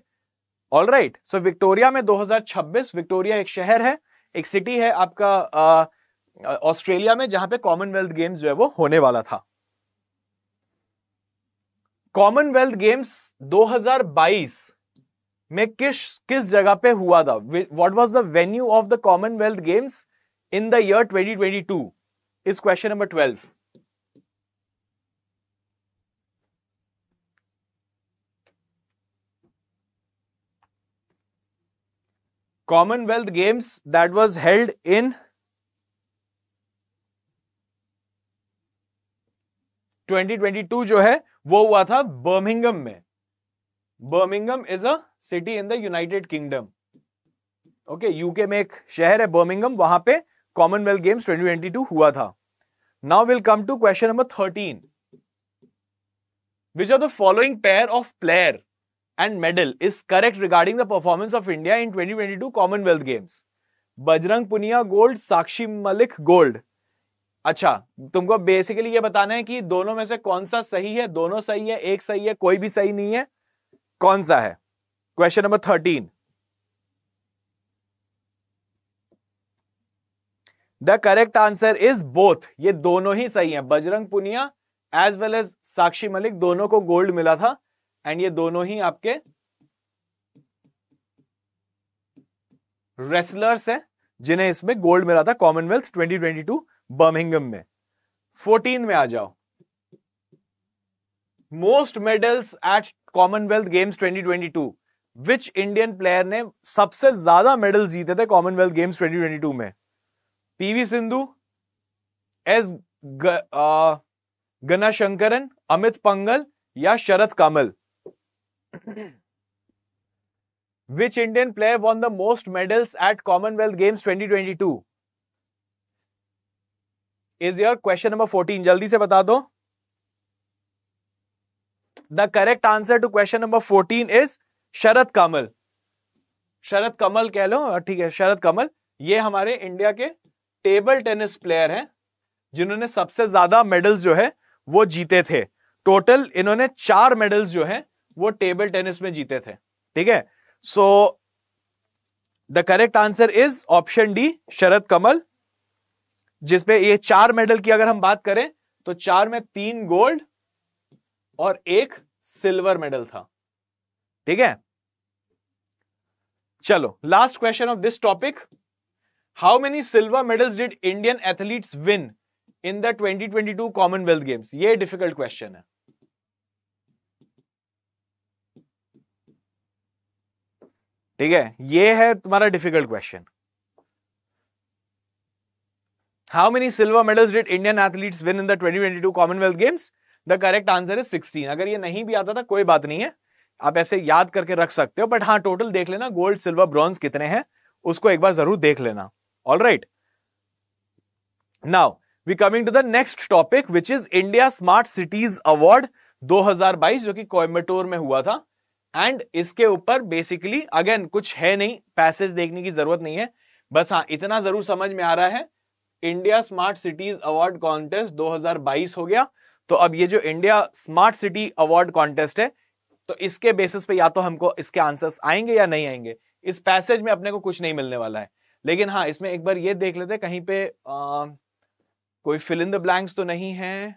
ऑल राइट सो विक्टोरिया में 2026 विक्टोरिया एक शहर है एक सिटी है आपका ऑस्ट्रेलिया में जहां पे कॉमनवेल्थ गेम्स जो है वो होने वाला था कॉमनवेल्थ गेम्स 2022 में किस किस जगह पे हुआ था what was the venue of the Commonwealth Games in the year 2022 is question number 12 Commonwealth Games that was held in twenty twenty two जो है वो हुआ था बर्मिंगम में Birmingham is a city in the United Kingdom okay UK में एक शहर है बर्मिंगम वहां पे Commonwealth Games twenty twenty two हुआ था now will come to question number thirteen which are the following pair of player and medal is correct regarding the performance of India in 2022 Commonwealth Games Bajrang Punia gold Sakshi Malik gold अच्छा तुमको basically ये बताना है कि दोनों में से कौन सा सही है दोनों सही है एक सही है कोई भी सही नहीं है कौन सा है question number thirteen the correct answer is both ये दोनों ही सही है Bajrang Punia as well as Sakshi Malik दोनों को गोल्ड मिला था एंड ये दोनों ही आपके रेसलर्स हैं जिन्हें इसमें गोल्ड मिला था कॉमनवेल्थ 2022 बर्मिंगम में 14 में आ जाओ most medals at Commonwealth Games 2022 which Indian player ने सबसे ज्यादा मेडल जीते थे कॉमनवेल्थ गेम्स 2022 में पीवी सिंधु एस ग, अमित पंगल या शरद कमल Which Indian player won the most medals at Commonwealth Games 2022? Is your question number 14. जल्दी से बता दो The correct answer to question number 14 is शरद कमल शरद कमल कह लो ठीक है शरद कमल ये हमारे इंडिया के टेबल टेनिस प्लेयर हैं जिन्होंने सबसे ज्यादा मेडल्स जो है वो जीते थे टोटल इन्होंने चार मेडल्स जो हैं वो टेबल टेनिस में जीते थे ठीक है so the correct answer is option D Sharath Kamal जिसपे ये चार मेडल की अगर हम बात करें तो चार में तीन गोल्ड और एक सिल्वर मेडल था ठीक है चलो last question of this topic how many silver medals did Indian athletes win in the 2022 Commonwealth Games ये डिफिकल्ट क्वेश्चन है ठीक है ये है तुम्हारा difficult question how many silver medals did Indian athletes win in the 2022 Commonwealth Games the correct answer is 16 अगर ये नहीं भी आता था कोई बात नहीं है आप ऐसे याद करके रख सकते हो बट हाँ टोटल देख लेना गोल्ड सिल्वर ब्रॉन्ज कितने हैं उसको एक बार जरूर देख लेना all right now we coming to the next topic which is India Smart Cities Award 2022 जो कि कोयम्बटोर में हुआ था एंड इसके ऊपर बेसिकली अगेन कुछ है नहीं पैसेज देखने की जरूरत नहीं है बस हाँ इतना जरूर समझ में आ रहा है India Smart Cities Award Contest 2022 हो गया तो अब ये जो India Smart City Award Contest है तो इसके बेसिस पे या तो हमको इसके आंसर्स आएंगे या नहीं आएंगे इस पैसेज में अपने को कुछ नहीं मिलने वाला है लेकिन हाँ इसमें एक बार ये देख लेते कहीं पे आ, कोई फिल इन द ब्लैंक्स तो नहीं है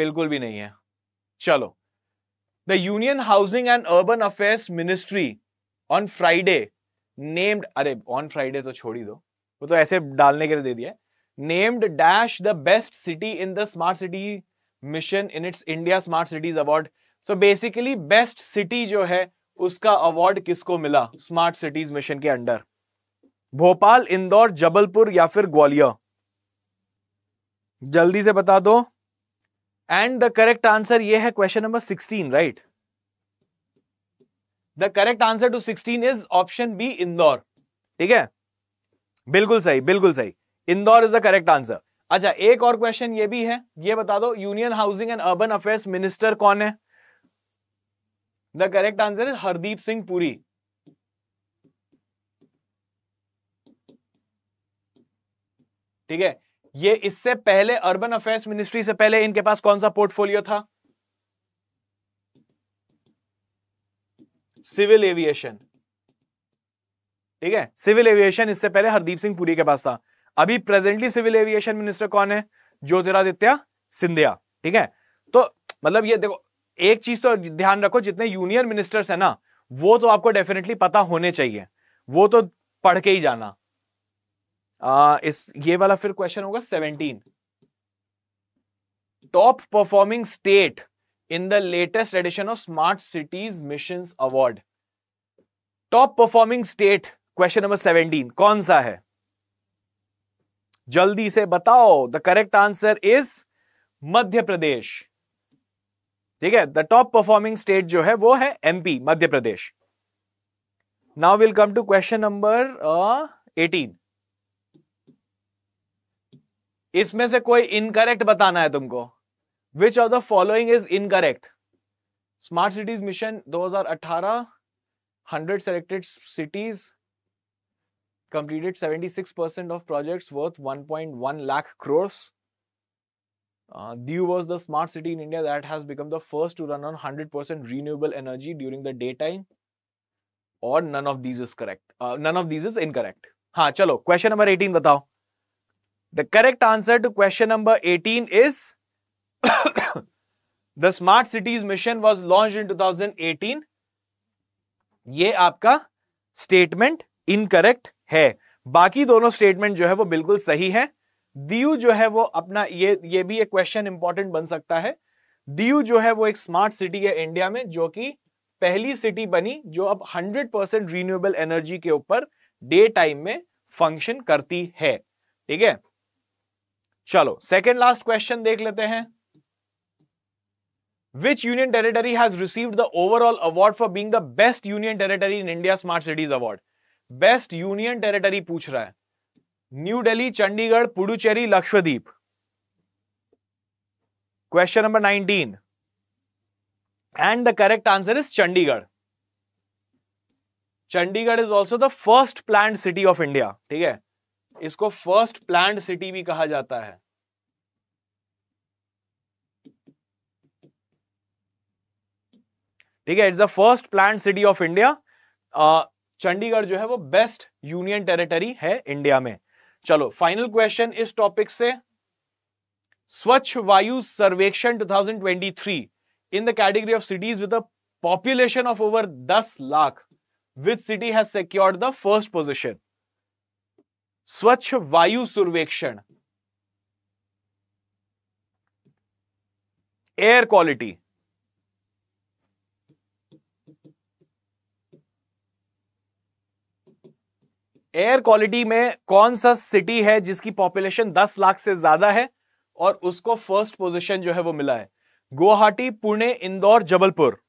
बिल्कुल भी नहीं है चलो The Union Housing and Urban Affairs Ministry on Friday named अरे on Friday तो छोड़ ही दो वो तो ऐसे डालने के लिए दे दिया named dash the best city in the smart city mission in its India Smart Cities Award. So basically best city जो है उसका अवार्ड किसको मिला स्मार्ट सिटीज मिशन के अंडर भोपाल इंदौर जबलपुर या फिर ग्वालियर जल्दी से बता दो एंड द करेक्ट आंसर ये है question number sixteen right the correct answer to sixteen is option B Indore ठीक है बिल्कुल सही बिल्कुल सही Indore is the correct answer अच्छा एक और क्वेश्चन ये भी है ये बता दो union housing and urban affairs minister कौन है the correct answer is Hardeep Singh Puri ठीक है ये इससे पहले अर्बन अफेयर्स मिनिस्ट्री से पहले इनके पास कौन सा पोर्टफोलियो था सिविल एविएशन ठीक है सिविल एविएशन इससे पहले हरदीप सिंह पुरी के पास था अभी प्रेजेंटली सिविल एविएशन मिनिस्टर कौन है ज्योतिरादित्य सिंधिया ठीक है तो मतलब ये देखो एक चीज तो ध्यान रखो जितने यूनियन मिनिस्टर्स है ना वो तो आपको डेफिनेटली पता होने चाहिए वो तो पढ़ के ही जाना आ, इस ये वाला फिर क्वेश्चन होगा seventeen top performing state in the latest edition of Smart Cities Mission Award top performing state question number seventeen कौन सा है जल्दी से बताओ the correct answer is Madhya Pradesh ठीक है द टॉप परफॉर्मिंग स्टेट जो है वो है MP Madhya Pradesh now will come to question number eighteen इसमें से कोई इनकरेक्ट बताना है तुमको which of the following is incorrect Smart Cities Mission 2018 hundred selected cities completed 76 percent of project worth 1.1 lakh crores Diu was the smart city in India that has become the first to run on hundred percent renewable energy during the daytime और none of these is correct none of these is incorrect हाँ चलो question number eighteen बताओ answer to question number eighteen is 18 smart the mission was launch in two thousand 2018. ये आपका statement incorrect है बाकी दोनों statement जो है वो बिल्कुल सही है दीयू जो है वो अपना ये ये भी एक क्वेश्चन इंपॉर्टेंट बन सकता है दीयू जो है वो एक स्मार्ट सिटी है इंडिया में जो कि पहली सिटी बनी जो अब 100 परसेंट रिन्यूएबल एनर्जी के ऊपर डे टाइम में फंक्शन करती है ठीक है चलो सेकेंड लास्ट क्वेश्चन देख लेते हैं Which union territory has received the overall award for being the best union territory in India Smart Cities Award? Best union territory पूछ रहा है New Delhi, Chandigarh, Puducherry, Lakshadweep. Question number 19 And the correct answer is Chandigarh. Chandigarh is also the first planned city of India. ठीक है इसको first plan city भी कहा जाता है ठीक है it's the first plan city of India Chandigarh जो है वो बेस्ट यूनियन टेरिटरी है इंडिया में चलो फाइनल क्वेश्चन इस टॉपिक से स्वच्छ Vayu Sarvekshan 2023 in the category of cities with a population of over 10 lakh which city has secured the first position Swachh Vayu सर्वेक्षण एयर क्वालिटी एयर क्वालिटी में कौन सा सिटी है जिसकी पॉपुलेशन 10 लाख से ज्यादा है और उसको फर्स्ट पोजीशन जो है वो मिला है गुवाहाटी पुणे इंदौर जबलपुर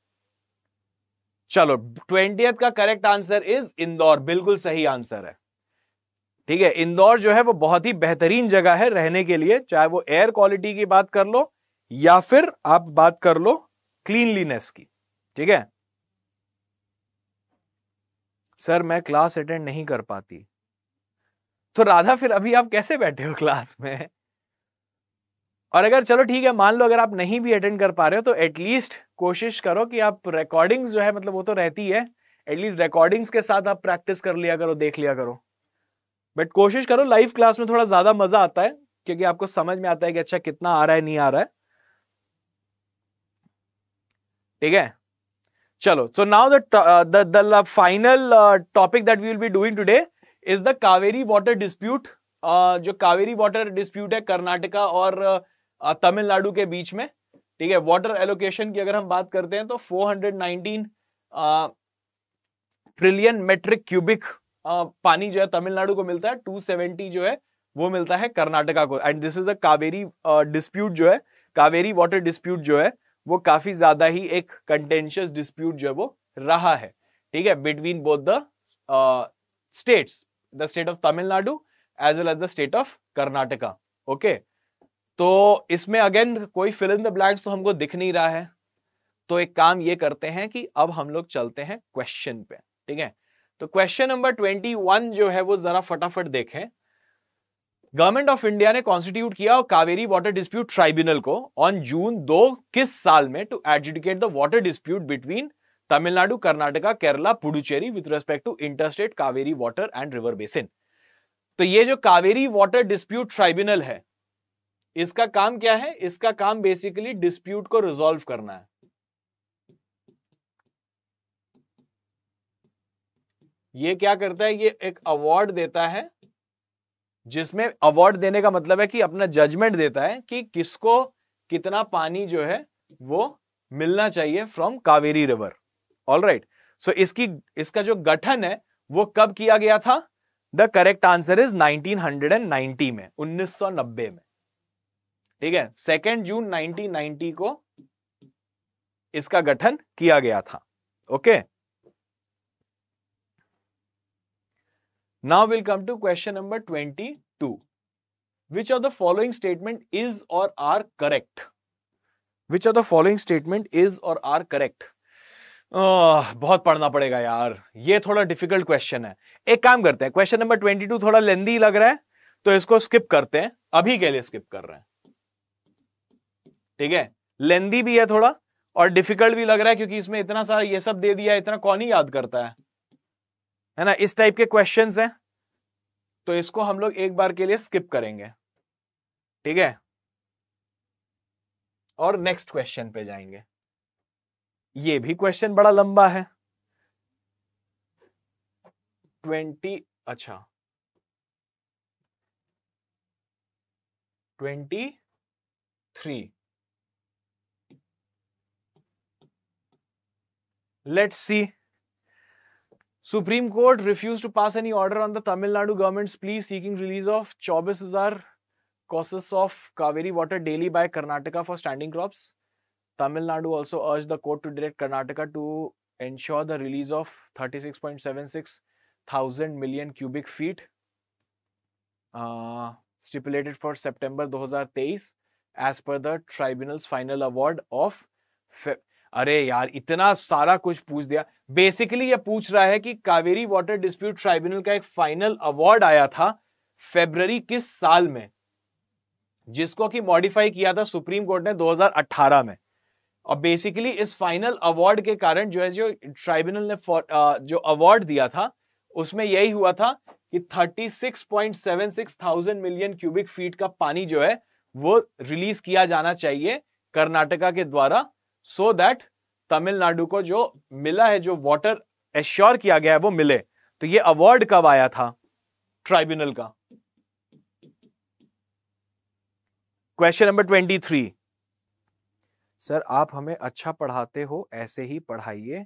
चलो ट्वेंटी का करेक्ट आंसर इज इंदौर बिल्कुल सही आंसर है ठीक है इंदौर जो है वो बहुत ही बेहतरीन जगह है रहने के लिए चाहे वो एयर क्वालिटी की बात कर लो या फिर आप बात कर लो क्लीनलीनेस की ठीक है सर मैं क्लास अटेंड नहीं कर पाती तो राधा फिर अभी आप कैसे बैठे हो क्लास में और अगर चलो ठीक है मान लो अगर आप नहीं भी अटेंड कर पा रहे हो तो एटलीस्ट कोशिश करो कि आप रिकॉर्डिंग्स जो है मतलब वो तो रहती है एटलीस्ट रिकॉर्डिंग्स के साथ आप प्रैक्टिस कर लिया करो देख लिया करो बट कोशिश करो लाइव क्लास में थोड़ा ज्यादा मजा आता है क्योंकि आपको समझ में आता है कि अच्छा कितना आ रहा है नहीं आ रहा है ठीक है चलो so now the final topic that we will be doing today is the Kaveri water dispute जो कावेरी वाटर डिस्प्यूट है कर्नाटका और तमिलनाडु uh, uh, के बीच में ठीक है वाटर एलोकेशन की अगर हम बात करते हैं तो 419 ट्रिलियन मेट्रिक क्यूबिक पानी जो है तमिलनाडु को मिलता है 270 जो है वो मिलता है कर्नाटका को and this is a Kaveri dispute जो है कावेरी वाटर डिस्प्यूट जो है वो काफी ज्यादा ही एक कंटेंशियस डिस्प्यूट जो है वो रहा है ठीक है between both the states the state of Tamil Nadu as well as the state of Karnataka okay तो इसमें अगेन कोई फिल इन द ब्लैंक्स तो हमको दिख नहीं रहा है तो एक काम ये करते हैं कि अब हम लोग चलते हैं क्वेश्चन पे ठीक है तो क्वेश्चन नंबर ट्वेंटी वन जो है वो जरा फटाफट देखें गवर्नमेंट ऑफ इंडिया ने कॉन्स्टिट्यूट किया और कावेरी वाटर डिस्प्यूट ट्राइब्यूनल को ऑन जून दो किस साल में to adjudicate the water dispute between Tamil Nadu Karnataka Kerala Puducherry with respect to interstate Kaveri water and river basin तो ये जो कावेरी वाटर डिस्प्यूट ट्राइब्यूनल है इसका काम क्या है इसका काम बेसिकली डिस्प्यूट को रिजोल्व करना है ये क्या करता है ये एक अवार्ड देता है जिसमें अवार्ड देने का मतलब है कि अपना जजमेंट देता है कि किसको कितना पानी जो है वो मिलना चाहिए from Kaveri river all right so इसकी इसका जो गठन है वो कब किया गया था द करेक्ट आंसर इज 1990 में 1990 में ठीक है सेकेंड जून 1990 को इसका गठन किया गया था okay okay? Now we'll come to question number 22. Which of the following statement is or are correct? Which of the following statement is or are correct? Oh, बहुत पढ़ना पड़ेगा यार ये थोड़ा डिफिकल्ट क्वेश्चन है एक काम करते हैं क्वेश्चन नंबर ट्वेंटी टू थोड़ा लेंदी लग रहा है तो इसको स्किप करते हैं अभी के लिए स्किप कर रहे हैं ठीक है लेंदी भी है थोड़ा और डिफिकल्ट भी लग रहा है क्योंकि इसमें इतना सारा ये सब दे दिया इतना कौन ही याद करता है है ना इस टाइप के क्वेश्चन हैं तो इसको हम लोग एक बार के लिए स्किप करेंगे ठीक है और नेक्स्ट क्वेश्चन पे जाएंगे ये भी क्वेश्चन बड़ा लंबा है ट्वेंटी अच्छा twenty three let's see Supreme Court refused to pass any order on the Tamil Nadu government's plea seeking release of 24,000 causes of Kaveri water daily by Karnataka for standing crops. Tamil Nadu also urged the court to direct Karnataka to ensure the release of 36.76 thousand million cubic feet uh, stipulated for September 2023 as per the tribunal's final award of Fe अरे यार इतना सारा कुछ पूछ दिया basically ये पूछ रहा है कि कावेरी वाटर डिस्प्यूट ट्राइब्यूनल का एक फाइनल अवार्ड आया था फेबररी किस साल में जिसको कि मॉडिफाई किया था सुप्रीम कोर्ट ने 2018 में और बेसिकली इस फाइनल अवार्ड के कारण जो है जो ट्राइब्यूनल ने जो अवार्ड दिया था उसमें यही हुआ था कि 36.76 थाउजेंड मिलियन क्यूबिक फीट का पानी जो है वो रिलीज किया जाना चाहिए कर्नाटका के द्वारा सो दैट तमिलनाडु को जो मिला है जो वाटर एश्योर किया गया है वो मिले तो ये अवार्ड कब आया था ट्राइब्यूनल का question number twenty three sir आप हमें अच्छा पढ़ाते हो ऐसे ही पढ़ाइए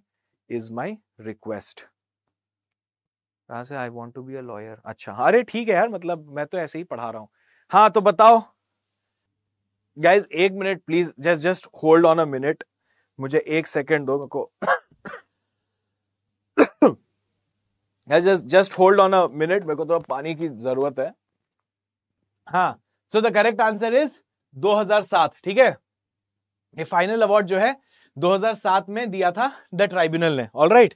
इज माई रिक्वेस्ट से I want to be a lawyer अच्छा हाँ, अरे ठीक है यार मतलब मैं तो ऐसे ही पढ़ा रहा हूं हाँ तो बताओ गाइज एक minute please just just hold on a minute मुझे एक सेकेंड दो मेरे को just hold on a minute मेरे को थोड़ा पानी की जरूरत है हाँ so the correct answer is 2007 ठीक है ये फाइनल अवार्ड जो है 2007 में दिया था द ट्राइब्यूनल ने all right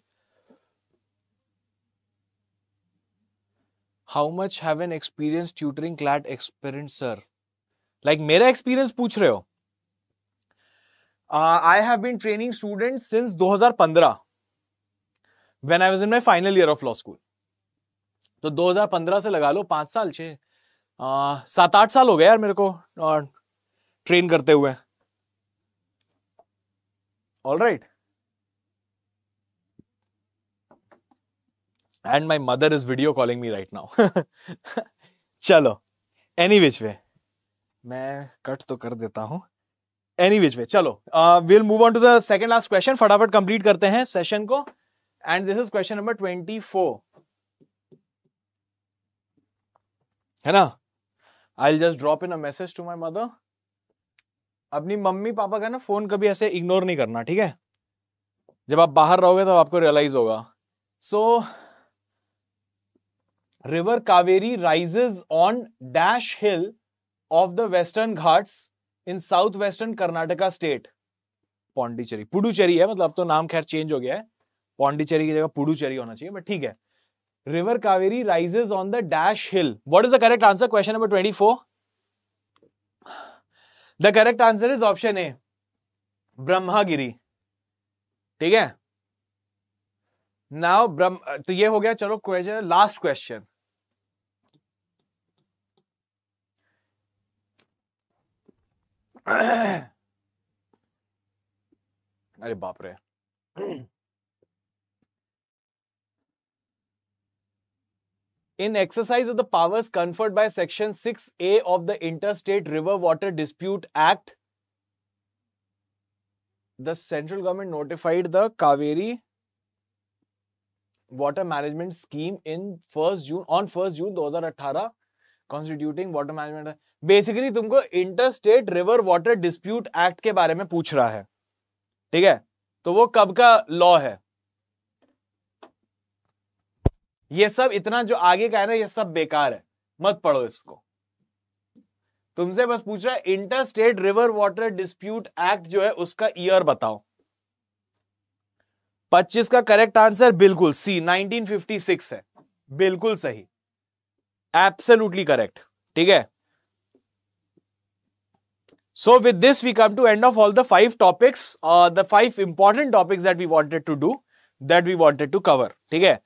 how much have an experience tutoring CLAT experienced sir like मेरा एक्सपीरियंस पूछ रहे हो I have been training student since 2015 when I was in my final year of law school तो 2015 से लगा लो पांच साल छे uh, सात आठ साल हो गए यार मेरे को ट्रेन uh, करते हुए all right and my mother is video calling me right now चलो एनी विच वे मैं कट तो कर देता हूं एनी विच वे चलो will move on to the second last question फटाफट कंप्लीट करते हैं सेशन को and this is question number twenty four है ना I just drop in a message to my mother अपनी मम्मी पापा का ना फोन कभी ऐसे इग्नोर नहीं करना ठीक है जब आप बाहर रहोगे तो आपको रियलाइज होगा so river Kaveri rises on dash hill of the Western Ghats in south western Karnataka state Pondicherry Puducherry है मतलब अब तो नाम खैर चेंज हो गया है पौंडीचेरी की जगह पुडुचेरी होना चाहिए बट ठीक है river Kaveri rises on the dash hill what is the correct answer question number twenty four the correct answer is option A Brahmagiri ठीक है नाउ ब्रह्म तो ये हो गया चलो क्वेश्चन लास्ट क्वेश्चन अरे बाप रे in exercise of the powers conferred by section six A of the inter state river water dispute act the central government notified the Kaveri water management scheme in first June on first June दो हजार अट्ठारह constituting water management basically तुमको inter state river water dispute act के बारे में पूछ रहा है ठीक है तो वो कब का लॉ है ये सब इतना जो आगे का है ना ये सब बेकार है मत पढ़ो इसको तुमसे बस पूछ रहा है inter state river water dispute act जो है उसका ईयर बताओ 25 का करेक्ट आंसर बिल्कुल सी 1956 है बिल्कुल सही एब्सोल्युटली करेक्ट ठीक है So with this, we come to end of all the five topics, uh, the five important topics that we wanted to do, that we wanted to cover. ठीक है?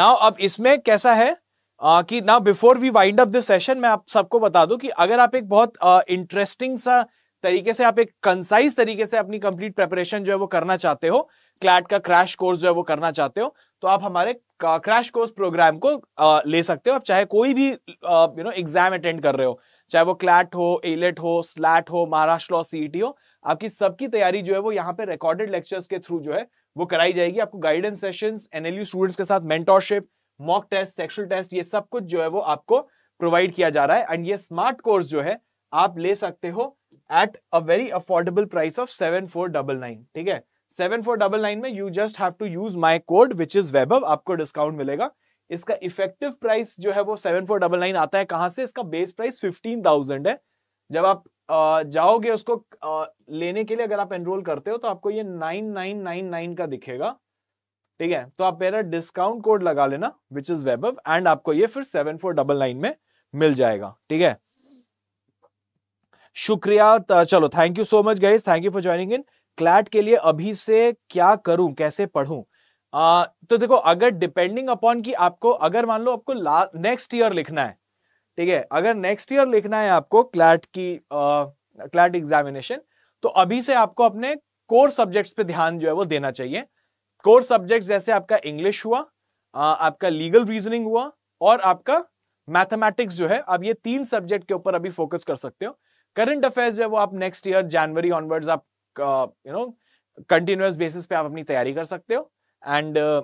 Now अब इसमें कैसा है uh, कि now before we wind up this session, मैं आप सबको बता दूं कि अगर आप एक बहुत uh, interesting सा तरीके से आप एक कंसाइज तरीके से अपनी कंप्लीट प्रेपरेशन जो है वो करना चाहते हो क्लैट का क्रैश कोर्स जो है वो करना चाहते हो तो आप हमारे क्रैश कोर्स प्रोग्राम को आ, ले सकते हो आप चाहे कोई भी यू नो एग्जाम अटेंड कर रहे हो चाहे वो क्लैट हो एलेट e हो स्लैट हो महाराष्ट्र लॉ सीईटी हो आपकी सबकी तैयारी जो है वो यहाँ पे रिकॉर्डेड लेक्चर्स के थ्रू जो है वो कराई जाएगी आपको गाइडेंस सेशन एनएलयू स्टूडेंट्स के साथ mentorship mock test sectional test ये सब कुछ जो है वो आपको प्रोवाइड किया जा रहा है एंड ये स्मार्ट कोर्स जो है आप ले सकते हो at a very affordable price of seven four double nine ठीक है सेवन फोर डबल नाइन में you just have to use my code which is वेबव आपको डिस्काउंट मिलेगा इसका इफेक्टिव प्राइस जो है वो सेवन फोर डबल नाइन आता है कहां से इसका बेस प्राइस फिफ्टीन थाउजेंड है जब आप जाओगे उसको लेने के लिए अगर आप एनरोल करते हो तो आपको ये नाइन नाइन नाइन नाइन का दिखेगा ठीक है तो आप मेरा डिस्काउंट कोड लगा लेना विच इज वेब एंड आपको ये फिर सेवन फोर डबल नाइन में मिल जाएगा ठीक है शुक्रिया चलो thank you so much guys thank you for joining in CLAT के लिए अभी से क्या करूं कैसे पढ़ू आ, तो देखो अगर डिपेंडिंग अपॉन कि आपको अगर मान लो आपको नेक्स्ट ईयर लिखना है ठीक है अगर नेक्स्ट ईयर लिखना है आपको क्लैट की क्लैट एग्जामिनेशन तो अभी से आपको अपने कोर सब्जेक्ट्स पे ध्यान जो है वो देना चाहिए कोर सब्जेक्ट्स जैसे आपका इंग्लिश हुआ आ, आपका लीगल रीजनिंग हुआ और आपका मैथमेटिक्स जो है आप ये तीन सब्जेक्ट के ऊपर अभी फोकस कर सकते हो करंट अफेयर्स जो है वो आप नेक्स्ट ईयर जनवरी ऑनवर्ड्स आप यू नो कंटिन्यूस बेसिस पे आप अपनी तैयारी कर सकते हो एंड uh,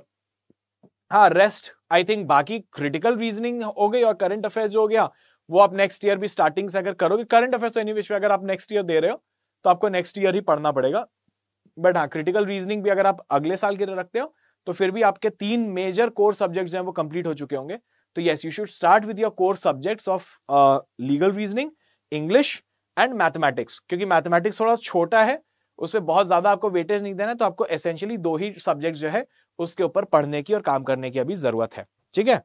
हाँ रेस्ट आई थिंक बाकी क्रिटिकल रीजनिंग हो गई और करंट अफेयर्स जो हो गया वो आप नेक्स्ट ईयर भी स्टार्टिंग से अगर करोगे करंट अफेयर्स तो एनी विश्व अगर आप नेक्स्ट ईयर दे रहे हो तो आपको नेक्स्ट ईयर ही पढ़ना पड़ेगा बट हाँ क्रिटिकल रीजनिंग भी अगर आप अगले साल के लिए रखते हो तो फिर भी आपके तीन मेजर कोर जो है वो कंप्लीट हो चुके होंगे तो yes you should start with your core subjects of legal reasoning English and mathematics क्योंकि मैथमेटिक्स थोड़ा छोटा है उस पर बहुत ज़्यादा आपको वेटेज नहीं देना तो आपको एसेंशियली दो ही सब्जेक्ट जो है उसके ऊपर पढ़ने की और काम करने की अभी ज़रूरत है ठीक है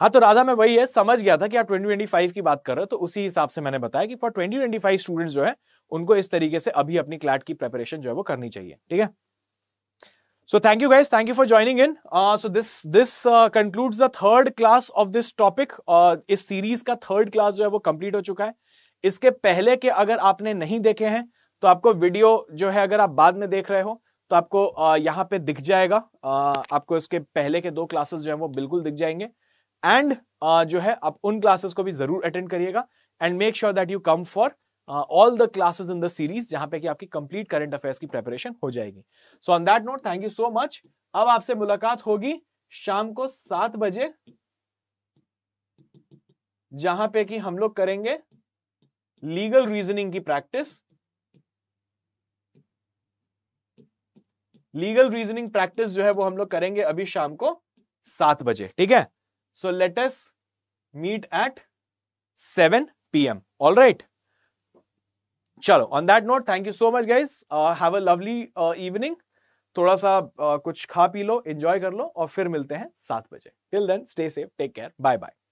हाँ तो राधा मैं वही है समझ गया था कि आप 2025 की बात कर रहे हो तो उसी हिसाब से मैंने बताया कि फॉर 2025 स्टूडेंट्स जो है उनको इस तरीके से अभी अपनी क्लैट की प्रेपरेशन जो है वो करनी चाहिए ठीक है so thank you guys thank you for joining in so this this concludes the third class of this topic इस सीरीज का थर्ड क्लास जो है वो कंप्लीट हो चुका है इसके पहले के अगर आपने नहीं देखे हैं तो आपको वीडियो जो है अगर आप बाद में देख रहे हो तो आपको यहाँ पे दिख जाएगा आपको इसके पहले के दो क्लासेस जो है वो बिल्कुल दिख जाएंगे एंड जो है आप उन क्लासेस को भी जरूर अटेंड करिएगा and make sure that you come for all the classes in the series जहां पे कि आपकी कंप्लीट करंट अफेयर्स की प्रेपरेशन हो जाएगी so on that note thank you so much अब आपसे मुलाकात होगी शाम को सात बजे जहां पे कि हम लोग करेंगे लीगल रीजनिंग की प्रैक्टिस लीगल रीजनिंग प्रैक्टिस जो है वो हम लोग करेंगे अभी शाम को सात बजे ठीक है so let's meet at seven P M all right चलो on that note thank you so much guys have a lovely evening थोड़ा सा uh, कुछ खा पी लो एंजॉय कर लो और फिर मिलते हैं सात बजे till then stay safe take care bye bye